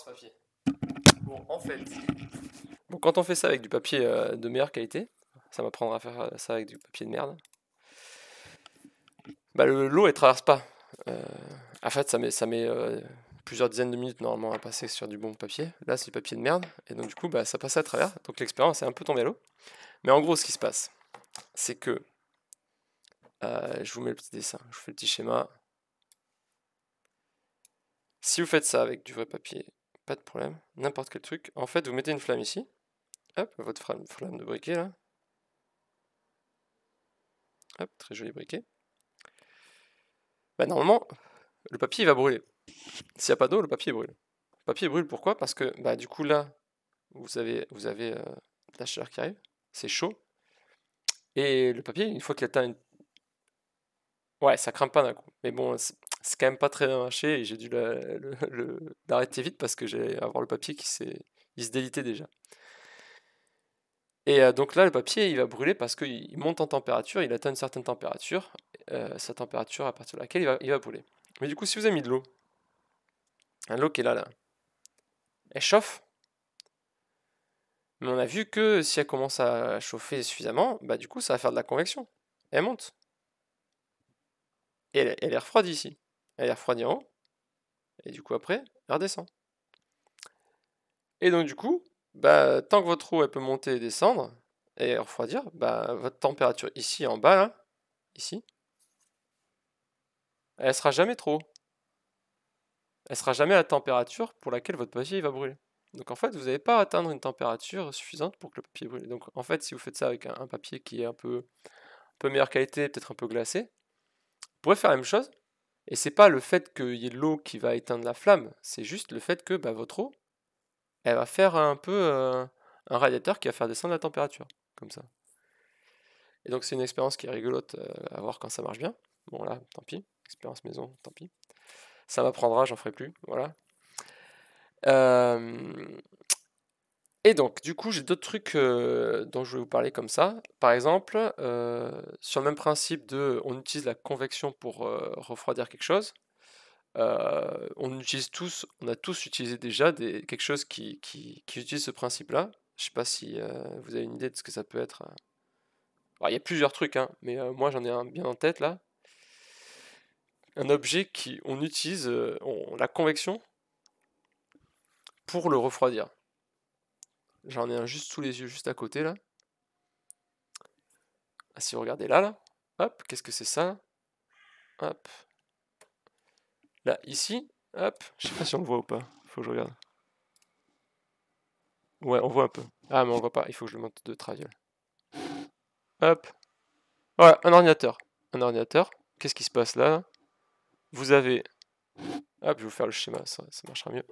papier. Bon, en fait. Bon, quand on fait ça avec du papier euh, de meilleure qualité, ça m'apprendra à faire euh, ça avec du papier de merde. Bah, l'eau, elle traverse pas. Euh, en fait, ça met, ça met plusieurs dizaines de minutes normalement à passer sur du bon papier. Là, c'est du papier de merde. Et donc, du coup, bah, ça passe à travers. Donc, l'expérience est un peu tombée à l'eau. Mais en gros, ce qui se passe, c'est que. je vous mets le petit dessin, je vous fais le petit schéma. Si vous faites ça avec du vrai papier, pas de problème, n'importe quel truc. En fait, vous mettez une flamme ici, hop, votre flamme, de briquet là, hop, très joli briquet. Bah, normalement, le papier va brûler. S'il n'y a pas d'eau, le papier brûle. Le papier brûle pourquoi Parce que bah, du coup là, vous avez, vous avez euh, la chaleur qui arrive, c'est chaud. Et le papier, une fois qu'il atteint une... Ouais, ça crame pas d'un coup. Mais bon, c'est quand même pas très bien marché et j'ai dû l'arrêter vite parce que j'ai avoir le papier qui se délitait déjà. Et euh, donc là, le papier, il va brûler parce qu'il monte en température, il atteint une certaine température, euh, sa température à partir de laquelle il va, brûler. Mais du coup, si vous avez mis de l'eau, hein, l'eau qui est là, elle chauffe. Mais on a vu que si elle commence à chauffer suffisamment, bah du coup, ça va faire de la convection. Elle monte. Et elle, elle est refroidie ici elle refroidit en haut, et du coup après, elle redescend. Et donc du coup, bah, tant que votre eau elle peut monter et descendre, et refroidir, bah, votre température ici en bas, ici, elle sera jamais trop. Elle sera jamais à la température pour laquelle votre papier va brûler. Donc en fait, vous n'allez pas atteindre une température suffisante pour que le papier brûle. Donc en fait, si vous faites ça avec un, papier qui est un peu, un peu meilleure qualité, peut-être un peu glacé, vous pourrez faire la même chose, et c'est pas le fait qu'il y ait l'eau qui va éteindre la flamme, c'est juste le fait que bah, votre eau, elle va faire un peu euh, un radiateur qui va faire descendre la température, comme ça. Et donc c'est une expérience qui est rigolote euh, à voir quand ça marche bien. Bon là, tant pis, expérience maison, tant pis. Ça m'apprendra, j'en ferai plus, voilà. Euh, et donc, du coup, j'ai d'autres trucs euh, dont je vais vous parler comme ça. Par exemple, euh, sur le même principe de on utilise la convection pour euh, refroidir quelque chose. on utilise tous, on a tous utilisé déjà quelque chose qui, utilise ce principe-là. Je ne sais pas si vous avez une idée de ce que ça peut être. il y a plusieurs trucs, hein, mais moi j'en ai un bien en tête là. Un objet qui on utilise, la convection pour le refroidir. J'en ai un juste sous les yeux, juste à côté là. Ah, si vous regardez là, là, hop, qu'est-ce que c'est ça Hop. Là, ici, hop. Je sais pas si on le voit ou pas. Il Faut que je regarde. Ouais, on voit un peu. Ah, mais on voit pas. Il faut que je le monte de traviole. Hop. Voilà, un ordinateur. Un ordinateur. Qu'est-ce qui se passe là Vous avez... Hop, je vais vous faire le schéma, ça, ça marchera mieux.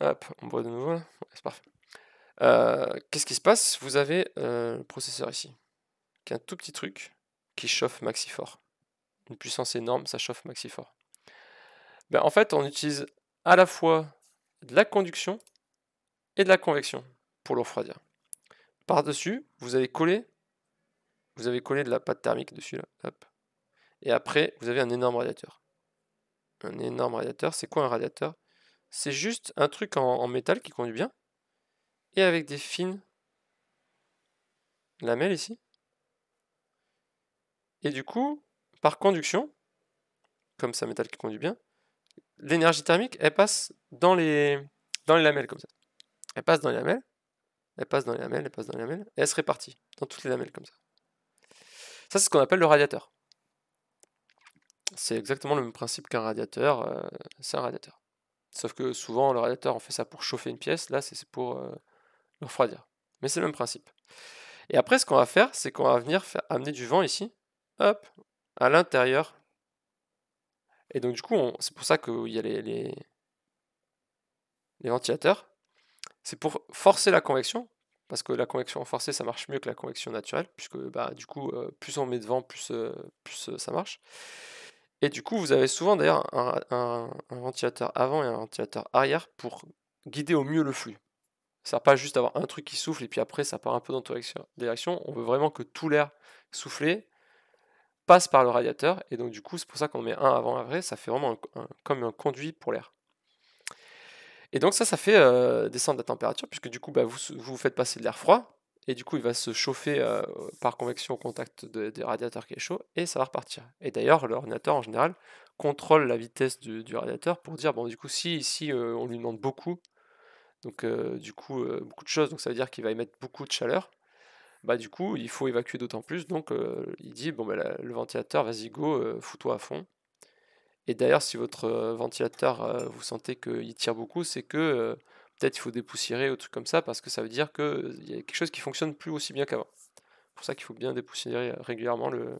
Hop, on voit de nouveau. c'est parfait. Euh, qu'est-ce qui se passe Vous avez euh, le processeur ici, qui est un tout petit truc qui chauffe maxi-fort. Une puissance énorme, ça chauffe maxi Ben, en fait, on utilise à la fois de la conduction et de la convection pour le refroidir. Par-dessus, vous avez collé vous avez collé de la pâte thermique dessus là. Et après, vous avez un énorme radiateur. Un énorme radiateur. C'est quoi un radiateur c'est juste un truc en, métal qui conduit bien. Et avec des fines lamelles ici. Et du coup, par conduction, comme c'est un métal qui conduit bien, l'énergie thermique, elle passe dans les, dans les lamelles comme ça. Elle passe dans les lamelles, elle passe dans les lamelles, elle passe dans les lamelles, et elle se répartit dans toutes les lamelles comme ça. Ça, c'est ce qu'on appelle le radiateur. C'est exactement le même principe qu'un radiateur. Euh, c'est un radiateur. Sauf que souvent, le radiateur, on fait ça pour chauffer une pièce. Là, c'est pour euh, refroidir. Mais c'est le même principe. Et après, ce qu'on va faire, c'est qu'on va venir faire, amener du vent ici, hop, à l'intérieur. Et donc, du coup, c'est pour ça qu'il y a les, les, ventilateurs. C'est pour forcer la convection, parce que la convection forcée, ça marche mieux que la convection naturelle, puisque bah, du coup, euh, plus on met de vent, plus, euh, plus ça marche. Et du coup, vous avez souvent d'ailleurs un, ventilateur avant et un ventilateur arrière pour guider au mieux le flux. Ça ne pas juste avoir un truc qui souffle et puis après ça part un peu dans les directions. On veut vraiment que tout l'air soufflé passe par le radiateur. Et donc du coup, c'est pour ça qu'on met un avant après. Ça fait vraiment comme un conduit pour l'air. Et donc ça, ça fait euh, descendre la température, puisque du coup, bah, vous, vous faites passer de l'air froid, et du coup il va se chauffer euh, par convection au contact des radiateurs qui est chaud et ça va repartir. Et d'ailleurs l'ordinateur en général contrôle la vitesse du, radiateur pour dire bon du coup si ici euh, on lui demande beaucoup, donc euh, du coup beaucoup de choses, donc ça veut dire qu'il va émettre beaucoup de chaleur, bah du coup il faut évacuer d'autant plus, donc il dit bon bah, le ventilateur vas-y go, fous-toi à fond. Et d'ailleurs si votre ventilateur vous sentez qu'il tire beaucoup, c'est que peut-être il faut dépoussiérer ou trucs comme ça, parce que ça veut dire qu'il euh, y a quelque chose qui fonctionne plus aussi bien qu'avant. C'est pour ça qu'il faut bien dépoussiérer euh, régulièrement le,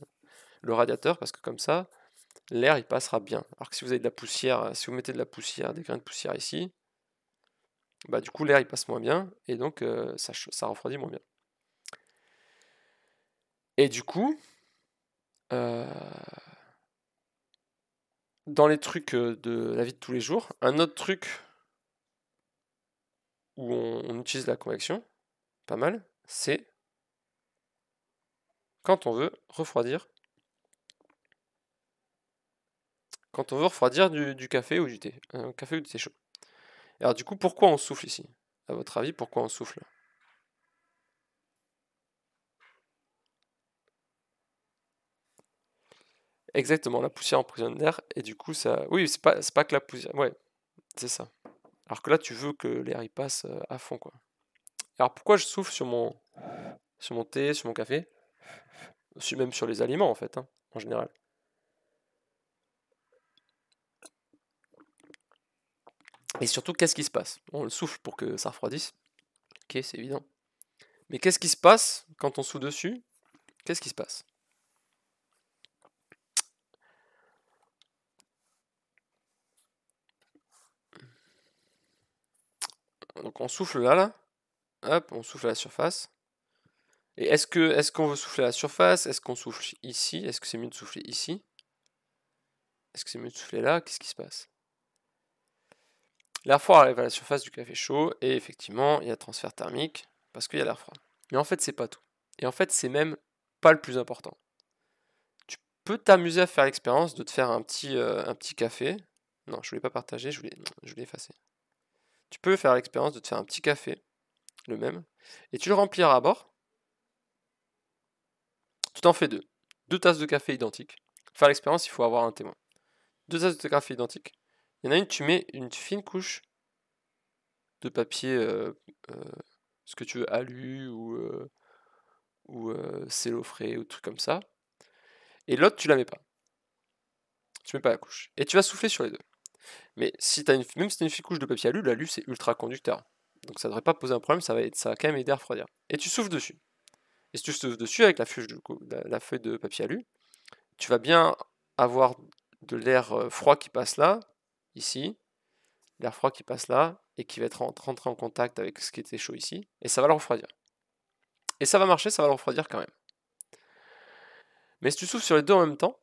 radiateur, parce que comme ça, l'air il passera bien. Alors que si vous avez de la poussière, euh, si vous mettez de la poussière, des grains de poussière ici, bah du coup l'air il passe moins bien, et donc ça, refroidit moins bien. Et du coup, dans les trucs de la vie de tous les jours, un autre truc où on, utilise la convection, pas mal, c'est quand on veut refroidir quand on veut refroidir du, café ou du thé, un hein, café ou du thé chaud. Alors du coup, pourquoi on souffle ici À votre avis, pourquoi on souffle Exactement, la poussière emprisonne d'air et du coup ça... Oui, c'est pas que la poussière... Ouais, c'est ça. Alors que là, tu veux que l'air y passe à fond. Quoi. Alors pourquoi je souffle sur mon, sur thé, sur mon café Même sur les aliments, en fait, hein, en général. Et surtout, qu'est-ce qui se passe On le souffle pour que ça refroidisse. Ok, c'est évident. Mais qu'est-ce qui se passe quand on souffle dessus Qu'est-ce qui se passe Donc on souffle là, là. Hop, on souffle à la surface. Et est-ce qu'on veut souffler à la surface Est-ce qu'on souffle ici Est-ce que c'est mieux de souffler ici Est-ce que c'est mieux de souffler là Qu'est-ce qui se passe L'air froid arrive à la surface du café chaud et effectivement, il y a transfert thermique parce qu'il y a l'air froid. Mais en fait, c'est pas tout. Et en fait, c'est même pas le plus important. Tu peux t'amuser à faire l'expérience de te faire un petit, euh, un petit café. Non, je ne voulais pas partager, je voulais, je voulais effacer tu peux faire l'expérience de te faire un petit café, le même, et tu le rempliras à bord. Tu t'en fais deux. Deux tasses de café identiques. Pour faire l'expérience, il faut avoir un témoin. Deux tasses de café identiques. Il y en a une, tu mets une fine couche de papier, euh, euh, ce que tu veux, alu ou, euh, ou euh, ou truc comme ça. Et l'autre, tu la mets pas. Tu mets pas la couche. Et tu vas souffler sur les deux. Mais si as une, même si tu as une couche de papier alu, l'alu c'est ultra conducteur. Donc ça ne devrait pas poser un problème, ça va, être, ça quand même aider à refroidir. Et tu souffles dessus. Et si tu souffles dessus avec la, feuille de papier alu, tu vas bien avoir de l'air euh, froid qui passe là, ici, l'air froid qui passe là, et qui va être rentré en contact avec ce qui était chaud ici, et ça va le refroidir. Et ça va marcher, ça va le refroidir quand même. Mais si tu souffles sur les deux en même temps,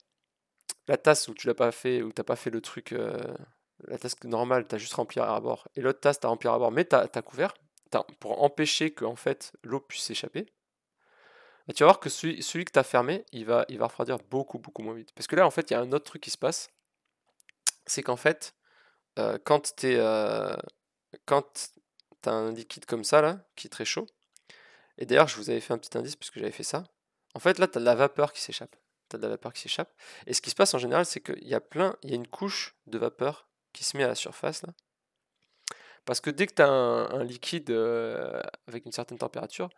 la tasse où tu l'as pas fait, où t'as pas fait le truc, euh, la tasse normale, tu as juste rempli à bord, et l'autre tasse, as rempli à bord, mais t'as as couvert, pour empêcher que en fait l'eau puisse s'échapper. Bah, tu vas voir que celui, que que as fermé, il va, il va refroidir beaucoup beaucoup moins vite. Parce que là, en fait, il y a un autre truc qui se passe, c'est qu'en fait, quand tu euh, quand euh, as un liquide comme ça là, qui est très chaud, et d'ailleurs, je vous avais fait un petit indice puisque j'avais fait ça. En fait, là, t'as de la vapeur qui s'échappe t'as de la vapeur qui s'échappe. Et ce qui se passe en général, c'est qu'il y a plein, il y a une couche de vapeur qui se met à la surface. Là. Parce que dès que tu as un, liquide euh, avec une certaine température,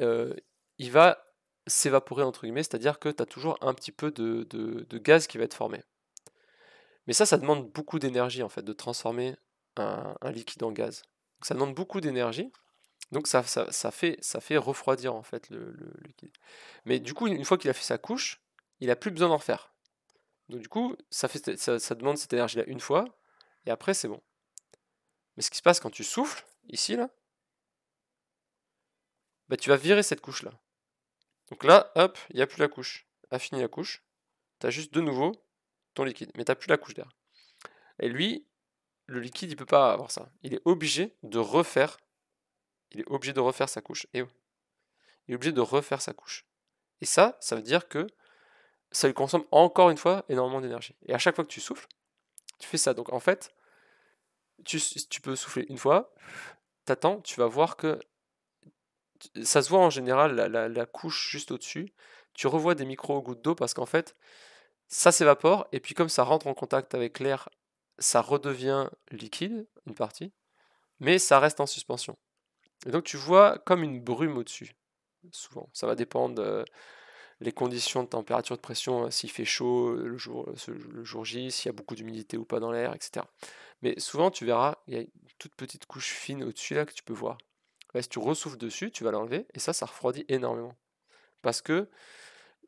euh, il va s'évaporer, entre guillemets, c'est-à-dire que tu as toujours un petit peu de, gaz qui va être formé. Mais ça, ça demande beaucoup d'énergie, en fait, de transformer un, liquide en gaz. ça demande beaucoup d'énergie. Donc ça, ça, fait, ça fait refroidir en fait le, liquide. Mais du coup, une fois qu'il a fait sa couche, il a plus besoin d'en refaire. Donc du coup, ça, demande cette énergie-là une fois, et après c'est bon. Mais ce qui se passe quand tu souffles, ici là, bah, tu vas virer cette couche-là. Donc là, hop, il n'y a plus la couche. A fini la couche. Tu as juste de nouveau ton liquide, mais tu n'as plus la couche d'air. Et lui, le liquide, il peut pas avoir ça. Il est obligé de refaire. Il est obligé de refaire sa couche. Et il est obligé de refaire sa couche. Et ça, ça veut dire que ça lui consomme encore une fois énormément d'énergie. Et à chaque fois que tu souffles, tu fais ça. Donc en fait, tu, peux souffler une fois, t'attends, tu vas voir que ça se voit en général la, couche juste au-dessus. Tu revois des micro-gouttes d'eau parce qu'en fait, ça s'évapore et puis comme ça rentre en contact avec l'air, ça redevient liquide, une partie, mais ça reste en suspension. Et donc tu vois comme une brume au-dessus, souvent. Ça va dépendre les conditions de température, de pression, euh, s'il fait chaud euh, le jour, euh, le jour J, s'il y a beaucoup d'humidité ou pas dans l'air, etc. Mais souvent, tu verras, il y a une toute petite couche fine au-dessus là que tu peux voir. Là, si tu ressouffles dessus, tu vas l'enlever et ça, ça refroidit énormément. Parce que,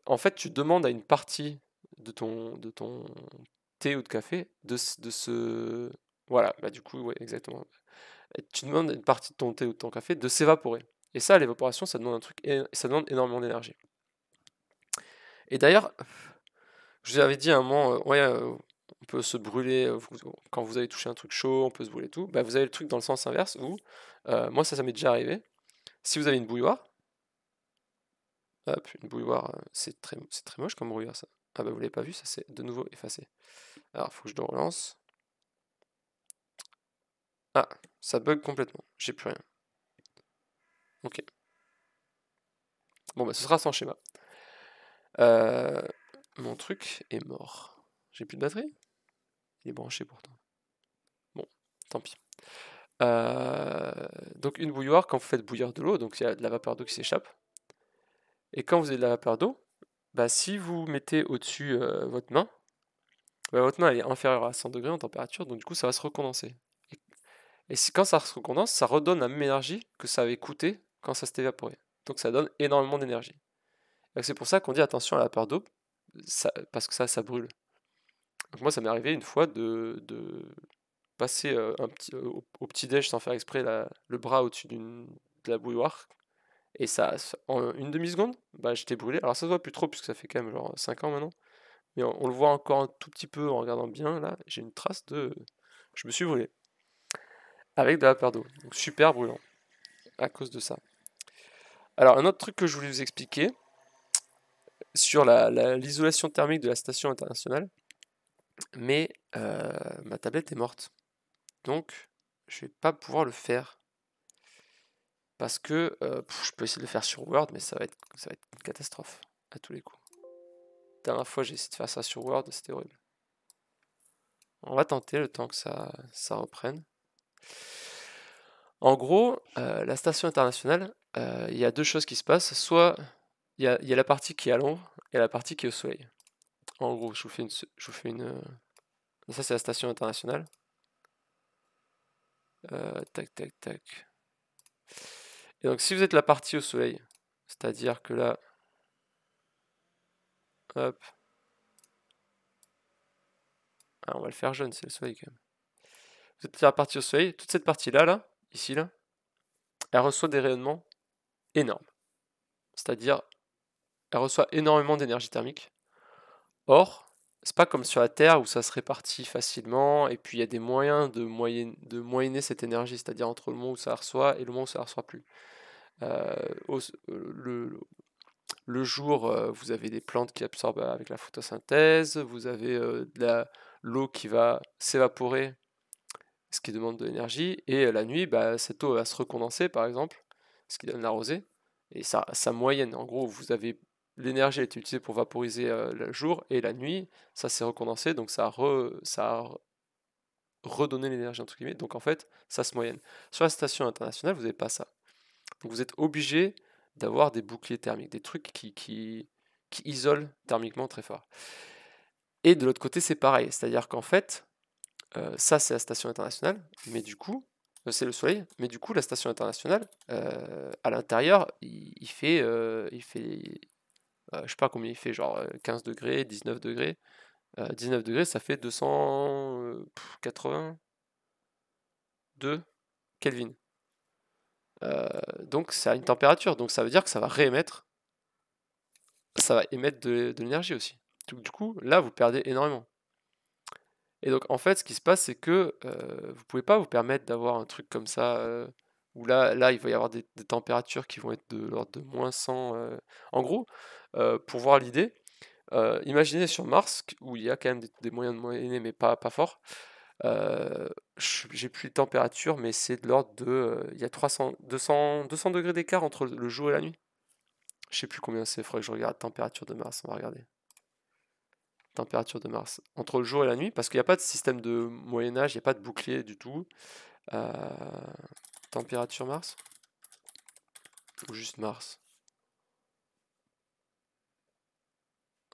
en fait, tu demandes à une partie de ton, de ton thé ou de café de, de se. Voilà, bah, du coup, exactement. Tu demandes à une partie de ton thé ou de ton café de s'évaporer. Et ça, l'évaporation, ça demande un truc, ça demande énormément d'énergie. Et d'ailleurs, je vous avais dit à un moment, euh, ouais, euh, on peut se brûler euh, quand vous avez touché un truc chaud, on peut se brûler tout. Bah, vous avez le truc dans le sens inverse où, moi ça, ça m'est déjà arrivé. Si vous avez une bouilloire, hop, une bouilloire, c'est très, c'est très moche comme bouilloire ça. Ah bah vous l'avez pas vu, ça s'est de nouveau effacé. Alors il faut que je le relance. Ah, ça bug complètement, j'ai plus rien. Ok. Bon bah ce sera sans schéma. Euh, mon truc est mort. J'ai plus de batterie Il est branché pourtant. Bon, tant pis. Euh, donc une bouilloire, quand vous faites bouillir de l'eau, donc il y a de la vapeur d'eau qui s'échappe. Et quand vous avez de la vapeur d'eau, bah, si vous mettez au-dessus euh, votre main, bah, votre main est inférieure à 100 degrés en température, donc du coup ça va se recondenser. Et, si, quand ça se recondense, ça redonne la même énergie que ça avait coûté quand ça s'est évaporé. Donc ça donne énormément d'énergie. C'est pour ça qu'on dit attention à la peur d'eau, parce que ça, ça brûle. moi, ça m'est arrivé une fois de, passer euh, euh, au, petit-déj sans faire exprès le bras au-dessus de la bouilloire. Et ça, en une demi-seconde, bah, j'étais brûlé. Alors ça se voit plus trop, puisque ça fait quand même genre 5 ans maintenant. Mais on, le voit encore un tout petit peu en regardant bien. Là, j'ai une trace de... Je me suis brûlé. Avec de la peur d'eau. Donc super brûlant. À cause de ça. Alors un autre truc que je voulais vous expliquer, sur l'isolation thermique de la station internationale, mais euh, ma tablette est morte. Donc, je vais pas pouvoir le faire. Parce que euh, je peux essayer de le faire sur Word, mais ça va être, ça va être une catastrophe à tous les coups. La dernière fois, j'ai essayé de faire ça sur Word, c'était horrible. On va tenter le temps que ça, ça reprenne. En gros, euh, la station internationale, il y a deux choses qui se passent. Soit il y a, la partie qui est à l'ombre et la partie qui est au soleil. En gros, je vous fais une. Je fais une euh, ça, c'est la station internationale. Euh, tac, tac, tac. Et donc, si vous êtes la partie au soleil, c'est-à-dire que là. Hop. Ah, on va le faire jaune, c'est le soleil quand même. Vous êtes la partie au soleil, toute cette partie-là, là, ici, là, elle reçoit des rayonnements énormes. C'est-à-dire elle reçoit énormément d'énergie thermique. Or, c'est pas comme sur la Terre où ça se répartit facilement et puis il y a des moyens de, de moyenner cette énergie, c'est-à-dire entre le moment où ça reçoit et le moment où ça ne reçoit plus. Euh, le, le, jour, euh, vous avez des plantes qui absorbent euh, avec la photosynthèse, vous avez de l'eau qui va s'évaporer, ce qui demande de l'énergie, et la nuit, bah, cette eau va se recondenser par exemple, ce qui donne la rosée, et ça, ça moyenne. En gros, vous avez l'énergie a été utilisée pour vaporiser euh, le jour et la nuit, ça s'est recondensé, donc ça a, ça redonné l'énergie entre guillemets, donc en fait, ça se moyenne. Sur la station internationale, vous n'avez pas ça. Donc vous êtes obligé d'avoir des boucliers thermiques, des trucs qui, isolent thermiquement très fort. Et de l'autre côté, c'est pareil, c'est-à-dire qu'en fait, euh, ça c'est la station internationale, mais du coup, euh, c'est le soleil, mais du coup la station internationale, à l'intérieur, il, fait, il, fait, euh, je sais pas combien il fait, genre 15 euh, degrés, 19 degrés. 19 euh, degrés, ça fait 282 Kelvin. donc c'est a une température, donc ça veut dire que ça va réémettre, ça va émettre de, l'énergie aussi. du coup, là, vous perdez énormément. Et donc en fait, ce qui se passe, c'est que vous vous pouvez pas vous permettre d'avoir un truc comme ça où là, là, il va y avoir des, températures qui vont être de l'ordre de moins 100. Euh, en gros, euh, pour voir l'idée, euh, imaginez sur Mars, où il y a quand même des, moyens de moyenner, mais pas, pas fort, j'ai plus de température, mais c'est de l'ordre de... il y a 300, 200, 200 degrés d'écart entre le jour et la nuit. Je sais plus combien c'est, il faudrait que je regarde la température de Mars, on va regarder. Température de Mars. Entre le jour et la nuit, parce qu'il n'y a pas de système de Moyen-Âge, il n'y a pas de bouclier du tout. Euh... Température Mars Ou juste Mars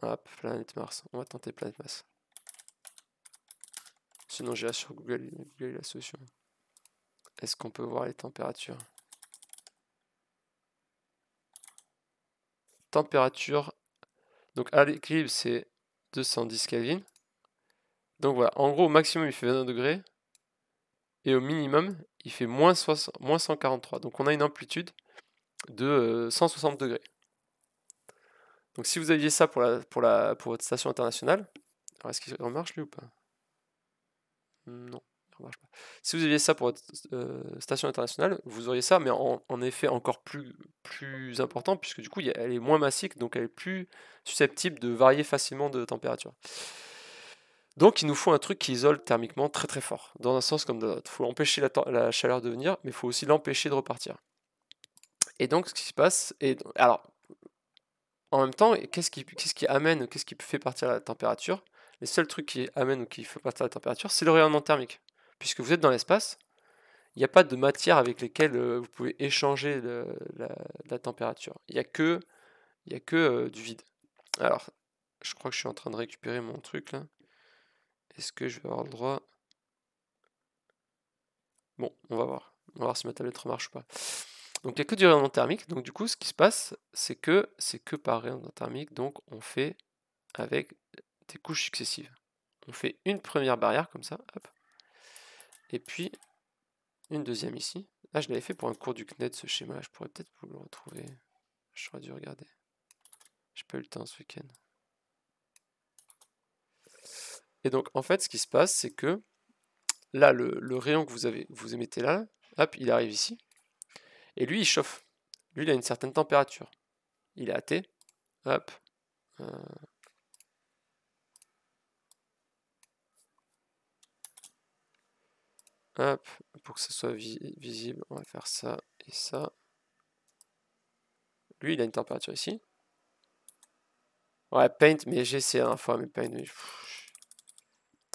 Hop, ah, planète Mars. On va tenter planète Mars. Sinon, j'ai sur Google, la solution. Est-ce qu'on peut voir les températures Température. Donc, à l'équilibre, c'est 210 Kelvin. Donc voilà, en gros, au maximum, il fait 20 degrés. Et au minimum, il fait moins, 143. Donc on a une amplitude de 160 euh, degrés. Donc si vous aviez ça pour, la, pour, la, pour votre station internationale, alors est-ce qu'il remarche lui ou pas hmm, Non, il marche pas. Si vous aviez ça pour votre euh, station internationale, vous auriez ça, mais en, effet encore plus, plus important, puisque du coup elle est moins massique, donc elle est plus susceptible de varier facilement de température. Donc il nous faut un truc qui isole thermiquement très très fort, dans un sens comme dans l'autre. Il faut empêcher la, chaleur de venir, mais il faut aussi l'empêcher de repartir. Et donc ce qui se passe, et alors en même temps, qu'est-ce qui, amène ou amène, qu'est-ce qui fait partir la température Les seuls trucs qui amènent ou qui font partir la température, c'est le rayonnement thermique. Puisque vous êtes dans l'espace, il n'y a pas de matière avec laquelle euh, vous pouvez échanger la, température. Il n'y a que, y a que euh, du vide. Alors, je crois que je suis en train de récupérer mon truc là. Est-ce que je vais avoir le droit Bon, on va voir. On va voir si ma tablette remarche ou pas. Donc il n'y a que du rayonnement thermique. Donc du coup, ce qui se passe, c'est que c'est que par rayonnement thermique, donc on fait avec des couches successives. On fait une première barrière comme ça, Et puis une deuxième ici. Là, ah, je l'avais fait pour un cours du CNED ce schéma. Je pourrais peut-être vous le retrouver. J'aurais dû regarder. n'ai pas eu le temps ce week-end. Et donc, en fait, ce qui se passe, c'est que là, le, rayon que vous, avez, vous émettez là, hop, il arrive ici. Et lui, il chauffe. Lui, il a une certaine température. Il est à T. Hop. Euh. Hop. Pour que ça soit visible, on va faire ça et ça. Lui, il a une température ici. Ouais, Paint, mais j'essaie un fois, mais Paint, mais...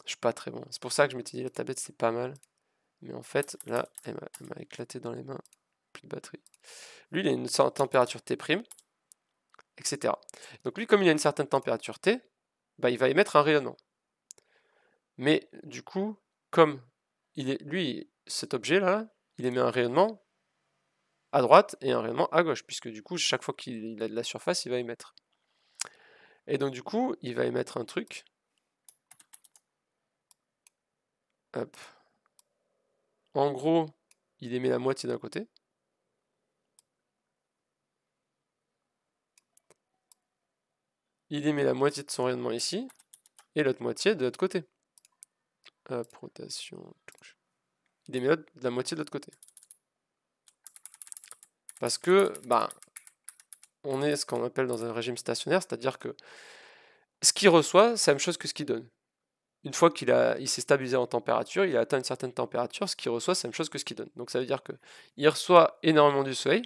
Je suis pas très bon. C'est pour ça que je m'étais dit la tablette c'est pas mal. Mais en fait, là, elle m'a éclaté dans les mains. Plus de batterie. Lui, il a une température T', etc. Donc lui, comme il a une certaine température T, bah, il va émettre un rayonnement. Mais du coup, comme il est, lui, cet objet-là, il émet un rayonnement à droite et un rayonnement à gauche, puisque du coup, chaque fois qu'il a de la surface, il va émettre. Et donc du coup, il va émettre un truc En gros, il émet la moitié d'un côté. Il émet la moitié de son rayonnement ici, et l'autre moitié de l'autre côté. rotation. Il émet la moitié de l'autre côté. Parce que, ben, on est ce qu'on appelle dans un régime stationnaire, c'est-à-dire que ce qu'il reçoit, c'est la même chose que ce qu'il donne une fois qu'il il s'est stabilisé en température, il a atteint une certaine température, ce qu'il reçoit, c'est la même chose que ce qu'il donne. Donc ça veut dire qu'il reçoit énormément du soleil,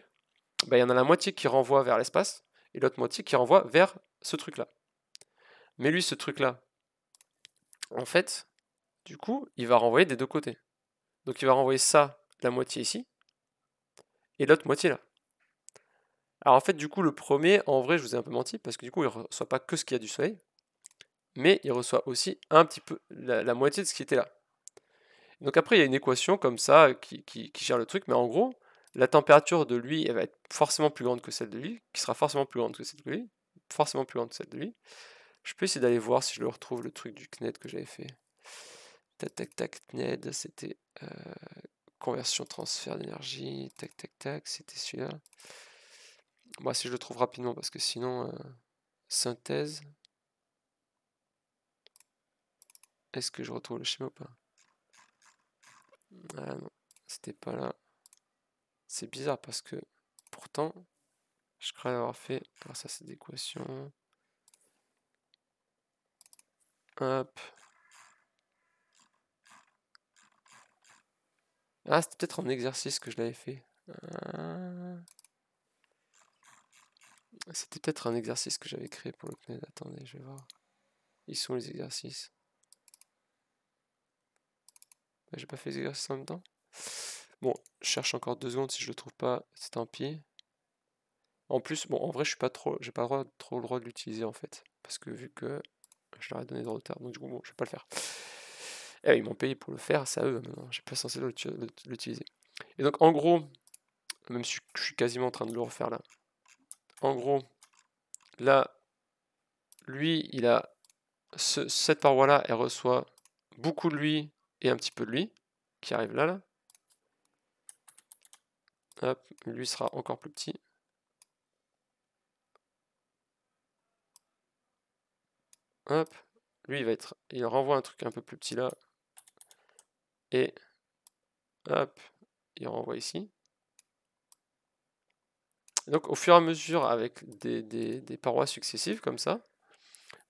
bah, il y en a la moitié qui renvoie vers l'espace et l'autre moitié qui renvoie vers ce truc-là. Mais lui, ce truc-là, en fait, du coup, il va renvoyer des deux côtés. Donc il va renvoyer ça, la moitié ici, et l'autre moitié là. Alors en fait, du coup, le premier, en vrai, je vous ai un peu menti, parce que du coup, il ne reçoit pas que ce qu'il y a du soleil, mais il reçoit aussi un petit peu la, moitié de ce qui était là. Donc après, il y a une équation comme ça qui, gère le truc, mais en gros, la température de lui, elle va être forcément plus grande que celle de lui, qui sera forcément plus grande que celle de lui, forcément plus grande que celle de lui. Je peux essayer d'aller voir si je le retrouve, le truc du CNED que j'avais fait. Tac, tac, tac, CNED, c'était euh, conversion, transfert d'énergie, tac, tac, tac, c'était celui-là. Moi, si je le trouve rapidement, parce que sinon, euh, synthèse, Est-ce que je retrouve le schéma ou pas Ah non, c'était pas là. C'est bizarre parce que pourtant, je crois avoir fait. grâce ça c'est d'équation. Hop. Ah, c'était peut-être un exercice que je l'avais fait. Ah. C'était peut-être un exercice que j'avais créé pour le CNED. Attendez, je vais voir. Ils sont les exercices. Bah, j'ai pas fait les exercices en même temps. Bon, je cherche encore deux secondes. Si je le trouve pas, c'est un pis. En plus, bon, en vrai, je suis pas trop, j'ai pas trop le droit de l'utiliser en fait, parce que vu que je leur ai donné de retard, donc du coup, bon, je vais pas le faire. Et eh ils m'ont payé pour le faire, c'est à eux hein, maintenant. J'ai pas censé l'utiliser. Et donc, en gros, même si je suis quasiment en train de le refaire là. En gros, là, lui, il a cette paroi là, elle reçoit beaucoup de lui et un petit peu de lui, qui arrive là, là. lui sera encore plus petit. lui il va être, il renvoie un truc un peu plus petit là. Et hop, il renvoie ici. Donc au fur et à mesure, avec des, des parois successives comme ça,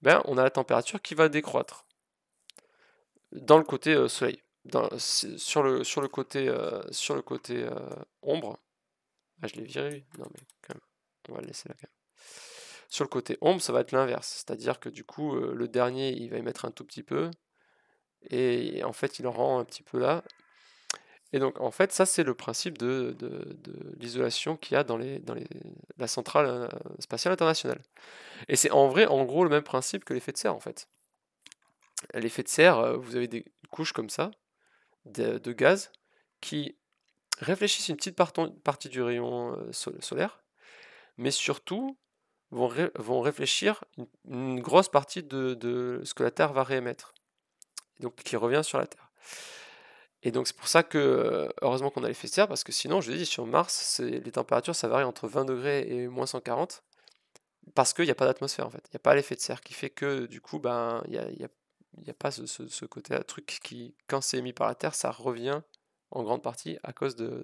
ben, on a la température qui va décroître dans le côté euh, soleil. sur, le, côté, euh, sur le côté euh, ombre, ah, je l'ai viré, non mais quand même, on va le laisser là Sur le côté ombre, ça va être l'inverse, c'est-à-dire que du coup, le dernier, il va y mettre un tout petit peu, et en fait, il en rend un petit peu là. Et donc, en fait, ça, c'est le principe de, l'isolation qu'il y a dans, la centrale spatiale internationale. Et c'est en vrai, en gros, le même principe que l'effet de serre, en fait l'effet de serre, euh, vous avez des couches comme ça de, gaz qui réfléchissent une petite partie du rayon euh, solaire, mais surtout vont, vont réfléchir une, grosse partie de, ce que la Terre va réémettre, donc qui revient sur la Terre. Et donc c'est pour ça que euh, heureusement qu'on a l'effet de serre, parce que sinon, je dis, sur Mars, les températures, ça varie entre 20 degrés et moins 140, parce qu'il n'y a pas d'atmosphère en fait. Il n'y a pas l'effet de serre qui fait que du coup, ben, il n'y a, y a il n'y a pas ce, ce, côté à truc qui, quand c'est émis par la Terre, ça revient en grande partie à cause de,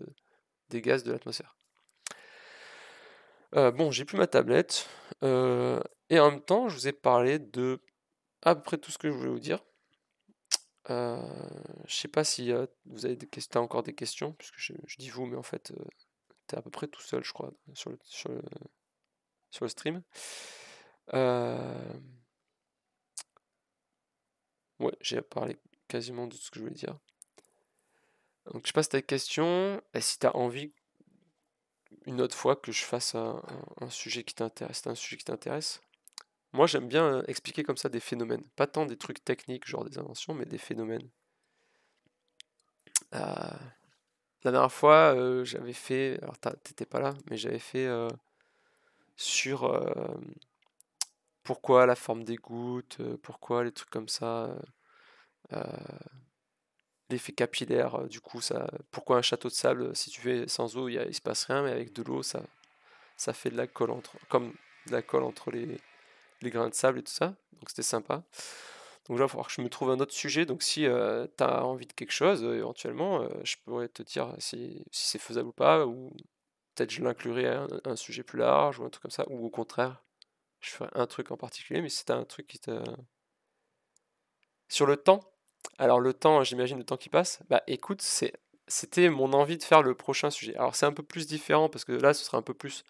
des gaz de l'atmosphère. Euh, bon, j'ai plus ma tablette. Euh, et en même temps, je vous ai parlé de à peu près tout ce que je voulais vous dire. Je euh, je sais pas si vous avez des encore des questions, puisque je, dis vous, mais en fait, tu es à peu près tout seul, je crois, sur le, sur le, sur le stream. Euh, Ouais, j'ai parlé quasiment de tout ce que je voulais dire. Donc je passe ta question, et si tu as envie une autre fois que je fasse un, sujet qui t'intéresse, un sujet qui t'intéresse. Moi j'aime bien euh, expliquer comme ça des phénomènes, pas tant des trucs techniques, genre des inventions, mais des phénomènes. Euh, la dernière fois, euh, j'avais fait, alors t'étais pas là, mais j'avais fait sur pourquoi la forme des gouttes, euh, pourquoi les trucs comme ça, euh, euh, l'effet capillaire, du coup, ça, pourquoi un château de sable, si tu fais sans eau, il ne se passe rien, mais avec de l'eau, ça, ça fait de la colle entre, comme de la colle entre les, grains de sable et tout ça, donc c'était sympa. Donc là, il va falloir que je me trouve un autre sujet. Donc si tu as envie de quelque chose, éventuellement, je pourrais te dire si, c'est faisable ou pas, ou peut-être je l'inclurai à un, sujet plus large, ou un truc comme ça, ou au contraire, je ferai un truc en particulier, mais c'est un truc qui te. Sur le temps, alors le temps, j'imagine le temps qui passe, bah écoute, c'est, c'était mon envie de faire le prochain sujet. Alors c'est un peu plus différent parce que là, ce sera un peu plus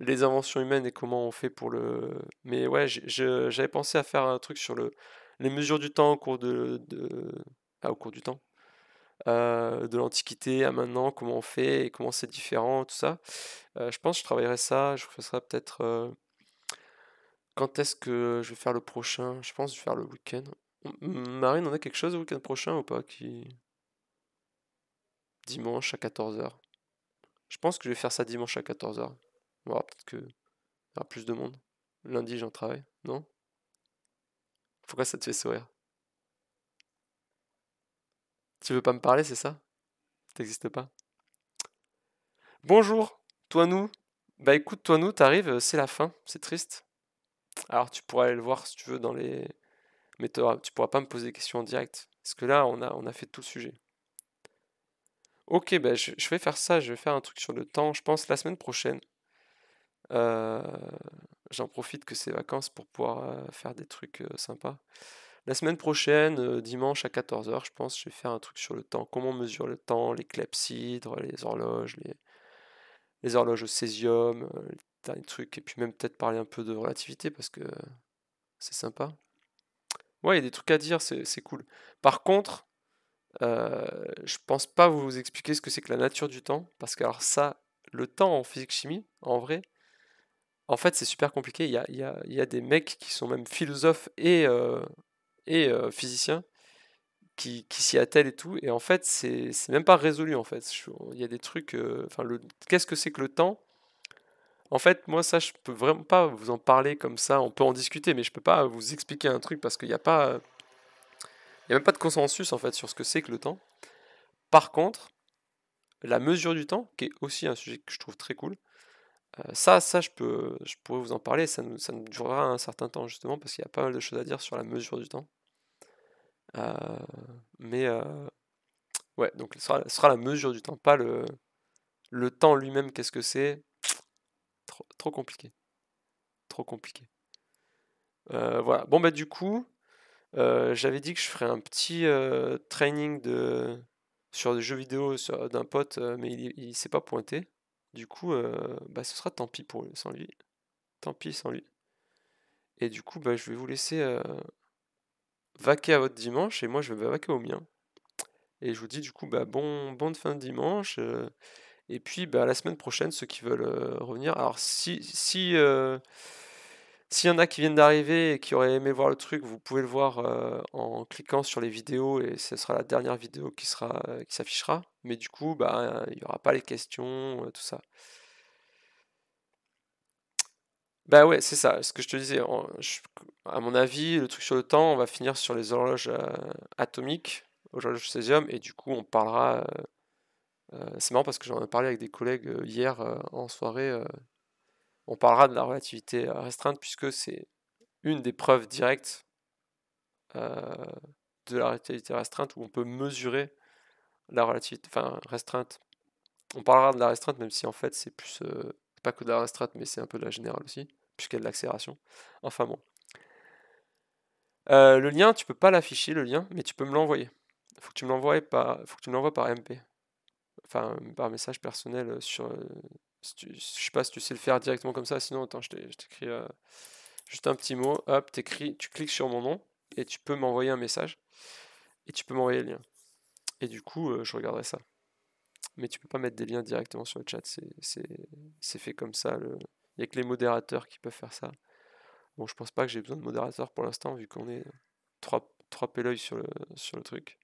les inventions humaines et comment on fait pour le. Mais ouais, j'avais pensé à faire un truc sur le, les mesures du temps au cours de. Ah, au cours du temps. Euh, de l'Antiquité à maintenant, comment on fait et comment c'est différent, tout ça. Euh, je pense que je travaillerai ça, je ferai peut-être. Euh, quand est-ce que je vais faire le prochain Je pense que je vais faire le week-end. Marine, on a quelque chose le week-end prochain ou pas qui... Dimanche à 14h. Je pense que je vais faire ça dimanche à 14h. On verra peut-être qu'il y aura plus de monde. Lundi, j'en travaille, non Pourquoi ça te fait sourire Tu veux pas me parler, c'est ça T'existes pas Bonjour, toi nous. Bah écoute, toi nous, t'arrives, euh, c'est la fin, c'est triste. Alors tu pourrais aller le voir si tu veux dans les. Mais tu pourras pas me poser des questions en direct. Parce que là, on a, on a fait tout le sujet. Ok, ben je, vais faire ça, je vais faire un truc sur le temps, je pense la semaine prochaine. Euh, j'en profite que c'est vacances pour pouvoir euh, faire des trucs euh, sympas. La semaine prochaine, dimanche à 14h, je pense, je vais faire un truc sur le temps. Comment on mesure le temps, les clepsydres, les horloges, les, horloges au césium, dernier truc, et puis même peut-être parler un peu de relativité parce que c'est sympa. Ouais, il y a des trucs à dire, c'est cool. Par contre, euh, je pense pas vous expliquer ce que c'est que la nature du temps, parce que alors ça, le temps en physique-chimie, en vrai, en fait, c'est super compliqué. Il y a, des mecs qui sont même philosophes et, euh, et euh, physiciens qui, s'y attellent et tout. Et en fait, c'est même pas résolu. En fait, il y a des trucs. Enfin, qu'est-ce que c'est que le temps en fait, moi, ça, je peux vraiment pas vous en parler comme ça. On peut en discuter, mais je peux pas vous expliquer un truc parce qu'il n'y a pas. Il a même pas de consensus, en fait, sur ce que c'est que le temps. Par contre, la mesure du temps, qui est aussi un sujet que je trouve très cool, euh, ça, ça, je, peux, je pourrais vous en parler. Ça nous, durera un certain temps, justement, parce qu'il y a pas mal de choses à dire sur la mesure du temps. Euh, mais. Euh, ouais, donc ce sera, sera, la mesure du temps, pas le, le temps lui-même, qu'est-ce que c'est, Trop compliqué. Trop compliqué. Euh, voilà. Bon, bah, du coup, euh, j'avais dit que je ferais un petit euh, training de... sur des jeux vidéo sur d'un pote, mais il s'est pas pointé. Du coup, bah, ce sera tant pis pour sans lui. Tant pis sans lui. Et du coup, bah, je vais vous laisser vaquer à votre dimanche et moi, je vais vaquer au mien. Et je vous dis du coup, bah, bon, bonne fin de dimanche. Et puis bah, la semaine prochaine, ceux qui veulent euh, revenir. Alors si si euh, s'il y en a qui viennent d'arriver et qui auraient aimé voir le truc, vous pouvez le voir euh, en cliquant sur les vidéos et ce sera la dernière vidéo qui sera qui s'affichera. Mais du coup, bah il n'y aura pas les questions, tout ça. Bah ouais, c'est ça, ce que je te disais. à mon avis, le truc sur le temps, on va finir sur les horloges atomiques, horloges césium, et du coup, on parlera euh, c'est marrant parce que j'en ai parlé avec des collègues euh, hier euh, en soirée. on parlera de la relativité restreinte puisque c'est une des preuves directes de la relativité restreinte où on peut mesurer la relativité enfin, restreinte. On parlera de la restreinte même si en fait c'est plus pas que de la restreinte mais c'est un peu de la générale aussi puisqu'il y a de l'accélération. Enfin bon. le lien, tu peux pas l'afficher, le lien, mais tu peux me l'envoyer. Faut que tu me faut que tu me l'envoies par MP enfin par message personnel sur. je sais pas si tu sais le faire directement comme ça, sinon attends, je t'écris juste un petit mot, hop, t'écris, tu cliques sur mon nom et tu peux m'envoyer un message et tu peux m'envoyer le lien. Et du coup, je regarderai ça. Mais tu peux pas mettre des liens directement sur le chat, c'est fait comme ça. Il n'y a que les modérateurs qui peuvent faire ça. Bon, je pense pas que j'ai besoin de modérateurs pour l'instant, vu qu'on est trois, trois sur le, sur le truc.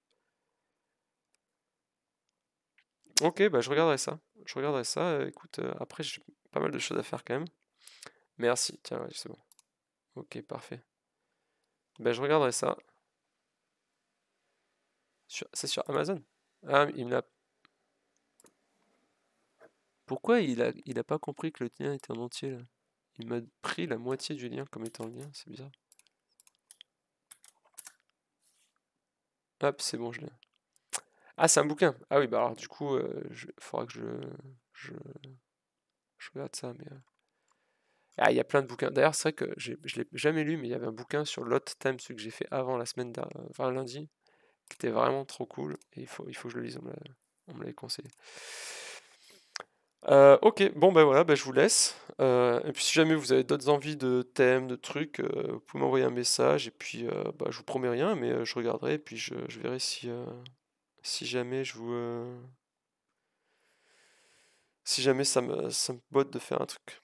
Ok, bah je regarderai ça. Je regarderai ça. Euh, écoute, euh, après, j'ai pas mal de choses à faire quand même. Merci. Tiens, c'est bon. Ok, parfait. Bah je regarderai ça. C'est sur Amazon Ah, il me l'a. Pourquoi il a, il a pas compris que le lien était en entier là Il m'a pris la moitié du lien comme étant le lien, c'est bizarre. Hop, c'est bon, je l'ai. Ah, c'est un bouquin. Ah oui, bah alors du coup, il euh, faudra que je, je, je, regarde ça. Mais, euh. Ah, il y a plein de bouquins. D'ailleurs, c'est vrai que je ne l'ai jamais lu, mais il y avait un bouquin sur l'autre thème, celui que j'ai fait avant la semaine, enfin lundi, qui était vraiment trop cool. Et il faut, il faut que je le lise, on me l'avait conseillé. Euh, ok, bon ben voilà, ben, je vous laisse. et puis si jamais vous avez d'autres envies de thèmes, de trucs, vous pouvez m'envoyer un message. Et puis je ben, je vous promets rien, mais je regarderai et puis je, je verrai si, si jamais je vous. Euh, si jamais ça me, ça botte de faire un truc.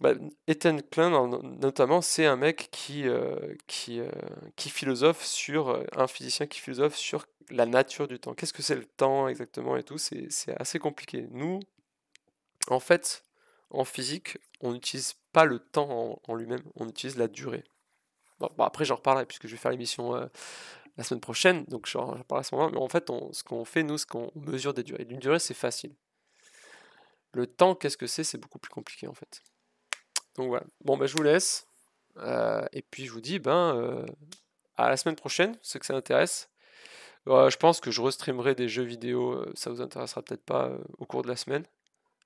Bah, Ethan Klein, notamment, c'est un mec qui, euh, qui, euh, qui philosophe sur, un physicien qui philosophe sur la nature du temps. Qu'est-ce que c'est le temps exactement et tout C'est assez compliqué. Nous, en fait, en physique, on n'utilise pas le temps en, lui-même, on utilise la durée. Bon, après, j'en reparlerai puisque je vais faire l'émission la semaine prochaine, donc j'en parle à ce moment-là, mais en fait, ce qu'on fait, nous, ce qu'on mesure des durées. Une durée, c'est facile. Le temps, qu'est-ce que c'est C'est beaucoup plus compliqué, en fait. Donc voilà. Bon, ben, je vous laisse. Euh, et puis, je vous dis, ben, euh, à la semaine prochaine, ceux que ça intéresse. Euh, je pense que je restreamerai des jeux vidéo, ça vous intéressera peut-être pas au cours de la semaine,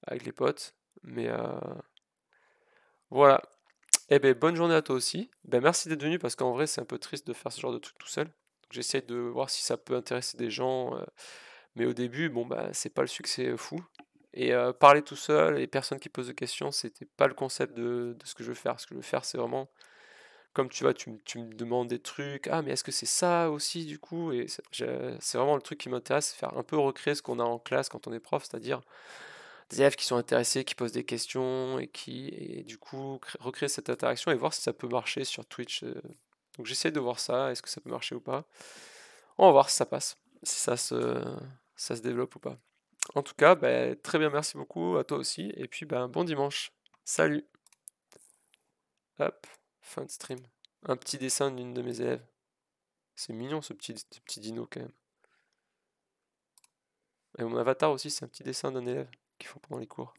avec les potes. Mais voilà. Et eh ben, bonne journée à toi aussi. Ben, merci d'être venu parce qu'en vrai, c'est un peu triste de faire ce genre de truc tout seul. J'essaie de voir si ça peut intéresser des gens. Euh, mais au début, bon, bah, c'est pas le succès fou. Et euh, parler tout seul, les personnes qui posent des questions, c'était pas le concept de, ce que je veux faire. Ce que je veux faire, c'est vraiment comme tu vois, tu, me demandes des trucs. Ah, mais est-ce que c'est ça aussi du coup Et c'est vraiment le truc qui m'intéresse, c'est faire un peu recréer ce qu'on a en classe quand on est prof, c'est-à-dire des élèves qui sont intéressés, qui posent des questions et qui, et du coup, recréer cette interaction et voir si ça peut marcher sur Twitch. Euh. Donc j'essaie de voir ça, est-ce que ça peut marcher ou pas. On va voir si ça passe, si ça se, ça se développe ou pas. En tout cas, ben, très bien, merci beaucoup à toi aussi. Et puis, ben, bon dimanche. Salut. Hop, fin de stream. Un petit dessin d'une de mes élèves. C'est mignon ce petit, ce petit dino quand même. Et mon avatar aussi, c'est un petit dessin d'un élève qu'ils font pendant les cours.